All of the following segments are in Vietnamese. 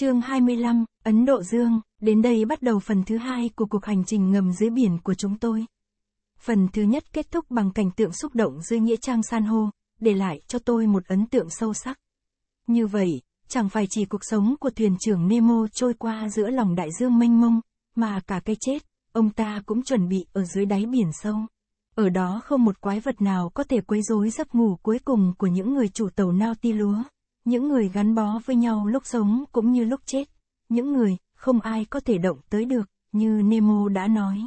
chương 25, Ấn Độ Dương, đến đây bắt đầu phần thứ hai của cuộc hành trình ngầm dưới biển của chúng tôi. Phần thứ nhất kết thúc bằng cảnh tượng xúc động dưới nghĩa trang san hô, để lại cho tôi một ấn tượng sâu sắc. Như vậy, chẳng phải chỉ cuộc sống của thuyền trưởng Nemo trôi qua giữa lòng đại dương mênh mông, mà cả cái chết, ông ta cũng chuẩn bị ở dưới đáy biển sâu. Ở đó không một quái vật nào có thể quấy rối giấc ngủ cuối cùng của những người chủ tàu nao ti lúa những người gắn bó với nhau lúc sống cũng như lúc chết, những người không ai có thể động tới được, như Nemo đã nói.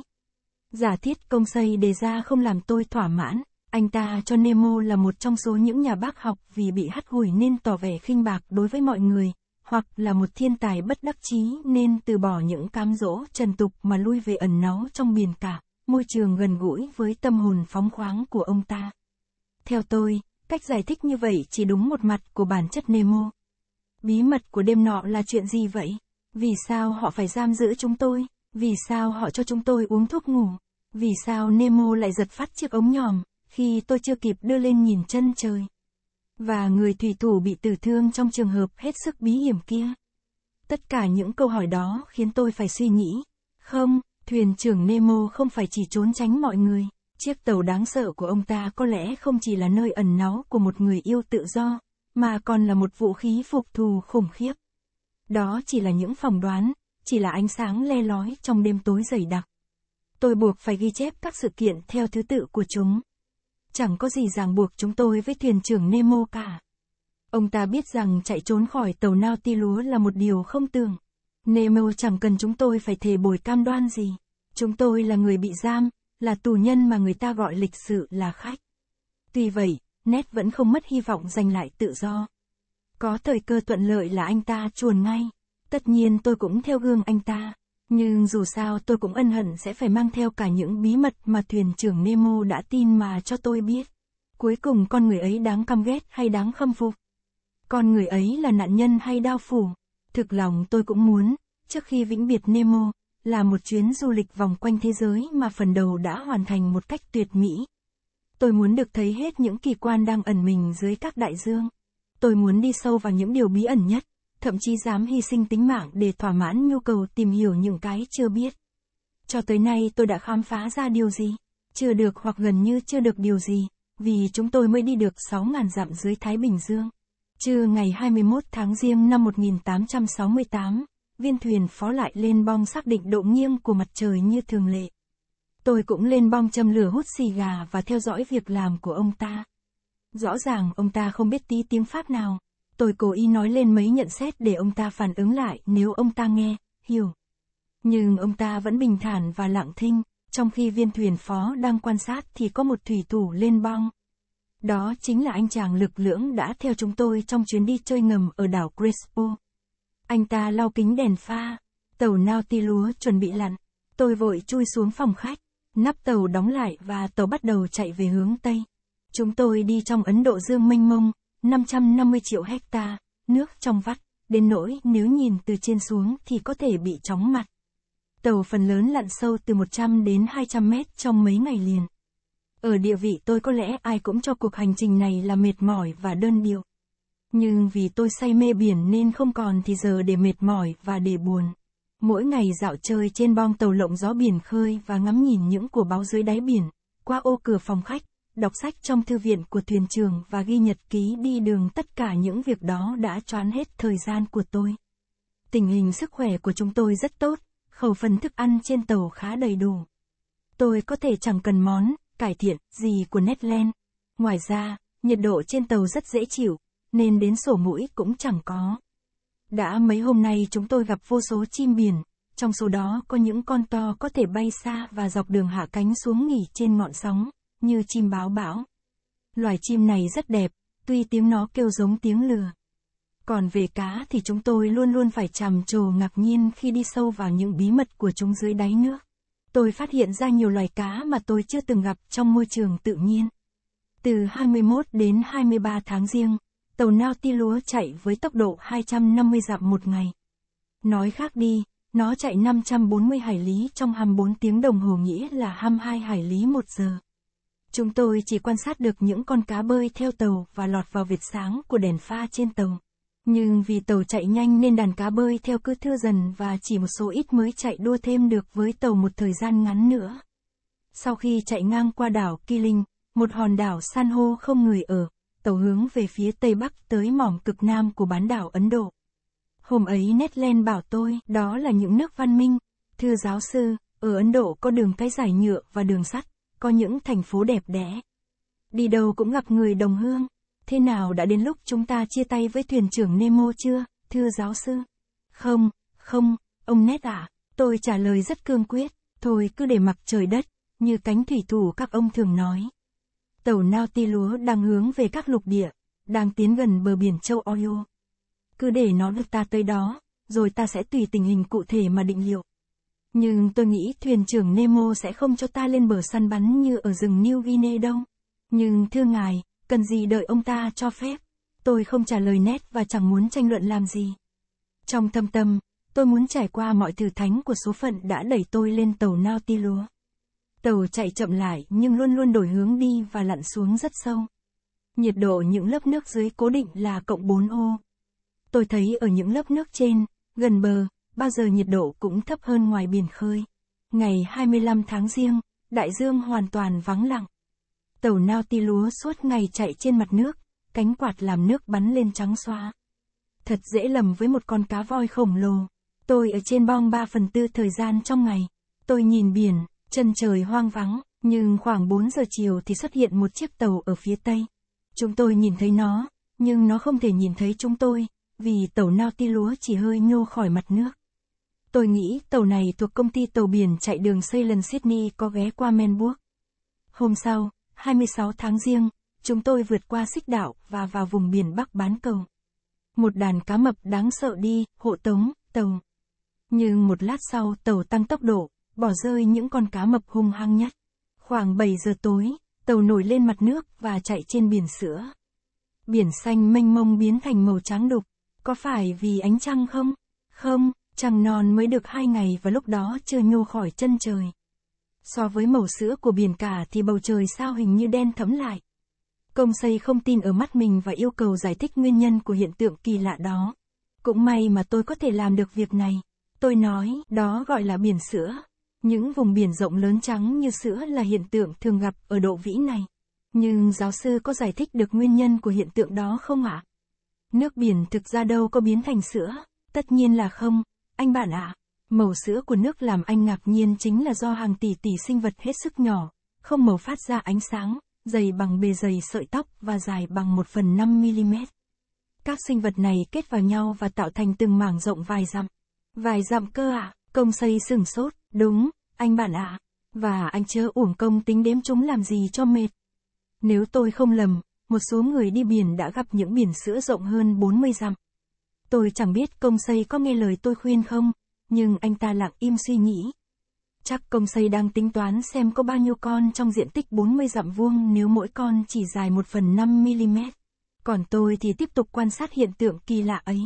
Giả thiết công xây đề ra không làm tôi thỏa mãn, anh ta cho Nemo là một trong số những nhà bác học vì bị hắt hủi nên tỏ vẻ khinh bạc đối với mọi người, hoặc là một thiên tài bất đắc chí nên từ bỏ những cám dỗ trần tục mà lui về ẩn náu trong biển cả, môi trường gần gũi với tâm hồn phóng khoáng của ông ta. Theo tôi, Cách giải thích như vậy chỉ đúng một mặt của bản chất Nemo. Bí mật của đêm nọ là chuyện gì vậy? Vì sao họ phải giam giữ chúng tôi? Vì sao họ cho chúng tôi uống thuốc ngủ? Vì sao Nemo lại giật phát chiếc ống nhòm, khi tôi chưa kịp đưa lên nhìn chân trời? Và người thủy thủ bị tử thương trong trường hợp hết sức bí hiểm kia? Tất cả những câu hỏi đó khiến tôi phải suy nghĩ. Không, thuyền trưởng Nemo không phải chỉ trốn tránh mọi người. Chiếc tàu đáng sợ của ông ta có lẽ không chỉ là nơi ẩn náu của một người yêu tự do, mà còn là một vũ khí phục thù khủng khiếp. Đó chỉ là những phỏng đoán, chỉ là ánh sáng le lói trong đêm tối dày đặc. Tôi buộc phải ghi chép các sự kiện theo thứ tự của chúng. Chẳng có gì ràng buộc chúng tôi với thuyền trưởng Nemo cả. Ông ta biết rằng chạy trốn khỏi tàu Nautilus là một điều không tưởng. Nemo chẳng cần chúng tôi phải thề bồi cam đoan gì. Chúng tôi là người bị giam, là tù nhân mà người ta gọi lịch sự là khách. Tuy vậy, Ned vẫn không mất hy vọng giành lại tự do. Có thời cơ thuận lợi là anh ta chuồn ngay. Tất nhiên tôi cũng theo gương anh ta. Nhưng dù sao tôi cũng ân hận sẽ phải mang theo cả những bí mật mà thuyền trưởng Nemo đã tin mà cho tôi biết. Cuối cùng con người ấy đáng căm ghét hay đáng khâm phục? Con người ấy là nạn nhân hay đao phủ? Thực lòng tôi cũng muốn, trước khi vĩnh biệt Nemo, là một chuyến du lịch vòng quanh thế giới mà phần đầu đã hoàn thành một cách tuyệt mỹ. Tôi muốn được thấy hết những kỳ quan đang ẩn mình dưới các đại dương. Tôi muốn đi sâu vào những điều bí ẩn nhất, thậm chí dám hy sinh tính mạng để thỏa mãn nhu cầu tìm hiểu những cái chưa biết. Cho tới nay tôi đã khám phá ra điều gì? Chưa được hoặc gần như chưa được điều gì, vì chúng tôi mới đi được 6.000 dặm dưới Thái Bình Dương. trừ ngày 21 tháng Giêng năm 1868, viên thuyền phó lại lên bong xác định độ nghiêng của mặt trời như thường lệ. Tôi cũng lên bong châm lửa hút xì gà và theo dõi việc làm của ông ta. Rõ ràng ông ta không biết tí tiếng Pháp nào. Tôi cố ý nói lên mấy nhận xét để ông ta phản ứng lại nếu ông ta nghe, hiểu. Nhưng ông ta vẫn bình thản và lặng thinh, trong khi viên thuyền phó đang quan sát thì có một thủy thủ lên bong. Đó chính là anh chàng lực lưỡng đã theo chúng tôi trong chuyến đi chơi ngầm ở đảo Crespo. Anh ta lau kính đèn pha. Tàu nao ti lúa chuẩn bị lặn. Tôi vội chui xuống phòng khách. Nắp tàu đóng lại và tàu bắt đầu chạy về hướng Tây. Chúng tôi đi trong Ấn Độ Dương mênh mông, 550 triệu hecta, nước trong vắt, đến nỗi nếu nhìn từ trên xuống thì có thể bị chóng mặt. Tàu phần lớn lặn sâu từ 100 đến 200 mét trong mấy ngày liền. Ở địa vị tôi có lẽ ai cũng cho cuộc hành trình này là mệt mỏi và đơn điệu. Nhưng vì tôi say mê biển nên không còn thì giờ để mệt mỏi và để buồn. Mỗi ngày dạo chơi trên bong tàu lộng gió biển khơi và ngắm nhìn những của báo dưới đáy biển, qua ô cửa phòng khách, đọc sách trong thư viện của thuyền trường và ghi nhật ký đi đường tất cả những việc đó đã choán hết thời gian của tôi. Tình hình sức khỏe của chúng tôi rất tốt, khẩu phần thức ăn trên tàu khá đầy đủ. Tôi có thể chẳng cần món, cải thiện, gì của Netland. Ngoài ra, nhiệt độ trên tàu rất dễ chịu, nên đến sổ mũi cũng chẳng có. Đã mấy hôm nay chúng tôi gặp vô số chim biển, trong số đó có những con to có thể bay xa và dọc đường hạ cánh xuống nghỉ trên ngọn sóng, như chim báo bão. Loài chim này rất đẹp, tuy tiếng nó kêu giống tiếng lừa. Còn về cá thì chúng tôi luôn luôn phải trầm trồ ngạc nhiên khi đi sâu vào những bí mật của chúng dưới đáy nước. Tôi phát hiện ra nhiều loài cá mà tôi chưa từng gặp trong môi trường tự nhiên. Từ 21 đến 23 tháng riêng, Tàu nao ti lúa chạy với tốc độ 250 dặm một ngày. Nói khác đi, nó chạy 540 hải lý trong 24 tiếng đồng hồ nghĩa là 22 hải lý một giờ. Chúng tôi chỉ quan sát được những con cá bơi theo tàu và lọt vào vệt sáng của đèn pha trên tàu. Nhưng vì tàu chạy nhanh nên đàn cá bơi theo cứ thưa dần và chỉ một số ít mới chạy đua thêm được với tàu một thời gian ngắn nữa. Sau khi chạy ngang qua đảo Ki Linh, một hòn đảo san hô không người ở, tàu hướng về phía tây bắc tới mỏm cực nam của bán đảo Ấn Độ. Hôm ấy Netland bảo tôi, đó là những nước văn minh. Thưa giáo sư, ở Ấn Độ có đường cái giải nhựa và đường sắt, có những thành phố đẹp đẽ. Đi đâu cũng gặp người đồng hương. Thế nào đã đến lúc chúng ta chia tay với thuyền trưởng Nemo chưa, thưa giáo sư? Không, không, ông Net à, tôi trả lời rất cương quyết, thôi cứ để mặc trời đất, như cánh thủy thủ các ông thường nói tàu nao ti lúa đang hướng về các lục địa, đang tiến gần bờ biển châu Oyo. Cứ để nó được ta tới đó, rồi ta sẽ tùy tình hình cụ thể mà định liệu. Nhưng tôi nghĩ thuyền trưởng Nemo sẽ không cho ta lên bờ săn bắn như ở rừng New Guinea đâu. Nhưng thưa ngài, cần gì đợi ông ta cho phép. Tôi không trả lời nét và chẳng muốn tranh luận làm gì. Trong thâm tâm, tôi muốn trải qua mọi thử thánh của số phận đã đẩy tôi lên tàu nao ti lúa. Tàu chạy chậm lại nhưng luôn luôn đổi hướng đi và lặn xuống rất sâu. Nhiệt độ những lớp nước dưới cố định là cộng 4 ô. Tôi thấy ở những lớp nước trên, gần bờ, bao giờ nhiệt độ cũng thấp hơn ngoài biển khơi. Ngày 25 tháng riêng, đại dương hoàn toàn vắng lặng. Tàu nao ti lúa suốt ngày chạy trên mặt nước, cánh quạt làm nước bắn lên trắng xóa. Thật dễ lầm với một con cá voi khổng lồ. Tôi ở trên bong 3 phần tư thời gian trong ngày. Tôi nhìn biển, Chân trời hoang vắng, nhưng khoảng 4 giờ chiều thì xuất hiện một chiếc tàu ở phía tây. Chúng tôi nhìn thấy nó, nhưng nó không thể nhìn thấy chúng tôi, vì tàu nao ti lúa chỉ hơi nhô khỏi mặt nước. Tôi nghĩ tàu này thuộc công ty tàu biển chạy đường Lần Sydney có ghé qua Menburg. Hôm sau, 26 tháng riêng, chúng tôi vượt qua xích đảo và vào vùng biển Bắc bán cầu. Một đàn cá mập đáng sợ đi, hộ tống, tàu. Nhưng một lát sau tàu tăng tốc độ, bỏ rơi những con cá mập hung hăng nhất. Khoảng 7 giờ tối, tàu nổi lên mặt nước và chạy trên biển sữa. Biển xanh mênh mông biến thành màu trắng đục, có phải vì ánh trăng không? Không, trăng non mới được hai ngày và lúc đó chưa nhô khỏi chân trời. So với màu sữa của biển cả thì bầu trời sao hình như đen thẫm lại. Công xây không tin ở mắt mình và yêu cầu giải thích nguyên nhân của hiện tượng kỳ lạ đó. Cũng may mà tôi có thể làm được việc này. Tôi nói, đó gọi là biển sữa. Những vùng biển rộng lớn trắng như sữa là hiện tượng thường gặp ở độ vĩ này. Nhưng giáo sư có giải thích được nguyên nhân của hiện tượng đó không ạ? À? Nước biển thực ra đâu có biến thành sữa, tất nhiên là không, anh bạn ạ. À, màu sữa của nước làm anh ngạc nhiên chính là do hàng tỷ tỷ sinh vật hết sức nhỏ, không màu phát ra ánh sáng, dày bằng bề dày sợi tóc và dài bằng 1 phần 5mm. Các sinh vật này kết vào nhau và tạo thành từng mảng rộng vài dặm. Vài dặm cơ ạ, à? công xây sừng sốt. Đúng, anh bạn ạ. Và anh chớ uổng công tính đếm chúng làm gì cho mệt. Nếu tôi không lầm, một số người đi biển đã gặp những biển sữa rộng hơn 40 dặm. Tôi chẳng biết công xây có nghe lời tôi khuyên không, nhưng anh ta lặng im suy nghĩ. Chắc công xây đang tính toán xem có bao nhiêu con trong diện tích 40 dặm vuông nếu mỗi con chỉ dài 1 phần 5mm. Còn tôi thì tiếp tục quan sát hiện tượng kỳ lạ ấy.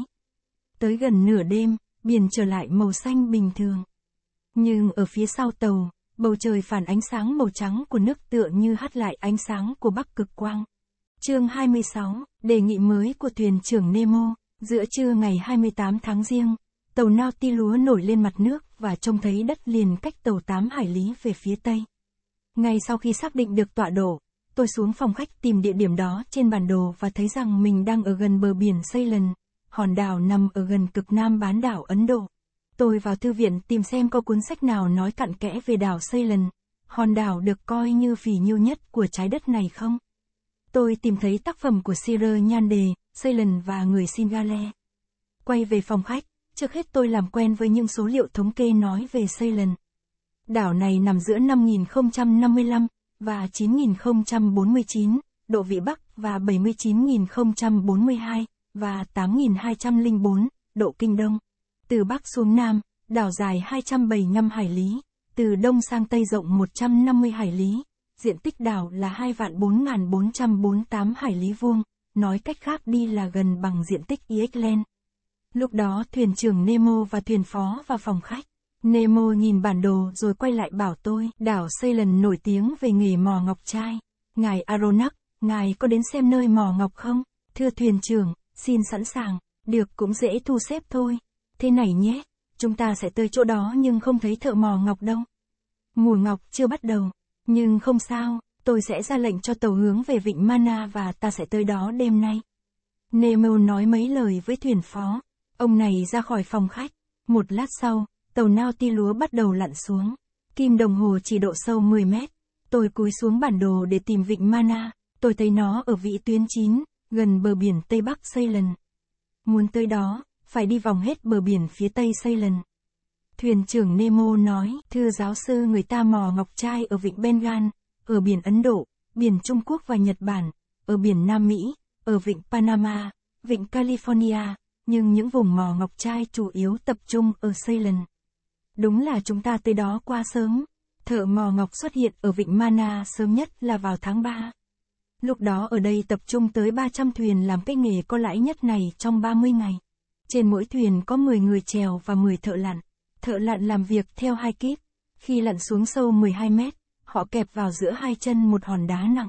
Tới gần nửa đêm, biển trở lại màu xanh bình thường. Nhưng ở phía sau tàu, bầu trời phản ánh sáng màu trắng của nước tựa như hát lại ánh sáng của bắc cực quang. Chương 26, đề nghị mới của thuyền trưởng Nemo, giữa trưa ngày 28 tháng riêng, tàu Nautilus nổi lên mặt nước và trông thấy đất liền cách tàu 8 hải lý về phía tây. Ngay sau khi xác định được tọa độ, tôi xuống phòng khách tìm địa điểm đó trên bản đồ và thấy rằng mình đang ở gần bờ biển Ceylon, hòn đảo nằm ở gần cực nam bán đảo Ấn Độ. Tôi vào thư viện tìm xem có cuốn sách nào nói cặn kẽ về đảo Ceylon, hòn đảo được coi như phì nhiêu nhất của trái đất này không? Tôi tìm thấy tác phẩm của Sir nhan đề, Ceylon và người Singale. Quay về phòng khách, trước hết tôi làm quen với những số liệu thống kê nói về Ceylon. Đảo này nằm giữa năm 5055 và 9049, độ vị Bắc và 79042 và 8204, độ Kinh Đông từ Bắc xuống Nam, đảo dài 275 hải lý, từ Đông sang Tây rộng 150 hải lý, diện tích đảo là 2 vạn 4.448 hải lý vuông, nói cách khác đi là gần bằng diện tích Iceland. Lúc đó thuyền trưởng Nemo và thuyền phó vào phòng khách. Nemo nhìn bản đồ rồi quay lại bảo tôi, đảo Ceylon nổi tiếng về nghề mò ngọc trai. Ngài Aronax, ngài có đến xem nơi mò ngọc không? Thưa thuyền trưởng, xin sẵn sàng, được cũng dễ thu xếp thôi thế này nhé, chúng ta sẽ tới chỗ đó nhưng không thấy thợ mò ngọc đâu. Mùa ngọc chưa bắt đầu, nhưng không sao, tôi sẽ ra lệnh cho tàu hướng về vịnh Mana và ta sẽ tới đó đêm nay. Nemo nói mấy lời với thuyền phó, ông này ra khỏi phòng khách, một lát sau, tàu nao ti lúa bắt đầu lặn xuống. Kim đồng hồ chỉ độ sâu 10 mét, tôi cúi xuống bản đồ để tìm vịnh Mana, tôi thấy nó ở vị tuyến 9, gần bờ biển Tây Bắc Xây lần. Muốn tới đó, phải đi vòng hết bờ biển phía tây Ceylon. Thuyền trưởng Nemo nói, thưa giáo sư người ta mò ngọc trai ở vịnh Bengal, ở biển Ấn Độ, biển Trung Quốc và Nhật Bản, ở biển Nam Mỹ, ở vịnh Panama, vịnh California, nhưng những vùng mò ngọc trai chủ yếu tập trung ở Ceylon. Đúng là chúng ta tới đó quá sớm. Thợ mò ngọc xuất hiện ở vịnh Mana sớm nhất là vào tháng 3. Lúc đó ở đây tập trung tới 300 thuyền làm cái nghề có lãi nhất này trong 30 ngày. Trên mỗi thuyền có 10 người chèo và 10 thợ lặn. Thợ lặn làm việc theo hai kíp. Khi lặn xuống sâu 12 mét, họ kẹp vào giữa hai chân một hòn đá nặng.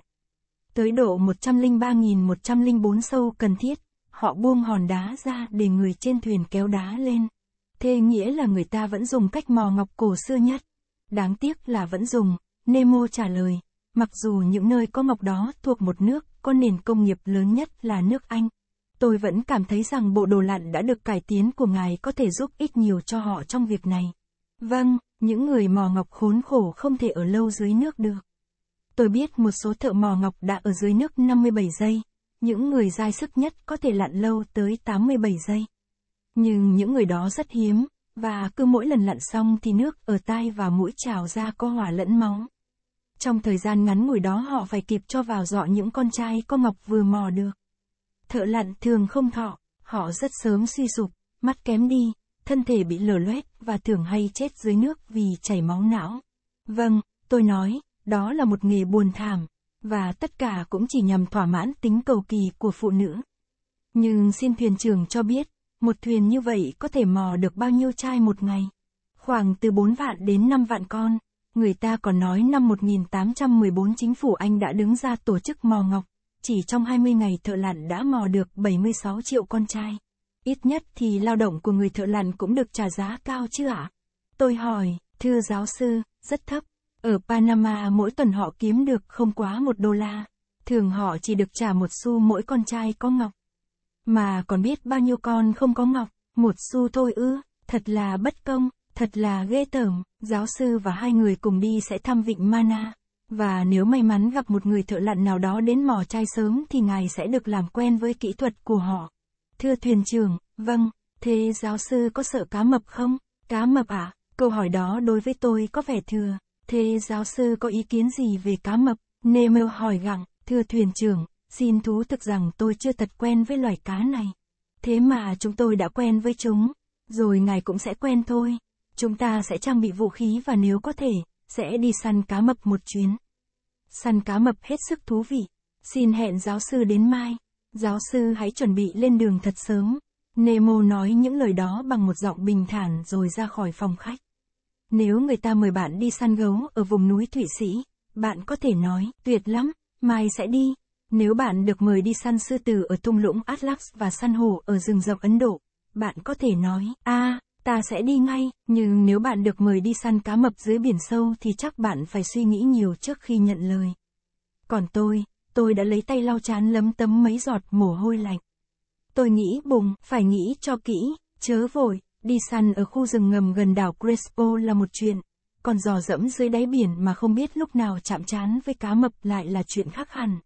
Tới độ 103.104 sâu cần thiết, họ buông hòn đá ra để người trên thuyền kéo đá lên. Thế nghĩa là người ta vẫn dùng cách mò ngọc cổ xưa nhất. Đáng tiếc là vẫn dùng, Nemo trả lời. Mặc dù những nơi có ngọc đó thuộc một nước, có nền công nghiệp lớn nhất là nước Anh, tôi vẫn cảm thấy rằng bộ đồ lặn đã được cải tiến của ngài có thể giúp ít nhiều cho họ trong việc này. Vâng, những người mò ngọc khốn khổ không thể ở lâu dưới nước được. Tôi biết một số thợ mò ngọc đã ở dưới nước 57 giây, những người dai sức nhất có thể lặn lâu tới 87 giây. Nhưng những người đó rất hiếm, và cứ mỗi lần lặn xong thì nước ở tai và mũi trào ra có hỏa lẫn máu. Trong thời gian ngắn ngủi đó họ phải kịp cho vào dọ những con trai có ngọc vừa mò được thợ lặn thường không thọ, họ rất sớm suy sụp, mắt kém đi, thân thể bị lở loét và thường hay chết dưới nước vì chảy máu não. Vâng, tôi nói, đó là một nghề buồn thảm, và tất cả cũng chỉ nhằm thỏa mãn tính cầu kỳ của phụ nữ. Nhưng xin thuyền trưởng cho biết, một thuyền như vậy có thể mò được bao nhiêu chai một ngày? Khoảng từ 4 vạn đến 5 vạn con. Người ta còn nói năm 1814 chính phủ Anh đã đứng ra tổ chức mò ngọc. Chỉ trong 20 ngày thợ lặn đã mò được 76 triệu con trai. Ít nhất thì lao động của người thợ lặn cũng được trả giá cao chứ ạ? À? Tôi hỏi, thưa giáo sư, rất thấp. Ở Panama mỗi tuần họ kiếm được không quá một đô la. Thường họ chỉ được trả một xu mỗi con trai có ngọc. Mà còn biết bao nhiêu con không có ngọc, một xu thôi ư, thật là bất công, thật là ghê tởm, giáo sư và hai người cùng đi sẽ thăm vịnh Mana. Và nếu may mắn gặp một người thợ lặn nào đó đến mỏ chai sớm thì ngài sẽ được làm quen với kỹ thuật của họ. Thưa thuyền trưởng, vâng, thế giáo sư có sợ cá mập không? Cá mập à? Câu hỏi đó đối với tôi có vẻ thừa. Thế giáo sư có ý kiến gì về cá mập? Nemo hỏi gặng, thưa thuyền trưởng, xin thú thực rằng tôi chưa thật quen với loài cá này. Thế mà chúng tôi đã quen với chúng, rồi ngài cũng sẽ quen thôi. Chúng ta sẽ trang bị vũ khí và nếu có thể, sẽ đi săn cá mập một chuyến. Săn cá mập hết sức thú vị. Xin hẹn giáo sư đến mai. Giáo sư hãy chuẩn bị lên đường thật sớm. Nemo nói những lời đó bằng một giọng bình thản rồi ra khỏi phòng khách. Nếu người ta mời bạn đi săn gấu ở vùng núi Thụy Sĩ, bạn có thể nói, tuyệt lắm, mai sẽ đi. Nếu bạn được mời đi săn sư tử ở thung lũng Atlas và săn hổ ở rừng rậm Ấn Độ, bạn có thể nói, a, à, ta sẽ đi ngay, nhưng nếu bạn được mời đi săn cá mập dưới biển sâu thì chắc bạn phải suy nghĩ nhiều trước khi nhận lời. Còn tôi, tôi đã lấy tay lau chán lấm tấm mấy giọt mồ hôi lạnh. Tôi nghĩ bùng, phải nghĩ cho kỹ, chớ vội, đi săn ở khu rừng ngầm gần đảo Crespo là một chuyện, còn dò dẫm dưới đáy biển mà không biết lúc nào chạm chán với cá mập lại là chuyện khác hẳn.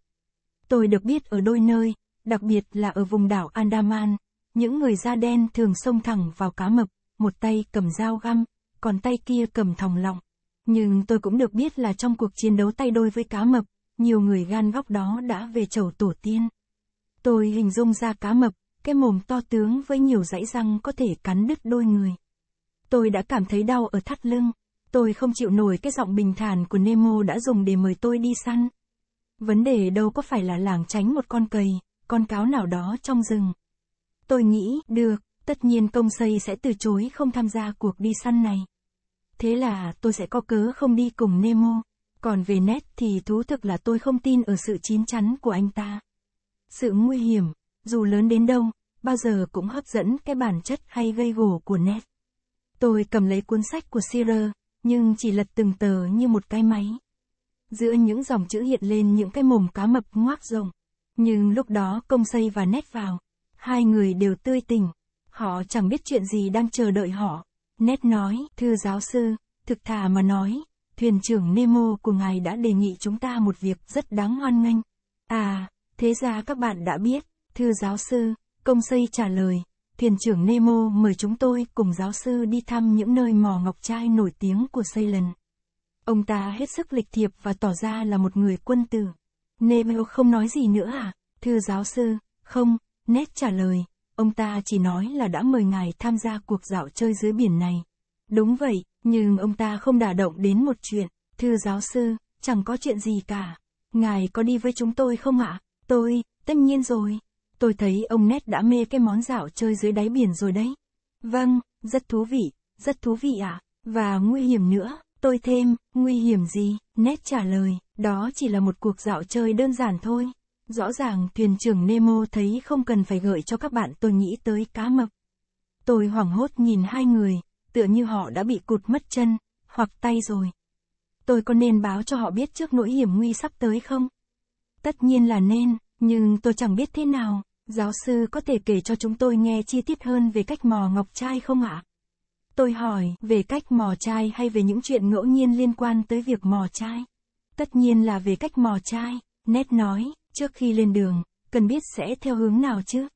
Tôi được biết ở đôi nơi, đặc biệt là ở vùng đảo Andaman, những người da đen thường xông thẳng vào cá mập một tay cầm dao găm, còn tay kia cầm thòng lọng. Nhưng tôi cũng được biết là trong cuộc chiến đấu tay đôi với cá mập, nhiều người gan góc đó đã về chầu tổ tiên. Tôi hình dung ra cá mập, cái mồm to tướng với nhiều dãy răng có thể cắn đứt đôi người. Tôi đã cảm thấy đau ở thắt lưng, tôi không chịu nổi cái giọng bình thản của Nemo đã dùng để mời tôi đi săn. Vấn đề đâu có phải là làng tránh một con cầy, con cáo nào đó trong rừng. Tôi nghĩ, được, Tất nhiên công xây sẽ từ chối không tham gia cuộc đi săn này. Thế là tôi sẽ có cớ không đi cùng Nemo. Còn về nét thì thú thực là tôi không tin ở sự chín chắn của anh ta. Sự nguy hiểm, dù lớn đến đâu, bao giờ cũng hấp dẫn cái bản chất hay gây gổ của nét. Tôi cầm lấy cuốn sách của Searer, nhưng chỉ lật từng tờ như một cái máy. Giữa những dòng chữ hiện lên những cái mồm cá mập ngoác rồng. Nhưng lúc đó công xây và nét vào, hai người đều tươi tỉnh, Họ chẳng biết chuyện gì đang chờ đợi họ. Nét nói, thưa giáo sư, thực thà mà nói, thuyền trưởng Nemo của ngài đã đề nghị chúng ta một việc rất đáng hoan nghênh. À, thế ra các bạn đã biết, thưa giáo sư, công xây trả lời, thuyền trưởng Nemo mời chúng tôi cùng giáo sư đi thăm những nơi mỏ ngọc trai nổi tiếng của Ceylon. Ông ta hết sức lịch thiệp và tỏ ra là một người quân tử. Nemo không nói gì nữa à? Thưa giáo sư, không, nét trả lời, Ông ta chỉ nói là đã mời ngài tham gia cuộc dạo chơi dưới biển này. Đúng vậy, nhưng ông ta không đả động đến một chuyện. Thưa giáo sư, chẳng có chuyện gì cả. Ngài có đi với chúng tôi không ạ? Tôi, tất nhiên rồi. Tôi thấy ông Nét đã mê cái món dạo chơi dưới đáy biển rồi đấy. Vâng, rất thú vị, rất thú vị ạ. À? Và nguy hiểm nữa, tôi thêm, nguy hiểm gì? Nét trả lời, đó chỉ là một cuộc dạo chơi đơn giản thôi. Rõ ràng thuyền trưởng Nemo thấy không cần phải gợi cho các bạn tôi nghĩ tới cá mập. Tôi hoảng hốt nhìn hai người, tựa như họ đã bị cụt mất chân, hoặc tay rồi. Tôi có nên báo cho họ biết trước nỗi hiểm nguy sắp tới không? Tất nhiên là nên, nhưng tôi chẳng biết thế nào. Giáo sư có thể kể cho chúng tôi nghe chi tiết hơn về cách mò ngọc trai không ạ? Tôi hỏi, về cách mò trai hay về những chuyện ngẫu nhiên liên quan tới việc mò trai? Tất nhiên là về cách mò trai, nét nói, Trước khi lên đường, cần biết sẽ theo hướng nào chứ?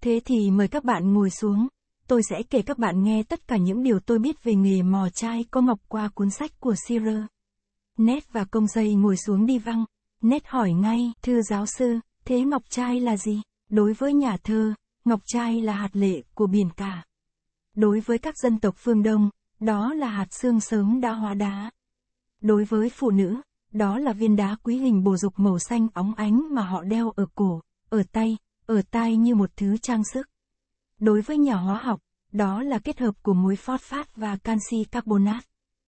Thế thì mời các bạn ngồi xuống. Tôi sẽ kể các bạn nghe tất cả những điều tôi biết về nghề mò chai có ngọc qua cuốn sách của Sirer. Nét và công dây ngồi xuống đi văng. Nét hỏi ngay, thưa giáo sư, thế ngọc trai là gì? Đối với nhà thơ, ngọc trai là hạt lệ của biển cả. Đối với các dân tộc phương Đông, đó là hạt xương sớm đã hóa đá. Đối với phụ nữ, đó là viên đá quý hình bồ dục màu xanh óng ánh mà họ đeo ở cổ, ở tay, ở tai như một thứ trang sức. Đối với nhà hóa học, đó là kết hợp của muối phốt phát và canxi carbonat.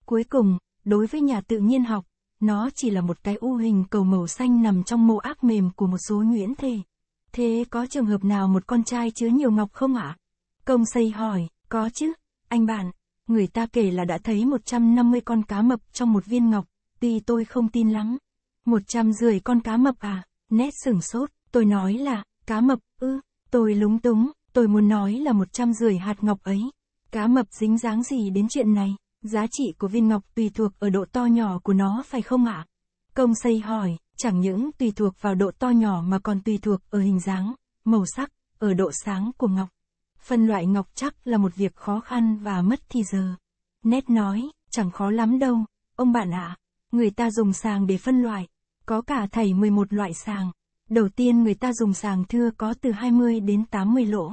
Cuối cùng, đối với nhà tự nhiên học, nó chỉ là một cái u hình cầu màu xanh nằm trong mô ác mềm của một số nhuyễn thể. Thế có trường hợp nào một con trai chứa nhiều ngọc không ạ? À? Công xây hỏi, có chứ, anh bạn, người ta kể là đã thấy 150 con cá mập trong một viên ngọc, tuy tôi không tin lắm. Một trăm rưỡi con cá mập à, nét sửng sốt, tôi nói là, cá mập, ư, tôi lúng túng, tôi muốn nói là một trăm rưỡi hạt ngọc ấy. Cá mập dính dáng gì đến chuyện này, giá trị của viên ngọc tùy thuộc ở độ to nhỏ của nó phải không ạ? Công xây hỏi, chẳng những tùy thuộc vào độ to nhỏ mà còn tùy thuộc ở hình dáng, màu sắc, ở độ sáng của ngọc. Phân loại ngọc chắc là một việc khó khăn và mất thì giờ. Nét nói, chẳng khó lắm đâu, ông bạn ạ, à, Người ta dùng sàng để phân loại. Có cả thảy 11 loại sàng. Đầu tiên người ta dùng sàng thưa có từ 20 đến 80 lỗ.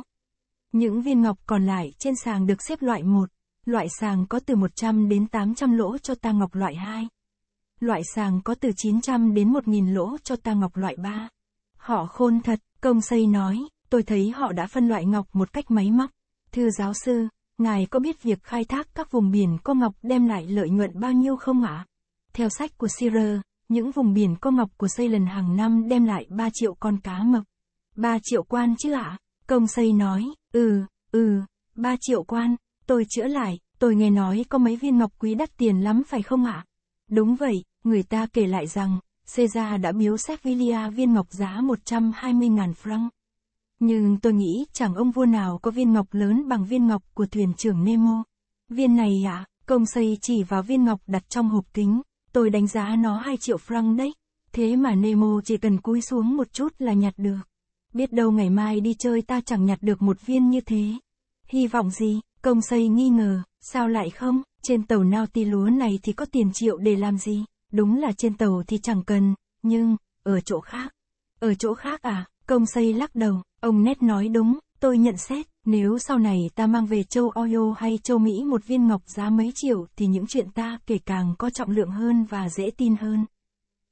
Những viên ngọc còn lại trên sàng được xếp loại 1. Loại sàng có từ 100 đến 800 lỗ cho ta ngọc loại 2. Loại sàng có từ 900 đến 1000 lỗ cho ta ngọc loại 3. Họ khôn thật, công xây nói, tôi thấy họ đã phân loại ngọc một cách máy móc. Thưa giáo sư, ngài có biết việc khai thác các vùng biển có ngọc đem lại lợi nhuận bao nhiêu không ạ? À? Theo sách của Searer, những vùng biển cô ngọc của xây hàng năm đem lại 3 triệu con cá mập. 3 triệu quan chứ ạ? À? Công xây nói, ừ, ừ, 3 triệu quan, tôi chữa lại, tôi nghe nói có mấy viên ngọc quý đắt tiền lắm phải không ạ? À? Đúng vậy, người ta kể lại rằng, Caesar đã biếu Sevilla viên ngọc giá 120.000 franc. Nhưng tôi nghĩ chẳng ông vua nào có viên ngọc lớn bằng viên ngọc của thuyền trưởng Nemo. Viên này ạ, à, công xây chỉ vào viên ngọc đặt trong hộp kính tôi đánh giá nó 2 triệu franc đấy. Thế mà Nemo chỉ cần cúi xuống một chút là nhặt được. Biết đâu ngày mai đi chơi ta chẳng nhặt được một viên như thế. Hy vọng gì, công xây nghi ngờ, sao lại không, trên tàu nao ti lúa này thì có tiền triệu để làm gì, đúng là trên tàu thì chẳng cần, nhưng, ở chỗ khác. Ở chỗ khác à, công xây lắc đầu, ông nét nói đúng, tôi nhận xét, nếu sau này ta mang về châu Ohio hay châu Mỹ một viên ngọc giá mấy triệu thì những chuyện ta kể càng có trọng lượng hơn và dễ tin hơn.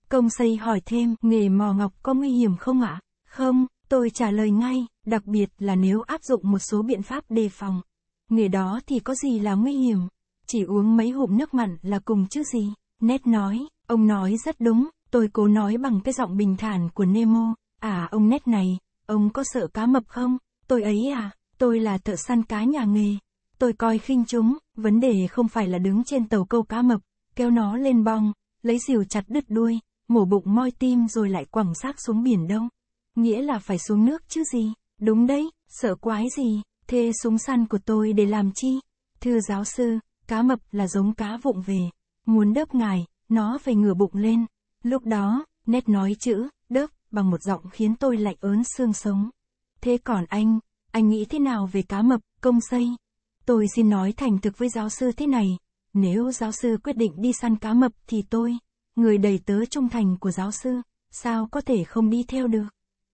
Công xây hỏi thêm, nghề mò ngọc có nguy hiểm không ạ? Không, tôi trả lời ngay, đặc biệt là nếu áp dụng một số biện pháp đề phòng. Nghề đó thì có gì là nguy hiểm? Chỉ uống mấy hộp nước mặn là cùng chứ gì? Nét nói, ông nói rất đúng, tôi cố nói bằng cái giọng bình thản của Nemo. À ông nét này, ông có sợ cá mập không? Tôi ấy à? Tôi là thợ săn cá nhà nghề. Tôi coi khinh chúng, vấn đề không phải là đứng trên tàu câu cá mập, kéo nó lên bong, lấy rìu chặt đứt đuôi, mổ bụng moi tim rồi lại quẳng xác xuống biển đông. Nghĩa là phải xuống nước chứ gì. Đúng đấy, sợ quái gì, thế súng săn của tôi để làm chi? Thưa giáo sư, cá mập là giống cá vụng về. Muốn đớp ngài, nó phải ngửa bụng lên. Lúc đó, nét nói chữ, đớp, bằng một giọng khiến tôi lạnh ớn xương sống. Thế còn anh, anh nghĩ thế nào về cá mập, công xây? Tôi xin nói thành thực với giáo sư thế này, nếu giáo sư quyết định đi săn cá mập thì tôi, người đầy tớ trung thành của giáo sư, sao có thể không đi theo được?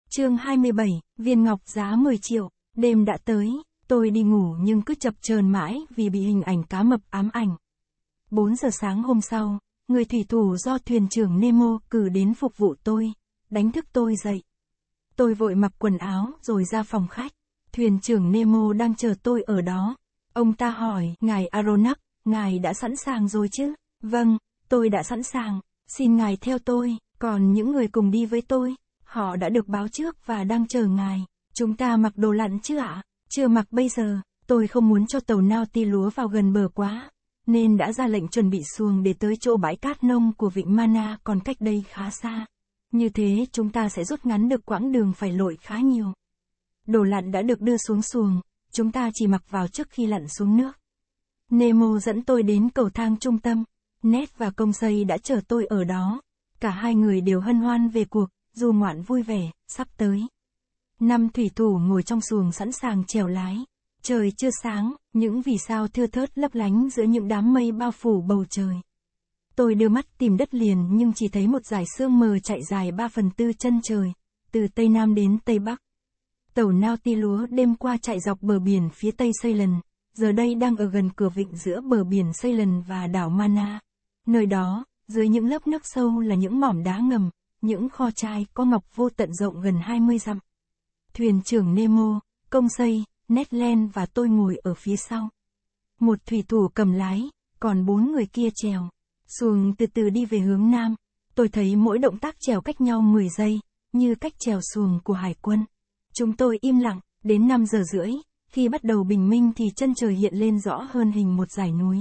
chương 27, viên ngọc giá 10 triệu, đêm đã tới, tôi đi ngủ nhưng cứ chập chờn mãi vì bị hình ảnh cá mập ám ảnh. 4 giờ sáng hôm sau, người thủy thủ do thuyền trưởng Nemo cử đến phục vụ tôi, đánh thức tôi dậy. Tôi vội mặc quần áo rồi ra phòng khách. Thuyền trưởng Nemo đang chờ tôi ở đó. Ông ta hỏi, ngài Aronax, ngài đã sẵn sàng rồi chứ? Vâng, tôi đã sẵn sàng. Xin ngài theo tôi, còn những người cùng đi với tôi, họ đã được báo trước và đang chờ ngài. Chúng ta mặc đồ lặn chứ ạ? Chưa mặc bây giờ, tôi không muốn cho tàu nao ti lúa vào gần bờ quá, nên đã ra lệnh chuẩn bị xuồng để tới chỗ bãi cát nông của vịnh Mana còn cách đây khá xa. Như thế chúng ta sẽ rút ngắn được quãng đường phải lội khá nhiều. Đồ lặn đã được đưa xuống xuồng, chúng ta chỉ mặc vào trước khi lặn xuống nước. Nemo dẫn tôi đến cầu thang trung tâm, Ned và công xây đã chờ tôi ở đó. Cả hai người đều hân hoan về cuộc, dù ngoạn vui vẻ, sắp tới. Năm thủy thủ ngồi trong xuồng sẵn sàng trèo lái. Trời chưa sáng, những vì sao thưa thớt lấp lánh giữa những đám mây bao phủ bầu trời. Tôi đưa mắt tìm đất liền nhưng chỉ thấy một dải sương mờ chạy dài 3 phần tư chân trời, từ Tây Nam đến Tây Bắc. Tàu nao tia lúa đêm qua chạy dọc bờ biển phía tây Ceylon, giờ đây đang ở gần cửa vịnh giữa bờ biển Ceylon và đảo Mana. Nơi đó, dưới những lớp nước sâu là những mỏm đá ngầm, những kho chai có ngọc vô tận rộng gần 20 dặm. Thuyền trưởng Nemo, công xây, Ned Netland và tôi ngồi ở phía sau. Một thủy thủ cầm lái, còn bốn người kia trèo Xuồng từ từ đi về hướng nam. Tôi thấy mỗi động tác trèo cách nhau 10 giây, như cách trèo xuồng của hải quân. Chúng tôi im lặng, đến 5 giờ rưỡi, khi bắt đầu bình minh thì chân trời hiện lên rõ hơn hình một dải núi.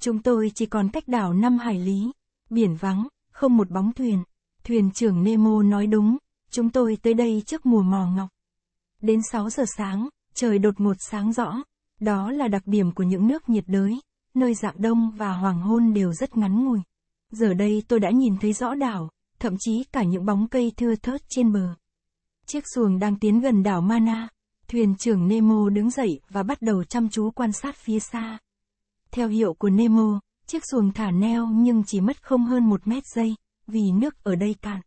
Chúng tôi chỉ còn cách đảo 5 hải lý, biển vắng, không một bóng thuyền. Thuyền trưởng Nemo nói đúng, chúng tôi tới đây trước mùa mò ngọc. Đến 6 giờ sáng, trời đột ngột sáng rõ, đó là đặc điểm của những nước nhiệt đới, nơi dạng đông và hoàng hôn đều rất ngắn ngủi. Giờ đây tôi đã nhìn thấy rõ đảo, thậm chí cả những bóng cây thưa thớt trên bờ. Chiếc xuồng đang tiến gần đảo Mana. Thuyền trưởng Nemo đứng dậy và bắt đầu chăm chú quan sát phía xa. Theo hiệu của Nemo, chiếc xuồng thả neo nhưng chỉ mất không hơn một mét giây, vì nước ở đây cạn.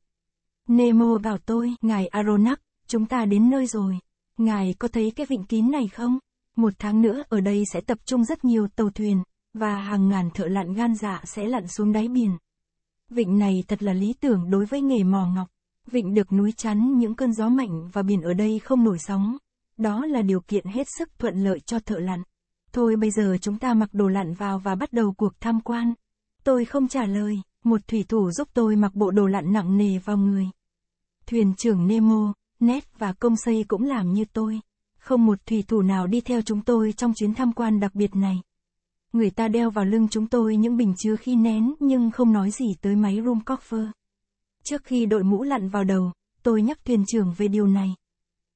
Nemo bảo tôi, ngài Aronax, chúng ta đến nơi rồi. Ngài có thấy cái vịnh kín này không? Một tháng nữa ở đây sẽ tập trung rất nhiều tàu thuyền, và hàng ngàn thợ lặn gan dạ sẽ lặn xuống đáy biển. Vịnh này thật là lý tưởng đối với nghề mò ngọc. Vịnh được núi chắn những cơn gió mạnh và biển ở đây không nổi sóng. Đó là điều kiện hết sức thuận lợi cho thợ lặn. Thôi bây giờ chúng ta mặc đồ lặn vào và bắt đầu cuộc tham quan. Tôi không trả lời, một thủy thủ giúp tôi mặc bộ đồ lặn nặng nề vào người. Thuyền trưởng Nemo, Ned và công xây cũng làm như tôi. Không một thủy thủ nào đi theo chúng tôi trong chuyến tham quan đặc biệt này. Người ta đeo vào lưng chúng tôi những bình chứa khí nén nhưng không nói gì tới máy room coffer. Trước khi đội mũ lặn vào đầu, tôi nhắc thuyền trưởng về điều này.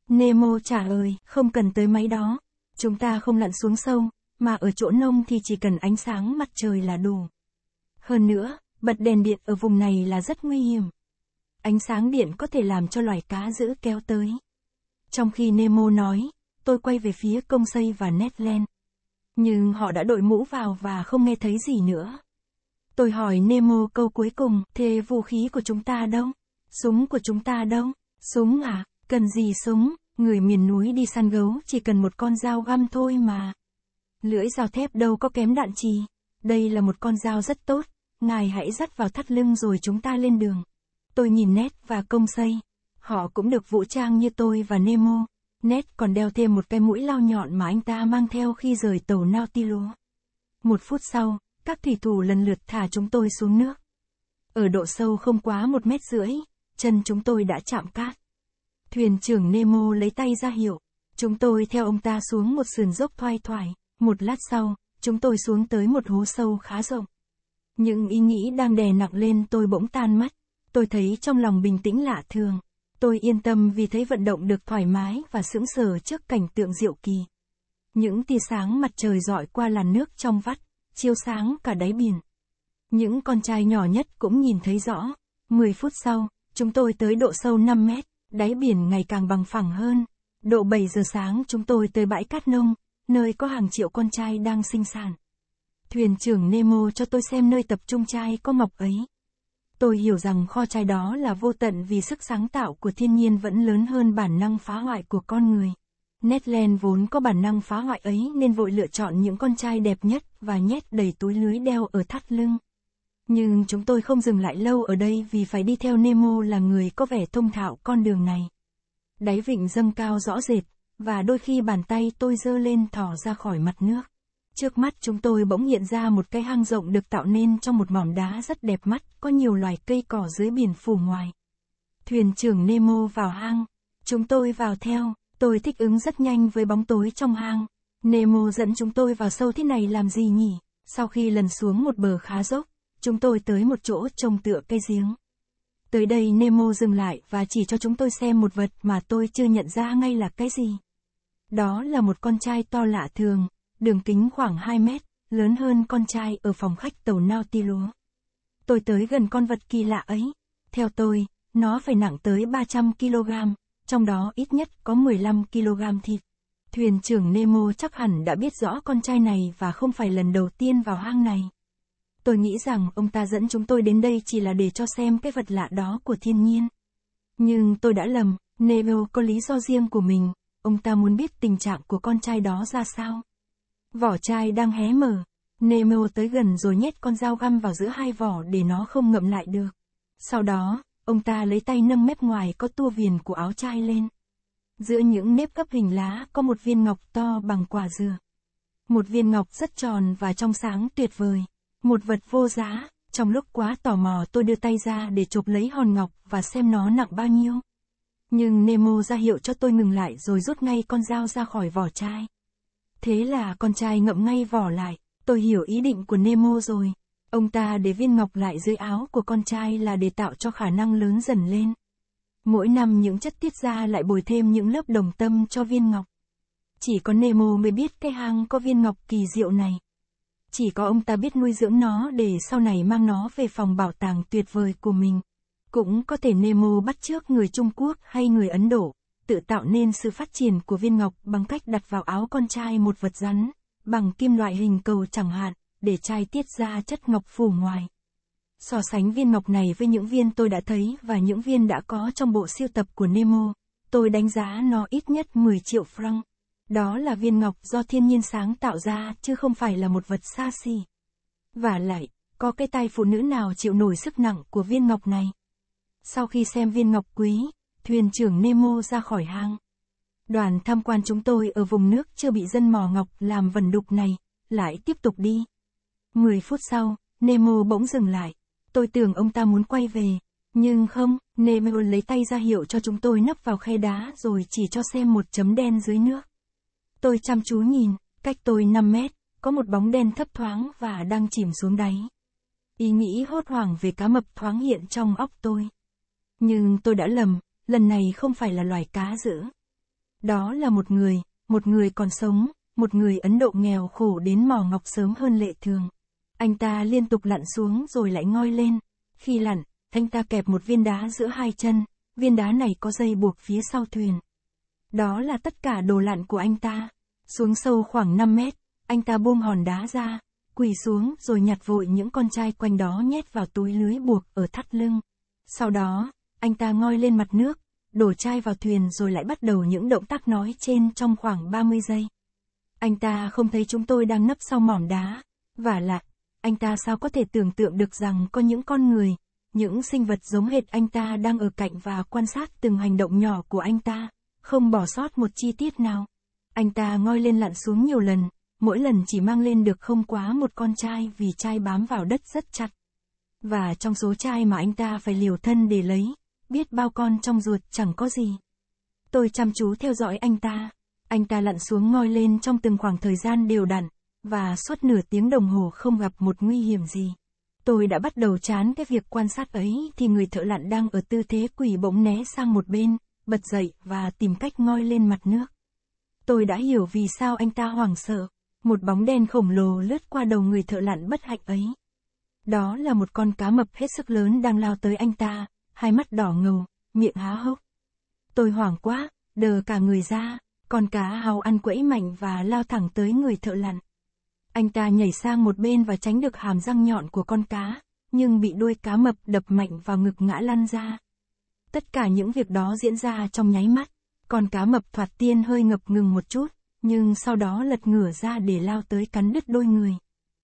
Nemo trả lời, không cần tới máy đó. Chúng ta không lặn xuống sâu, mà ở chỗ nông thì chỉ cần ánh sáng mặt trời là đủ. Hơn nữa, bật đèn điện ở vùng này là rất nguy hiểm. Ánh sáng điện có thể làm cho loài cá giữ kéo tới. Trong khi Nemo nói, tôi quay về phía công xây và Ned Land. Nhưng họ đã đội mũ vào và không nghe thấy gì nữa. Tôi hỏi Nemo câu cuối cùng, thế vũ khí của chúng ta đâu? Súng của chúng ta đâu? Súng à? Cần gì súng? Người miền núi đi săn gấu chỉ cần một con dao găm thôi mà. Lưỡi dao thép đâu có kém đạn trì. Đây là một con dao rất tốt. Ngài hãy dắt vào thắt lưng rồi chúng ta lên đường. Tôi nhìn nét và công xây. Họ cũng được vũ trang như tôi và Nemo. nét còn đeo thêm một cái mũi lao nhọn mà anh ta mang theo khi rời tàu Nautilus. Một phút sau, các thủy thủ lần lượt thả chúng tôi xuống nước. Ở độ sâu không quá một mét rưỡi, chân chúng tôi đã chạm cát. Thuyền trưởng Nemo lấy tay ra hiệu, chúng tôi theo ông ta xuống một sườn dốc thoai thoải, một lát sau, chúng tôi xuống tới một hố sâu khá rộng. Những ý nghĩ đang đè nặng lên tôi bỗng tan mất, tôi thấy trong lòng bình tĩnh lạ thường. Tôi yên tâm vì thấy vận động được thoải mái và sững sờ trước cảnh tượng diệu kỳ. Những tia sáng mặt trời dọi qua làn nước trong vắt, chiếu sáng cả đáy biển. Những con trai nhỏ nhất cũng nhìn thấy rõ. 10 phút sau, chúng tôi tới độ sâu 5 mét, đáy biển ngày càng bằng phẳng hơn. Độ 7 giờ sáng chúng tôi tới bãi cát nông, nơi có hàng triệu con trai đang sinh sản. Thuyền trưởng Nemo cho tôi xem nơi tập trung trai có mọc ấy. Tôi hiểu rằng kho trai đó là vô tận vì sức sáng tạo của thiên nhiên vẫn lớn hơn bản năng phá hoại của con người. Netland vốn có bản năng phá hoại ấy nên vội lựa chọn những con trai đẹp nhất và nhét đầy túi lưới đeo ở thắt lưng. Nhưng chúng tôi không dừng lại lâu ở đây vì phải đi theo Nemo là người có vẻ thông thạo con đường này. Đáy vịnh dâng cao rõ rệt, và đôi khi bàn tay tôi dơ lên thò ra khỏi mặt nước. Trước mắt chúng tôi bỗng hiện ra một cái hang rộng được tạo nên trong một mỏm đá rất đẹp mắt, có nhiều loài cây cỏ dưới biển phủ ngoài. Thuyền trưởng Nemo vào hang, chúng tôi vào theo. Tôi thích ứng rất nhanh với bóng tối trong hang. Nemo dẫn chúng tôi vào sâu thế này làm gì nhỉ? Sau khi lần xuống một bờ khá dốc, chúng tôi tới một chỗ trông tựa cây giếng. Tới đây Nemo dừng lại và chỉ cho chúng tôi xem một vật mà tôi chưa nhận ra ngay là cái gì. Đó là một con trai to lạ thường, đường kính khoảng 2 mét, lớn hơn con trai ở phòng khách tàu Nautilus. Tôi tới gần con vật kỳ lạ ấy. Theo tôi, nó phải nặng tới 300 kg trong đó ít nhất có 15 kg thịt. Thuyền trưởng Nemo chắc hẳn đã biết rõ con trai này và không phải lần đầu tiên vào hang này. Tôi nghĩ rằng ông ta dẫn chúng tôi đến đây chỉ là để cho xem cái vật lạ đó của thiên nhiên. Nhưng tôi đã lầm, Nemo có lý do riêng của mình, ông ta muốn biết tình trạng của con trai đó ra sao. Vỏ chai đang hé mở, Nemo tới gần rồi nhét con dao găm vào giữa hai vỏ để nó không ngậm lại được. Sau đó, Ông ta lấy tay nâng mép ngoài có tua viền của áo trai lên. Giữa những nếp gấp hình lá có một viên ngọc to bằng quả dừa. Một viên ngọc rất tròn và trong sáng tuyệt vời. Một vật vô giá, trong lúc quá tò mò tôi đưa tay ra để chụp lấy hòn ngọc và xem nó nặng bao nhiêu. Nhưng Nemo ra hiệu cho tôi ngừng lại rồi rút ngay con dao ra khỏi vỏ chai. Thế là con trai ngậm ngay vỏ lại, tôi hiểu ý định của Nemo rồi. Ông ta để viên ngọc lại dưới áo của con trai là để tạo cho khả năng lớn dần lên. Mỗi năm những chất tiết ra lại bồi thêm những lớp đồng tâm cho viên ngọc. Chỉ có Nemo mới biết cái hang có viên ngọc kỳ diệu này. Chỉ có ông ta biết nuôi dưỡng nó để sau này mang nó về phòng bảo tàng tuyệt vời của mình. Cũng có thể Nemo bắt chước người Trung Quốc hay người Ấn Độ, tự tạo nên sự phát triển của viên ngọc bằng cách đặt vào áo con trai một vật rắn, bằng kim loại hình cầu chẳng hạn để chai tiết ra chất ngọc phủ ngoài. So sánh viên ngọc này với những viên tôi đã thấy và những viên đã có trong bộ siêu tập của Nemo, tôi đánh giá nó ít nhất 10 triệu franc. Đó là viên ngọc do thiên nhiên sáng tạo ra chứ không phải là một vật xa xỉ. Và lại, có cái tay phụ nữ nào chịu nổi sức nặng của viên ngọc này? Sau khi xem viên ngọc quý, thuyền trưởng Nemo ra khỏi hang. Đoàn tham quan chúng tôi ở vùng nước chưa bị dân mò ngọc làm vần đục này, lại tiếp tục đi. 10 phút sau, Nemo bỗng dừng lại. Tôi tưởng ông ta muốn quay về. Nhưng không, Nemo lấy tay ra hiệu cho chúng tôi nấp vào khe đá rồi chỉ cho xem một chấm đen dưới nước. Tôi chăm chú nhìn, cách tôi 5 mét, có một bóng đen thấp thoáng và đang chìm xuống đáy. Ý nghĩ hốt hoảng về cá mập thoáng hiện trong óc tôi. Nhưng tôi đã lầm, lần này không phải là loài cá dữ. Đó là một người, một người còn sống, một người Ấn Độ nghèo khổ đến mò ngọc sớm hơn lệ thường. Anh ta liên tục lặn xuống rồi lại ngoi lên. Khi lặn, anh ta kẹp một viên đá giữa hai chân, viên đá này có dây buộc phía sau thuyền. Đó là tất cả đồ lặn của anh ta. Xuống sâu khoảng 5 mét, anh ta buông hòn đá ra, quỳ xuống rồi nhặt vội những con trai quanh đó nhét vào túi lưới buộc ở thắt lưng. Sau đó, anh ta ngoi lên mặt nước, đổ chai vào thuyền rồi lại bắt đầu những động tác nói trên trong khoảng 30 giây. Anh ta không thấy chúng tôi đang nấp sau mỏm đá, và là anh ta sao có thể tưởng tượng được rằng có những con người, những sinh vật giống hệt anh ta đang ở cạnh và quan sát từng hành động nhỏ của anh ta, không bỏ sót một chi tiết nào. Anh ta ngoi lên lặn xuống nhiều lần, mỗi lần chỉ mang lên được không quá một con trai vì trai bám vào đất rất chặt. Và trong số trai mà anh ta phải liều thân để lấy, biết bao con trong ruột chẳng có gì. Tôi chăm chú theo dõi anh ta. Anh ta lặn xuống ngoi lên trong từng khoảng thời gian đều đặn, và suốt nửa tiếng đồng hồ không gặp một nguy hiểm gì. Tôi đã bắt đầu chán cái việc quan sát ấy thì người thợ lặn đang ở tư thế quỳ bỗng né sang một bên, bật dậy và tìm cách ngoi lên mặt nước. Tôi đã hiểu vì sao anh ta hoảng sợ. Một bóng đen khổng lồ lướt qua đầu người thợ lặn bất hạnh ấy. Đó là một con cá mập hết sức lớn đang lao tới anh ta, hai mắt đỏ ngầu, miệng há hốc. Tôi hoảng quá, đờ cả người ra, con cá hào ăn quẫy mạnh và lao thẳng tới người thợ lặn. Anh ta nhảy sang một bên và tránh được hàm răng nhọn của con cá, nhưng bị đuôi cá mập đập mạnh vào ngực ngã lăn ra. Tất cả những việc đó diễn ra trong nháy mắt, con cá mập thoạt tiên hơi ngập ngừng một chút, nhưng sau đó lật ngửa ra để lao tới cắn đứt đôi người.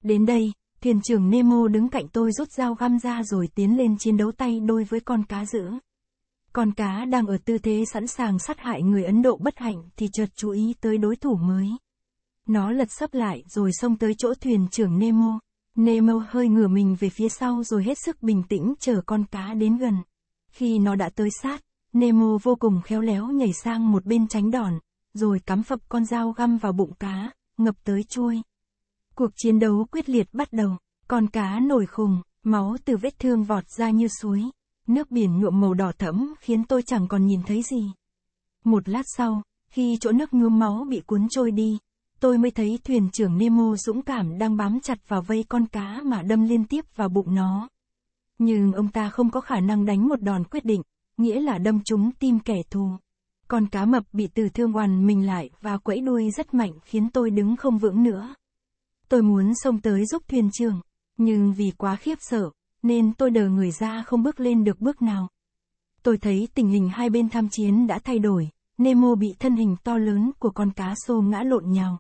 Đến đây, thuyền trưởng Nemo đứng cạnh tôi rút dao găm ra rồi tiến lên chiến đấu tay đôi với con cá dữ. Con cá đang ở tư thế sẵn sàng sát hại người Ấn Độ bất hạnh thì chợt chú ý tới đối thủ mới. Nó lật sấp lại rồi xông tới chỗ thuyền trưởng Nemo. Nemo hơi ngửa mình về phía sau rồi hết sức bình tĩnh chờ con cá đến gần. Khi nó đã tới sát, Nemo vô cùng khéo léo nhảy sang một bên tránh đòn, rồi cắm phập con dao găm vào bụng cá, ngập tới chui. Cuộc chiến đấu quyết liệt bắt đầu, con cá nổi khùng, máu từ vết thương vọt ra như suối. Nước biển nhuộm màu đỏ thẫm khiến tôi chẳng còn nhìn thấy gì. Một lát sau, khi chỗ nước nhuốm máu bị cuốn trôi đi, tôi mới thấy thuyền trưởng Nemo dũng cảm đang bám chặt vào vây con cá mà đâm liên tiếp vào bụng nó. Nhưng ông ta không có khả năng đánh một đòn quyết định, nghĩa là đâm trúng tim kẻ thù. Con cá mập bị từ thương oằn mình lại và quẫy đuôi rất mạnh khiến tôi đứng không vững nữa. Tôi muốn xông tới giúp thuyền trưởng, nhưng vì quá khiếp sợ, nên tôi đờ người ra không bước lên được bước nào. Tôi thấy tình hình hai bên tham chiến đã thay đổi, Nemo bị thân hình to lớn của con cá xô ngã lộn nhào.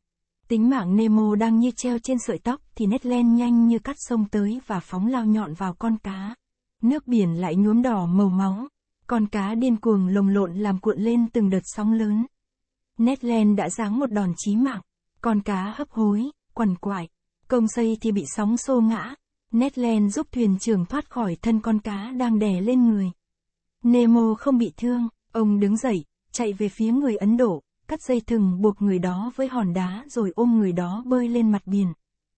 Tính mạng Nemo đang như treo trên sợi tóc thì nét len nhanh như cắt sông tới và phóng lao nhọn vào con cá. Nước biển lại nhuốm đỏ màu máu. Con cá điên cuồng lồng lộn làm cuộn lên từng đợt sóng lớn. Nét len đã giáng một đòn chí mạng. Con cá hấp hối, quằn quại. Công xây thì bị sóng xô ngã. Nét len giúp thuyền trưởng thoát khỏi thân con cá đang đè lên người. Nemo không bị thương, ông đứng dậy, chạy về phía người Ấn Độ cắt dây thừng buộc người đó với hòn đá rồi ôm người đó bơi lên mặt biển.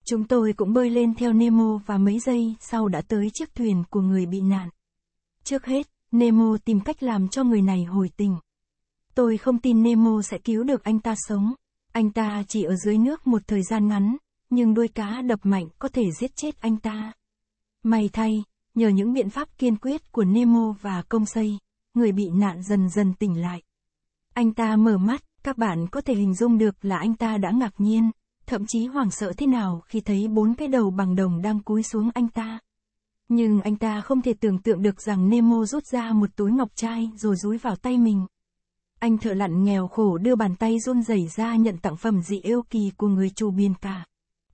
Chúng tôi cũng bơi lên theo Nemo và mấy giây sau đã tới chiếc thuyền của người bị nạn. Trước hết, Nemo tìm cách làm cho người này hồi tình. Tôi không tin Nemo sẽ cứu được anh ta sống. Anh ta chỉ ở dưới nước một thời gian ngắn, nhưng đuôi cá đập mạnh có thể giết chết anh ta. May thay, nhờ những biện pháp kiên quyết của Nemo và công xây, người bị nạn dần dần tỉnh lại. Anh ta mở mắt, các bạn có thể hình dung được là anh ta đã ngạc nhiên, thậm chí hoảng sợ thế nào khi thấy bốn cái đầu bằng đồng đang cúi xuống anh ta. Nhưng anh ta không thể tưởng tượng được rằng Nemo rút ra một túi ngọc trai rồi dúi vào tay mình. Anh thợ lặn nghèo khổ đưa bàn tay run rẩy ra nhận tặng phẩm dị yêu kỳ của người chủ biển cả.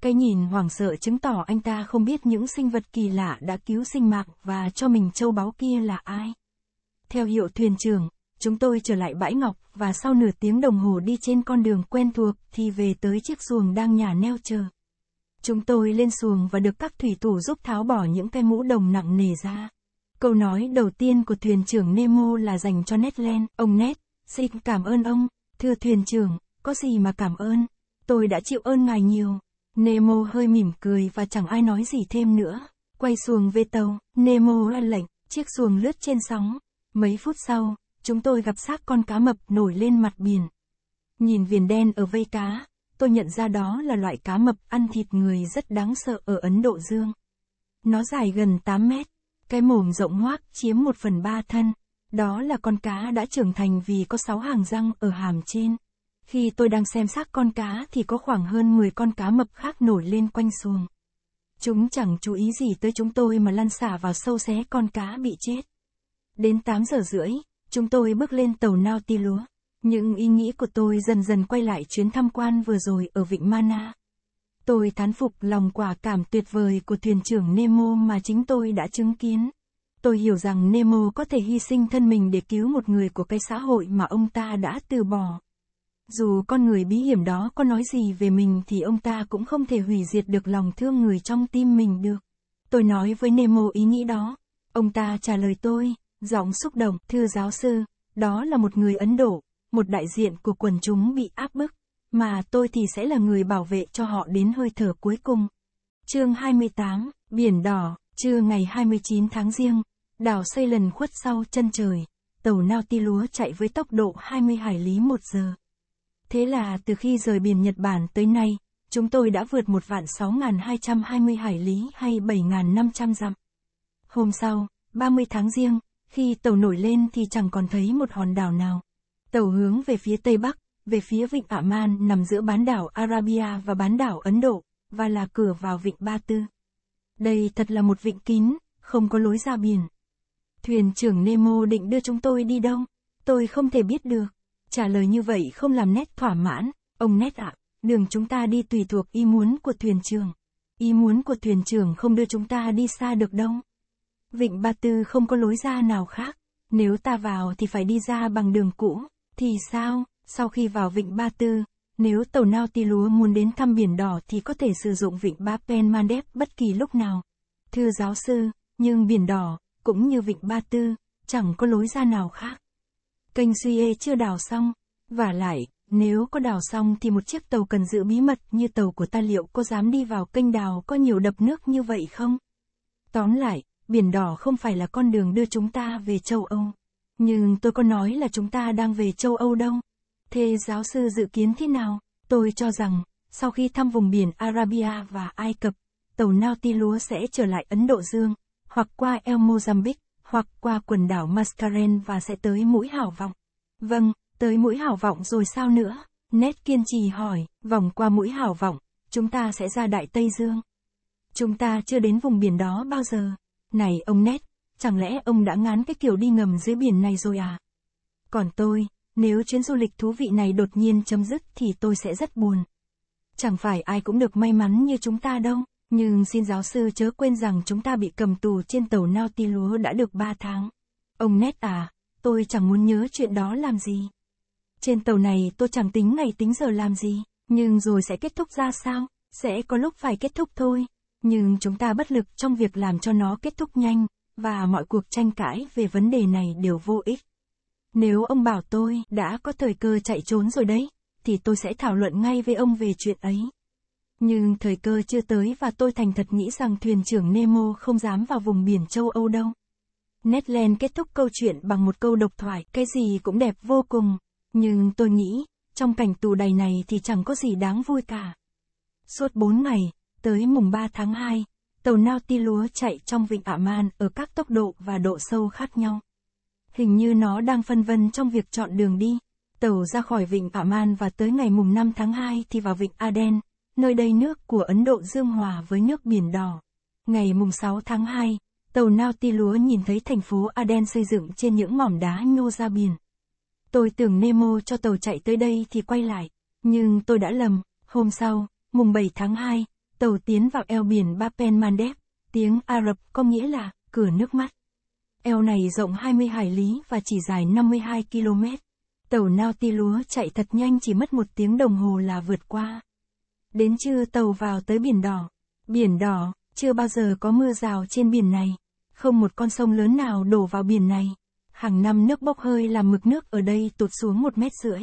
Cái nhìn hoảng sợ chứng tỏ anh ta không biết những sinh vật kỳ lạ đã cứu sinh mạng và cho mình châu báu kia là ai. Theo hiệu thuyền trưởng, Chúng tôi trở lại bãi ngọc, và sau nửa tiếng đồng hồ đi trên con đường quen thuộc, thì về tới chiếc xuồng đang nhà neo chờ. Chúng tôi lên xuồng và được các thủy thủ giúp tháo bỏ những cái mũ đồng nặng nề ra. Câu nói đầu tiên của thuyền trưởng Nemo là dành cho Netland, ông Ned, xin cảm ơn ông, thưa thuyền trưởng, có gì mà cảm ơn, tôi đã chịu ơn ngài nhiều. Nemo hơi mỉm cười và chẳng ai nói gì thêm nữa. Quay xuồng về tàu, Nemo ra lệnh, chiếc xuồng lướt trên sóng. Mấy phút sau, chúng tôi gặp xác con cá mập nổi lên mặt biển. Nhìn viền đen ở vây cá, tôi nhận ra đó là loại cá mập ăn thịt người rất đáng sợ ở Ấn Độ Dương. Nó dài gần 8 mét, cái mồm rộng ngoác chiếm 1 phần 3 thân. Đó là con cá đã trưởng thành vì có 6 hàng răng ở hàm trên. Khi tôi đang xem xác con cá thì có khoảng hơn 10 con cá mập khác nổi lên quanh xuồng. Chúng chẳng chú ý gì tới chúng tôi mà lăn xả vào sâu xé con cá bị chết. Đến 8 giờ rưỡi, Chúng tôi bước lên tàu Nautilus. Những ý nghĩ của tôi dần dần quay lại chuyến tham quan vừa rồi ở Vịnh Mana. Tôi thán phục lòng quả cảm tuyệt vời của thuyền trưởng Nemo mà chính tôi đã chứng kiến. Tôi hiểu rằng Nemo có thể hy sinh thân mình để cứu một người của cái xã hội mà ông ta đã từ bỏ. Dù con người bí hiểm đó có nói gì về mình thì ông ta cũng không thể hủy diệt được lòng thương người trong tim mình được. Tôi nói với Nemo ý nghĩ đó. Ông ta trả lời tôi, Giọng xúc động, thưa giáo sư, đó là một người Ấn Độ, một đại diện của quần chúng bị áp bức, mà tôi thì sẽ là người bảo vệ cho họ đến hơi thở cuối cùng. Chương 28, Biển Đỏ, trưa ngày 29 tháng riêng đảo xây lần khuất sau chân trời, tàu nao ti lúa chạy với tốc độ 20 hải lý một giờ. Thế là từ khi rời biển Nhật Bản tới nay, chúng tôi đã vượt một vạn 6.220 hải lý hay 7.500 dặm. Hôm sau, 30 tháng riêng khi tàu nổi lên thì chẳng còn thấy một hòn đảo nào. Tàu hướng về phía Tây Bắc, về phía vịnh Ả Aman nằm giữa bán đảo Arabia và bán đảo Ấn Độ, và là cửa vào vịnh Ba Tư. Đây thật là một vịnh kín, không có lối ra biển. Thuyền trưởng Nemo định đưa chúng tôi đi đâu? Tôi không thể biết được. Trả lời như vậy không làm nét thỏa mãn, ông nét ạ, à, đường chúng ta đi tùy thuộc ý muốn của thuyền trưởng. Ý muốn của thuyền trưởng không đưa chúng ta đi xa được đâu. Vịnh Ba Tư không có lối ra nào khác, nếu ta vào thì phải đi ra bằng đường cũ, thì sao, sau khi vào Vịnh Ba Tư, nếu tàu nao ti lúa muốn đến thăm biển đỏ thì có thể sử dụng Vịnh Ba Pen Mandeb bất kỳ lúc nào. Thưa giáo sư, nhưng biển đỏ, cũng như Vịnh Ba Tư, chẳng có lối ra nào khác. Kênh Suez chưa đào xong, và lại, nếu có đào xong thì một chiếc tàu cần giữ bí mật như tàu của ta liệu có dám đi vào kênh đào có nhiều đập nước như vậy không? Tóm lại, biển đỏ không phải là con đường đưa chúng ta về châu Âu. Nhưng tôi có nói là chúng ta đang về châu Âu đâu. Thế giáo sư dự kiến thế nào? Tôi cho rằng, sau khi thăm vùng biển Arabia và Ai Cập, tàu nautilus sẽ trở lại Ấn Độ Dương, hoặc qua El Mozambique, hoặc qua quần đảo Mascaren và sẽ tới mũi hảo vọng. Vâng, tới mũi hảo vọng rồi sao nữa? Nét kiên trì hỏi, vòng qua mũi hảo vọng, chúng ta sẽ ra Đại Tây Dương. Chúng ta chưa đến vùng biển đó bao giờ. Này ông Nét, chẳng lẽ ông đã ngán cái kiểu đi ngầm dưới biển này rồi à? Còn tôi, nếu chuyến du lịch thú vị này đột nhiên chấm dứt thì tôi sẽ rất buồn. Chẳng phải ai cũng được may mắn như chúng ta đâu, nhưng xin giáo sư chớ quên rằng chúng ta bị cầm tù trên tàu nao ti lúa đã được 3 tháng. Ông Nét à, tôi chẳng muốn nhớ chuyện đó làm gì. Trên tàu này tôi chẳng tính ngày tính giờ làm gì, nhưng rồi sẽ kết thúc ra sao, sẽ có lúc phải kết thúc thôi nhưng chúng ta bất lực trong việc làm cho nó kết thúc nhanh, và mọi cuộc tranh cãi về vấn đề này đều vô ích. Nếu ông bảo tôi đã có thời cơ chạy trốn rồi đấy, thì tôi sẽ thảo luận ngay với ông về chuyện ấy. Nhưng thời cơ chưa tới và tôi thành thật nghĩ rằng thuyền trưởng Nemo không dám vào vùng biển châu Âu đâu. Ned Land kết thúc câu chuyện bằng một câu độc thoại, cái gì cũng đẹp vô cùng, nhưng tôi nghĩ, trong cảnh tù đầy này thì chẳng có gì đáng vui cả. Suốt bốn ngày, Tới mùng 3 tháng 2, tàu nao ti lúa chạy trong vịnh Ả Man ở các tốc độ và độ sâu khác nhau. Hình như nó đang phân vân trong việc chọn đường đi. Tàu ra khỏi vịnh Ả Man và tới ngày mùng 5 tháng 2 thì vào vịnh Aden, nơi đây nước của Ấn Độ dương hòa với nước biển đỏ. Ngày mùng 6 tháng 2, tàu nao ti lúa nhìn thấy thành phố Aden xây dựng trên những mỏm đá nhô ra biển. Tôi tưởng Nemo cho tàu chạy tới đây thì quay lại, nhưng tôi đã lầm. Hôm sau, mùng 7 tháng 2, Tàu tiến vào eo biển Bapen Mandeb, tiếng Ả Rập có nghĩa là cửa nước mắt. Eo này rộng 20 hải lý và chỉ dài 52 km. Tàu nao ti lúa chạy thật nhanh chỉ mất một tiếng đồng hồ là vượt qua. Đến trưa tàu vào tới biển đỏ. Biển đỏ, chưa bao giờ có mưa rào trên biển này. Không một con sông lớn nào đổ vào biển này. Hàng năm nước bốc hơi làm mực nước ở đây tụt xuống một mét rưỡi.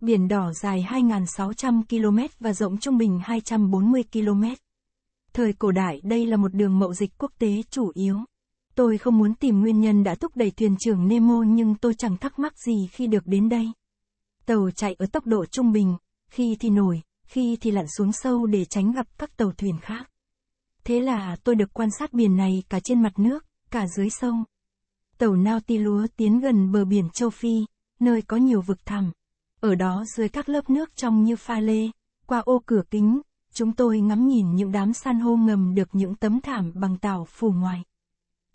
Biển đỏ dài 2.600 km và rộng trung bình 240 km. Thời cổ đại đây là một đường mậu dịch quốc tế chủ yếu. Tôi không muốn tìm nguyên nhân đã thúc đẩy thuyền trưởng Nemo nhưng tôi chẳng thắc mắc gì khi được đến đây. Tàu chạy ở tốc độ trung bình, khi thì nổi, khi thì lặn xuống sâu để tránh gặp các tàu thuyền khác. Thế là tôi được quan sát biển này cả trên mặt nước, cả dưới sông. Tàu Nautilus tiến gần bờ biển châu Phi, nơi có nhiều vực thẳm. Ở đó dưới các lớp nước trong như pha lê, qua ô cửa kính, chúng tôi ngắm nhìn những đám san hô ngầm được những tấm thảm bằng tảo phủ ngoài.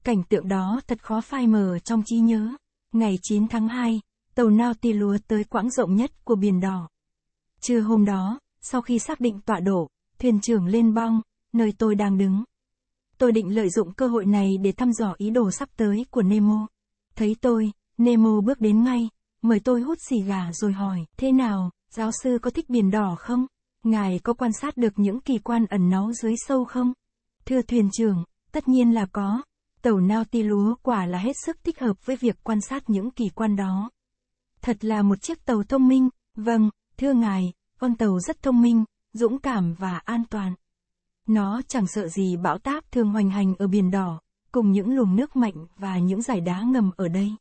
Cảnh tượng đó thật khó phai mờ trong trí nhớ. Ngày 9 tháng 2, tàu Nautilus tới quãng rộng nhất của Biển Đỏ. Trưa hôm đó, sau khi xác định tọa độ, thuyền trưởng lên bong, nơi tôi đang đứng. Tôi định lợi dụng cơ hội này để thăm dò ý đồ sắp tới của Nemo. Thấy tôi, Nemo bước đến ngay, mời tôi hút xì gà rồi hỏi, thế nào, giáo sư có thích biển đỏ không? Ngài có quan sát được những kỳ quan ẩn náu dưới sâu không? Thưa thuyền trưởng, tất nhiên là có. Tàu nao ti lúa quả là hết sức thích hợp với việc quan sát những kỳ quan đó. Thật là một chiếc tàu thông minh, vâng, thưa ngài, con tàu rất thông minh, dũng cảm và an toàn. Nó chẳng sợ gì bão táp thường hoành hành ở biển đỏ, cùng những luồng nước mạnh và những dải đá ngầm ở đây.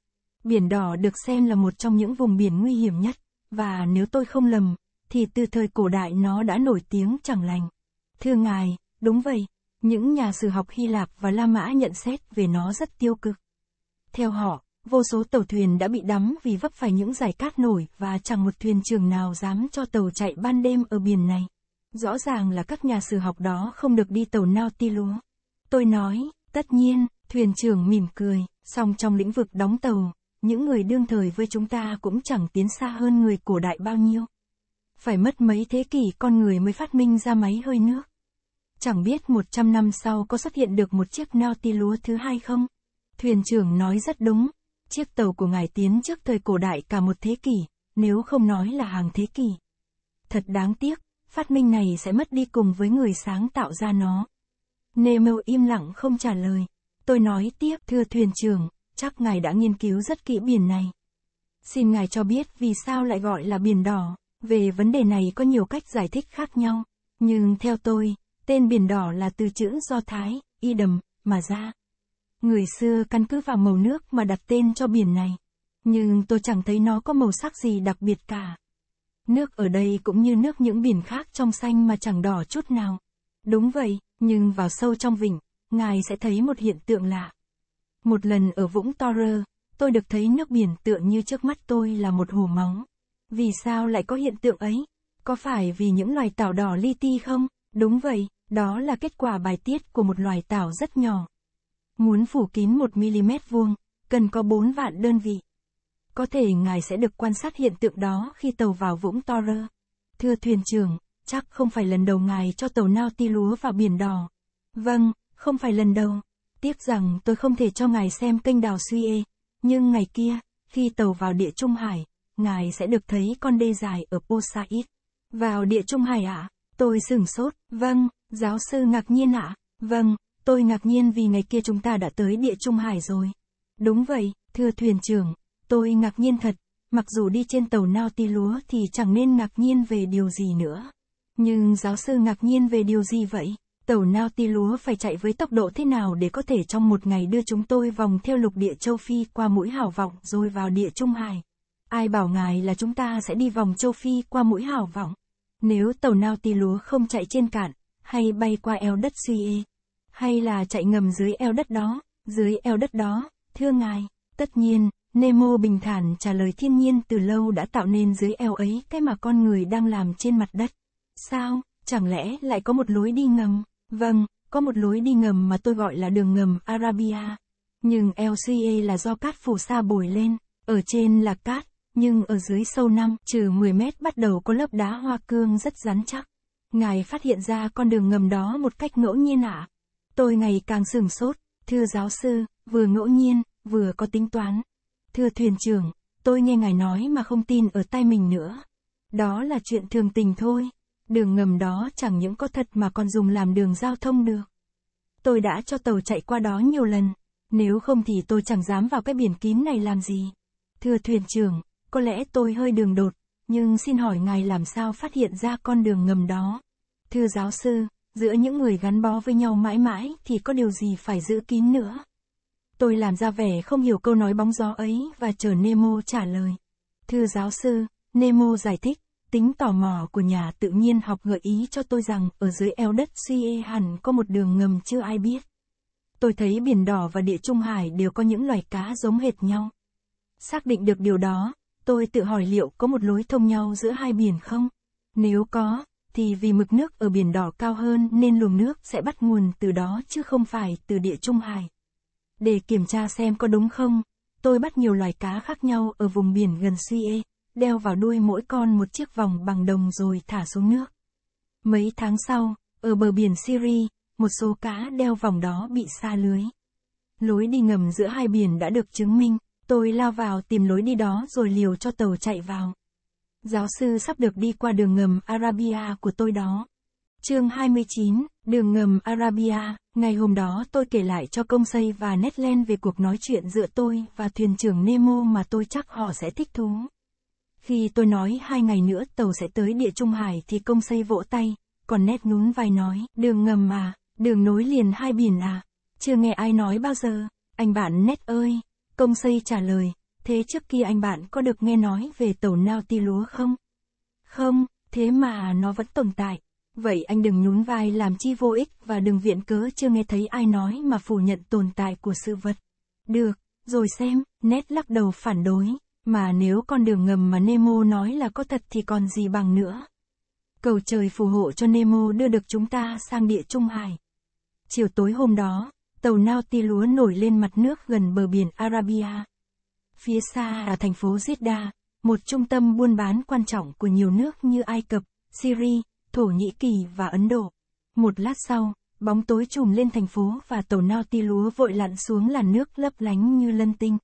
Biển đỏ được xem là một trong những vùng biển nguy hiểm nhất, và nếu tôi không lầm, thì từ thời cổ đại nó đã nổi tiếng chẳng lành. Thưa ngài, đúng vậy, những nhà sử học Hy Lạp và La Mã nhận xét về nó rất tiêu cực. Theo họ, vô số tàu thuyền đã bị đắm vì vấp phải những giải cát nổi và chẳng một thuyền trường nào dám cho tàu chạy ban đêm ở biển này. Rõ ràng là các nhà sử học đó không được đi tàu Nautilus. Tôi nói, tất nhiên, thuyền trưởng mỉm cười, song trong lĩnh vực đóng tàu, những người đương thời với chúng ta cũng chẳng tiến xa hơn người cổ đại bao nhiêu. Phải mất mấy thế kỷ con người mới phát minh ra máy hơi nước. Chẳng biết 100 năm sau có xuất hiện được một chiếc nao ti lúa thứ hai không? Thuyền trưởng nói rất đúng. Chiếc tàu của ngài tiến trước thời cổ đại cả một thế kỷ, nếu không nói là hàng thế kỷ. Thật đáng tiếc, phát minh này sẽ mất đi cùng với người sáng tạo ra nó. Nemo im lặng không trả lời. Tôi nói tiếp, thưa thuyền trưởng, chắc ngài đã nghiên cứu rất kỹ biển này. Xin ngài cho biết vì sao lại gọi là biển đỏ. Về vấn đề này có nhiều cách giải thích khác nhau, nhưng theo tôi, tên biển đỏ là từ chữ Do Thái, y đầm, mà ra. Người xưa căn cứ vào màu nước mà đặt tên cho biển này, nhưng tôi chẳng thấy nó có màu sắc gì đặc biệt cả. Nước ở đây cũng như nước những biển khác trong xanh mà chẳng đỏ chút nào. Đúng vậy, nhưng vào sâu trong vịnh, ngài sẽ thấy một hiện tượng lạ. Một lần ở vũng Torre, tôi được thấy nước biển tựa như trước mắt tôi là một hồ móng. Vì sao lại có hiện tượng ấy? Có phải vì những loài tảo đỏ li ti không? Đúng vậy, đó là kết quả bài tiết của một loài tảo rất nhỏ. Muốn phủ kín 1mm vuông, cần có 4 vạn đơn vị. Có thể ngài sẽ được quan sát hiện tượng đó khi tàu vào vũng Torre. Thưa thuyền trưởng, chắc không phải lần đầu ngài cho tàu nao ti lúa vào biển đỏ. Vâng, không phải lần đầu. Tiếc rằng tôi không thể cho ngài xem kênh đào suy ê, nhưng ngày kia, khi tàu vào địa Trung Hải, ngài sẽ được thấy con đê dài ở Posaid. Vào địa Trung Hải ạ, à? tôi sửng sốt, vâng, giáo sư ngạc nhiên ạ, à? vâng, tôi ngạc nhiên vì ngày kia chúng ta đã tới địa Trung Hải rồi. Đúng vậy, thưa thuyền trưởng, tôi ngạc nhiên thật, mặc dù đi trên tàu nao ti lúa thì chẳng nên ngạc nhiên về điều gì nữa. Nhưng giáo sư ngạc nhiên về điều gì vậy? tàu nao ti lúa phải chạy với tốc độ thế nào để có thể trong một ngày đưa chúng tôi vòng theo lục địa châu Phi qua mũi hảo vọng rồi vào địa Trung Hải. Ai bảo ngài là chúng ta sẽ đi vòng châu Phi qua mũi hảo vọng. Nếu tàu nao ti lúa không chạy trên cạn, hay bay qua eo đất Suez, hay là chạy ngầm dưới eo đất đó, dưới eo đất đó, thưa ngài, tất nhiên, Nemo bình thản trả lời thiên nhiên từ lâu đã tạo nên dưới eo ấy cái mà con người đang làm trên mặt đất. Sao, chẳng lẽ lại có một lối đi ngầm? Vâng, có một lối đi ngầm mà tôi gọi là đường ngầm Arabia. Nhưng LCA là do cát phủ sa bồi lên, ở trên là cát, nhưng ở dưới sâu 5 trừ 10 mét bắt đầu có lớp đá hoa cương rất rắn chắc. Ngài phát hiện ra con đường ngầm đó một cách ngẫu nhiên ạ. Tôi ngày càng sửng sốt, thưa giáo sư, vừa ngẫu nhiên, vừa có tính toán. Thưa thuyền trưởng, tôi nghe ngài nói mà không tin ở tay mình nữa. Đó là chuyện thường tình thôi. Đường ngầm đó chẳng những có thật mà còn dùng làm đường giao thông được. Tôi đã cho tàu chạy qua đó nhiều lần. Nếu không thì tôi chẳng dám vào cái biển kín này làm gì. Thưa thuyền trưởng, có lẽ tôi hơi đường đột, nhưng xin hỏi ngài làm sao phát hiện ra con đường ngầm đó? Thưa giáo sư, giữa những người gắn bó với nhau mãi mãi thì có điều gì phải giữ kín nữa? Tôi làm ra vẻ không hiểu câu nói bóng gió ấy và chờ Nemo trả lời. Thưa giáo sư, Nemo giải thích, Tính tò mò của nhà tự nhiên học gợi ý cho tôi rằng ở dưới eo đất CE hẳn có một đường ngầm chưa ai biết. Tôi thấy biển đỏ và địa trung hải đều có những loài cá giống hệt nhau. Xác định được điều đó, tôi tự hỏi liệu có một lối thông nhau giữa hai biển không? Nếu có, thì vì mực nước ở biển đỏ cao hơn nên luồng nước sẽ bắt nguồn từ đó chứ không phải từ địa trung hải. Để kiểm tra xem có đúng không, tôi bắt nhiều loài cá khác nhau ở vùng biển gần CE đeo vào đuôi mỗi con một chiếc vòng bằng đồng rồi thả xuống nước. Mấy tháng sau, ở bờ biển Syria, một số cá đeo vòng đó bị xa lưới. Lối đi ngầm giữa hai biển đã được chứng minh, tôi lao vào tìm lối đi đó rồi liều cho tàu chạy vào. Giáo sư sắp được đi qua đường ngầm Arabia của tôi đó. Chương 29, đường ngầm Arabia, ngày hôm đó tôi kể lại cho công xây và Netland về cuộc nói chuyện giữa tôi và thuyền trưởng Nemo mà tôi chắc họ sẽ thích thú. Khi tôi nói hai ngày nữa tàu sẽ tới địa Trung Hải thì công xây vỗ tay, còn nét nhún vai nói, đường ngầm à, đường nối liền hai biển à, chưa nghe ai nói bao giờ, anh bạn nét ơi, công xây trả lời, thế trước kia anh bạn có được nghe nói về tàu nao ti lúa không? Không, thế mà nó vẫn tồn tại. Vậy anh đừng nhún vai làm chi vô ích và đừng viện cớ chưa nghe thấy ai nói mà phủ nhận tồn tại của sự vật. Được, rồi xem, nét lắc đầu phản đối. Mà nếu con đường ngầm mà Nemo nói là có thật thì còn gì bằng nữa. Cầu trời phù hộ cho Nemo đưa được chúng ta sang địa Trung Hải. Chiều tối hôm đó, tàu nao ti lúa nổi lên mặt nước gần bờ biển Arabia. Phía xa là thành phố Jeddah, một trung tâm buôn bán quan trọng của nhiều nước như Ai Cập, Syria, Thổ Nhĩ Kỳ và Ấn Độ. Một lát sau, bóng tối trùm lên thành phố và tàu nao ti lúa vội lặn xuống làn nước lấp lánh như lân tinh.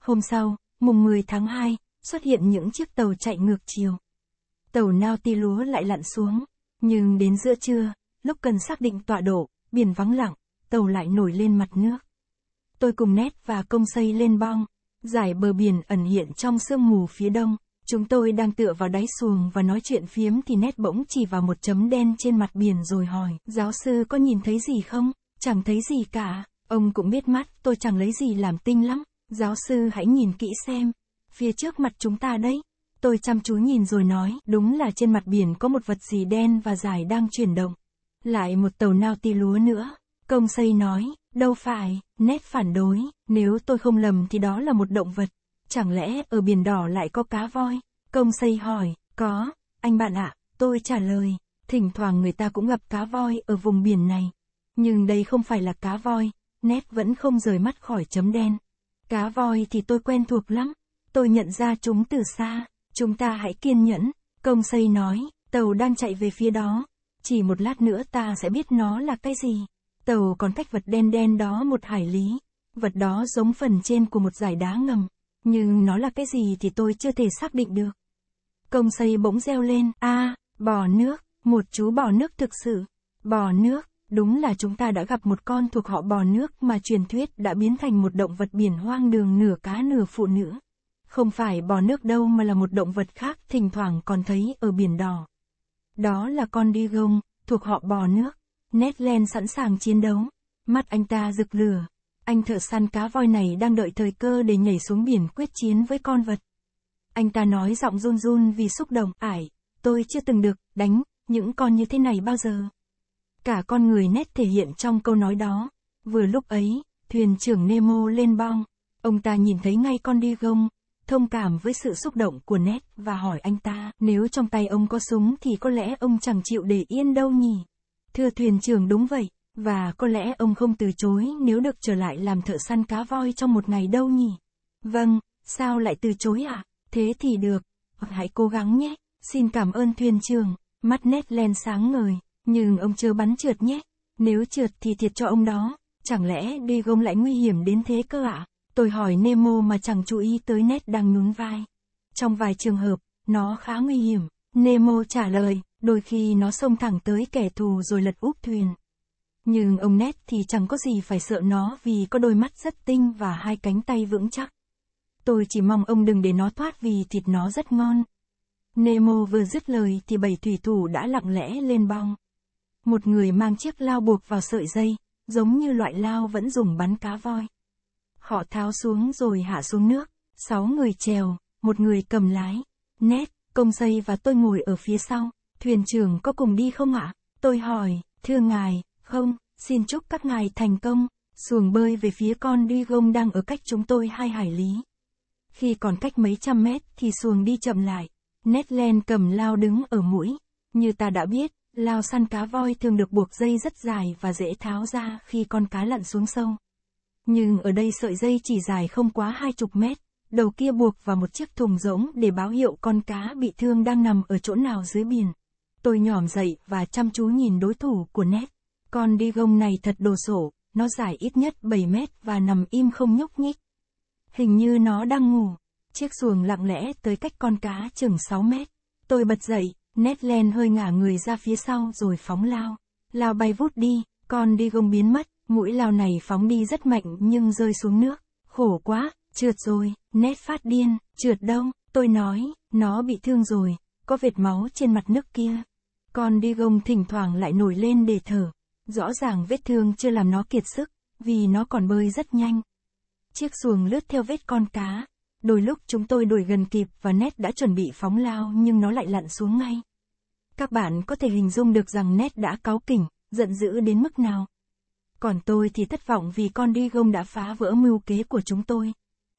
Hôm sau, mùng 10 tháng 2, xuất hiện những chiếc tàu chạy ngược chiều. Tàu nao ti lúa lại lặn xuống, nhưng đến giữa trưa, lúc cần xác định tọa độ, biển vắng lặng, tàu lại nổi lên mặt nước. Tôi cùng nét và công xây lên bong, giải bờ biển ẩn hiện trong sương mù phía đông, chúng tôi đang tựa vào đáy xuồng và nói chuyện phiếm thì nét bỗng chỉ vào một chấm đen trên mặt biển rồi hỏi, giáo sư có nhìn thấy gì không? Chẳng thấy gì cả, ông cũng biết mắt, tôi chẳng lấy gì làm tinh lắm, Giáo sư hãy nhìn kỹ xem, phía trước mặt chúng ta đấy. Tôi chăm chú nhìn rồi nói, đúng là trên mặt biển có một vật gì đen và dài đang chuyển động. Lại một tàu nao ti lúa nữa. Công xây nói, đâu phải, nét phản đối, nếu tôi không lầm thì đó là một động vật. Chẳng lẽ ở biển đỏ lại có cá voi? Công xây hỏi, có, anh bạn ạ, à, tôi trả lời, thỉnh thoảng người ta cũng gặp cá voi ở vùng biển này. Nhưng đây không phải là cá voi, nét vẫn không rời mắt khỏi chấm đen. Cá voi thì tôi quen thuộc lắm, tôi nhận ra chúng từ xa, chúng ta hãy kiên nhẫn, công xây nói, tàu đang chạy về phía đó, chỉ một lát nữa ta sẽ biết nó là cái gì. Tàu còn cách vật đen đen đó một hải lý, vật đó giống phần trên của một dải đá ngầm, nhưng nó là cái gì thì tôi chưa thể xác định được. Công xây bỗng reo lên, a, à, bò nước, một chú bò nước thực sự, bò nước, Đúng là chúng ta đã gặp một con thuộc họ bò nước mà truyền thuyết đã biến thành một động vật biển hoang đường nửa cá nửa phụ nữ. Không phải bò nước đâu mà là một động vật khác thỉnh thoảng còn thấy ở biển đỏ. Đó là con đi gông, thuộc họ bò nước. Netland sẵn sàng chiến đấu. Mắt anh ta rực lửa. Anh thợ săn cá voi này đang đợi thời cơ để nhảy xuống biển quyết chiến với con vật. Anh ta nói giọng run run vì xúc động, ải, tôi chưa từng được, đánh, những con như thế này bao giờ cả con người nét thể hiện trong câu nói đó. Vừa lúc ấy, thuyền trưởng Nemo lên bong. Ông ta nhìn thấy ngay con đi gông, thông cảm với sự xúc động của nét và hỏi anh ta, nếu trong tay ông có súng thì có lẽ ông chẳng chịu để yên đâu nhỉ? Thưa thuyền trưởng đúng vậy, và có lẽ ông không từ chối nếu được trở lại làm thợ săn cá voi trong một ngày đâu nhỉ? Vâng, sao lại từ chối ạ? À? Thế thì được, hãy cố gắng nhé. Xin cảm ơn thuyền trưởng, mắt nét len sáng ngời. Nhưng ông chưa bắn trượt nhé. Nếu trượt thì thiệt cho ông đó. Chẳng lẽ đi gông lại nguy hiểm đến thế cơ ạ? À? Tôi hỏi Nemo mà chẳng chú ý tới nét đang nhún vai. Trong vài trường hợp, nó khá nguy hiểm. Nemo trả lời, đôi khi nó xông thẳng tới kẻ thù rồi lật úp thuyền. Nhưng ông nét thì chẳng có gì phải sợ nó vì có đôi mắt rất tinh và hai cánh tay vững chắc. Tôi chỉ mong ông đừng để nó thoát vì thịt nó rất ngon. Nemo vừa dứt lời thì bảy thủy thủ đã lặng lẽ lên bong một người mang chiếc lao buộc vào sợi dây, giống như loại lao vẫn dùng bắn cá voi. Họ tháo xuống rồi hạ xuống nước, sáu người trèo, một người cầm lái, nét, công dây và tôi ngồi ở phía sau, thuyền trưởng có cùng đi không ạ? Tôi hỏi, thưa ngài, không, xin chúc các ngài thành công, xuồng bơi về phía con đi gông đang ở cách chúng tôi hai hải lý. Khi còn cách mấy trăm mét thì xuồng đi chậm lại, Ned Land cầm lao đứng ở mũi, như ta đã biết, Lao săn cá voi thường được buộc dây rất dài và dễ tháo ra khi con cá lặn xuống sông. Nhưng ở đây sợi dây chỉ dài không quá 20 mét, đầu kia buộc vào một chiếc thùng rỗng để báo hiệu con cá bị thương đang nằm ở chỗ nào dưới biển. Tôi nhỏm dậy và chăm chú nhìn đối thủ của nét. Con đi gông này thật đồ sổ, nó dài ít nhất 7 mét và nằm im không nhúc nhích. Hình như nó đang ngủ. Chiếc xuồng lặng lẽ tới cách con cá chừng 6 mét. Tôi bật dậy, Netland hơi ngả người ra phía sau rồi phóng lao. Lao bay vút đi, con đi gông biến mất, mũi lao này phóng đi rất mạnh nhưng rơi xuống nước. Khổ quá, trượt rồi, nét phát điên, trượt đâu, tôi nói, nó bị thương rồi, có vệt máu trên mặt nước kia. Con đi gông thỉnh thoảng lại nổi lên để thở. Rõ ràng vết thương chưa làm nó kiệt sức, vì nó còn bơi rất nhanh. Chiếc xuồng lướt theo vết con cá, Đôi lúc chúng tôi đuổi gần kịp và Ned đã chuẩn bị phóng lao nhưng nó lại lặn xuống ngay. Các bạn có thể hình dung được rằng Ned đã cáu kỉnh, giận dữ đến mức nào. Còn tôi thì thất vọng vì con đi gông đã phá vỡ mưu kế của chúng tôi.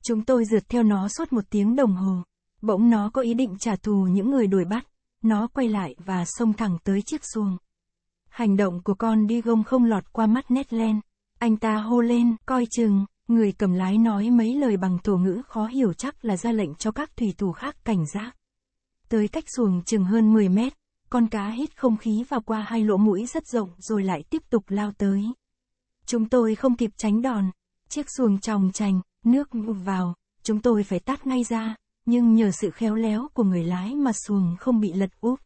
Chúng tôi rượt theo nó suốt một tiếng đồng hồ. Bỗng nó có ý định trả thù những người đuổi bắt. Nó quay lại và xông thẳng tới chiếc xuồng. Hành động của con đi gông không lọt qua mắt Ned Land. Anh ta hô lên, coi chừng, Người cầm lái nói mấy lời bằng thổ ngữ khó hiểu chắc là ra lệnh cho các thủy thủ khác cảnh giác. Tới cách xuồng chừng hơn 10 mét, con cá hít không khí vào qua hai lỗ mũi rất rộng rồi lại tiếp tục lao tới. Chúng tôi không kịp tránh đòn, chiếc xuồng tròng chành, nước ngụp vào, chúng tôi phải tắt ngay ra, nhưng nhờ sự khéo léo của người lái mà xuồng không bị lật úp.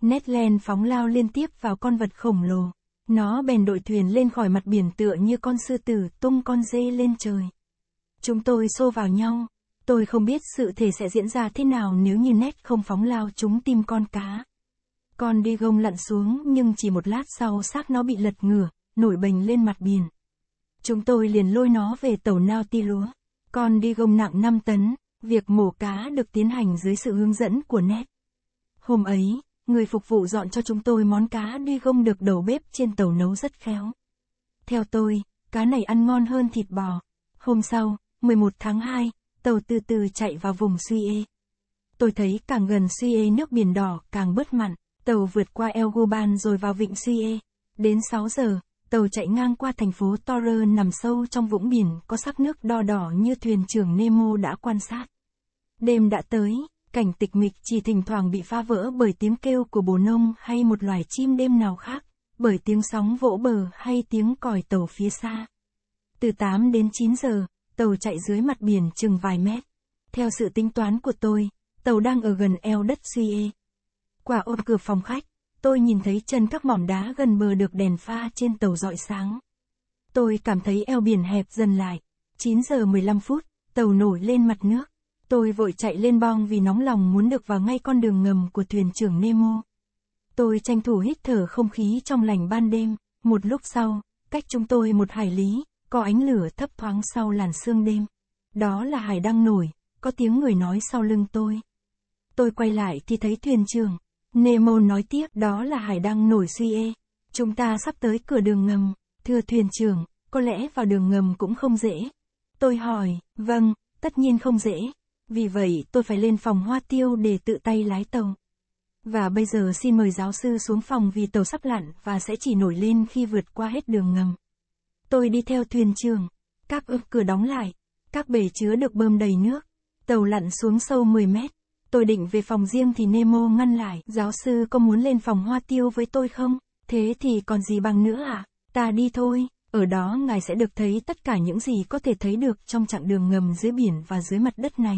Ned Land phóng lao liên tiếp vào con vật khổng lồ. Nó bèn đội thuyền lên khỏi mặt biển tựa như con sư tử tung con dê lên trời. Chúng tôi xô vào nhau. Tôi không biết sự thể sẽ diễn ra thế nào nếu như nét không phóng lao chúng tìm con cá. Con đi gông lặn xuống nhưng chỉ một lát sau xác nó bị lật ngửa, nổi bềnh lên mặt biển. Chúng tôi liền lôi nó về tàu nao ti lúa. Con đi gông nặng 5 tấn, việc mổ cá được tiến hành dưới sự hướng dẫn của nét. Hôm ấy, Người phục vụ dọn cho chúng tôi món cá đi gông được đầu bếp trên tàu nấu rất khéo. Theo tôi, cá này ăn ngon hơn thịt bò. Hôm sau, 11 tháng 2, tàu từ từ chạy vào vùng Suez. Tôi thấy càng gần Suez nước biển đỏ càng bớt mặn, tàu vượt qua El Guban rồi vào vịnh Suez. Đến 6 giờ, tàu chạy ngang qua thành phố Torre nằm sâu trong vũng biển có sắc nước đo đỏ như thuyền trưởng Nemo đã quan sát. Đêm đã tới, cảnh tịch mịch chỉ thỉnh thoảng bị phá vỡ bởi tiếng kêu của bồ nông hay một loài chim đêm nào khác, bởi tiếng sóng vỗ bờ hay tiếng còi tàu phía xa. Từ 8 đến 9 giờ, tàu chạy dưới mặt biển chừng vài mét. Theo sự tính toán của tôi, tàu đang ở gần eo đất Suez. quả ôm cửa phòng khách, tôi nhìn thấy chân các mỏm đá gần bờ được đèn pha trên tàu dọi sáng. Tôi cảm thấy eo biển hẹp dần lại. 9 giờ 15 phút, tàu nổi lên mặt nước. Tôi vội chạy lên bong vì nóng lòng muốn được vào ngay con đường ngầm của thuyền trưởng Nemo. Tôi tranh thủ hít thở không khí trong lành ban đêm, một lúc sau, cách chúng tôi một hải lý, có ánh lửa thấp thoáng sau làn sương đêm. Đó là hải đăng nổi, có tiếng người nói sau lưng tôi. Tôi quay lại thì thấy thuyền trưởng. Nemo nói tiếp đó là hải đăng nổi suy ê. Chúng ta sắp tới cửa đường ngầm, thưa thuyền trưởng, có lẽ vào đường ngầm cũng không dễ. Tôi hỏi, vâng, tất nhiên không dễ, vì vậy, tôi phải lên phòng hoa tiêu để tự tay lái tàu. Và bây giờ xin mời giáo sư xuống phòng vì tàu sắp lặn và sẽ chỉ nổi lên khi vượt qua hết đường ngầm. Tôi đi theo thuyền trường. Các ước cửa đóng lại. Các bể chứa được bơm đầy nước. Tàu lặn xuống sâu 10 mét. Tôi định về phòng riêng thì Nemo ngăn lại. Giáo sư có muốn lên phòng hoa tiêu với tôi không? Thế thì còn gì bằng nữa à? Ta đi thôi. Ở đó ngài sẽ được thấy tất cả những gì có thể thấy được trong chặng đường ngầm dưới biển và dưới mặt đất này.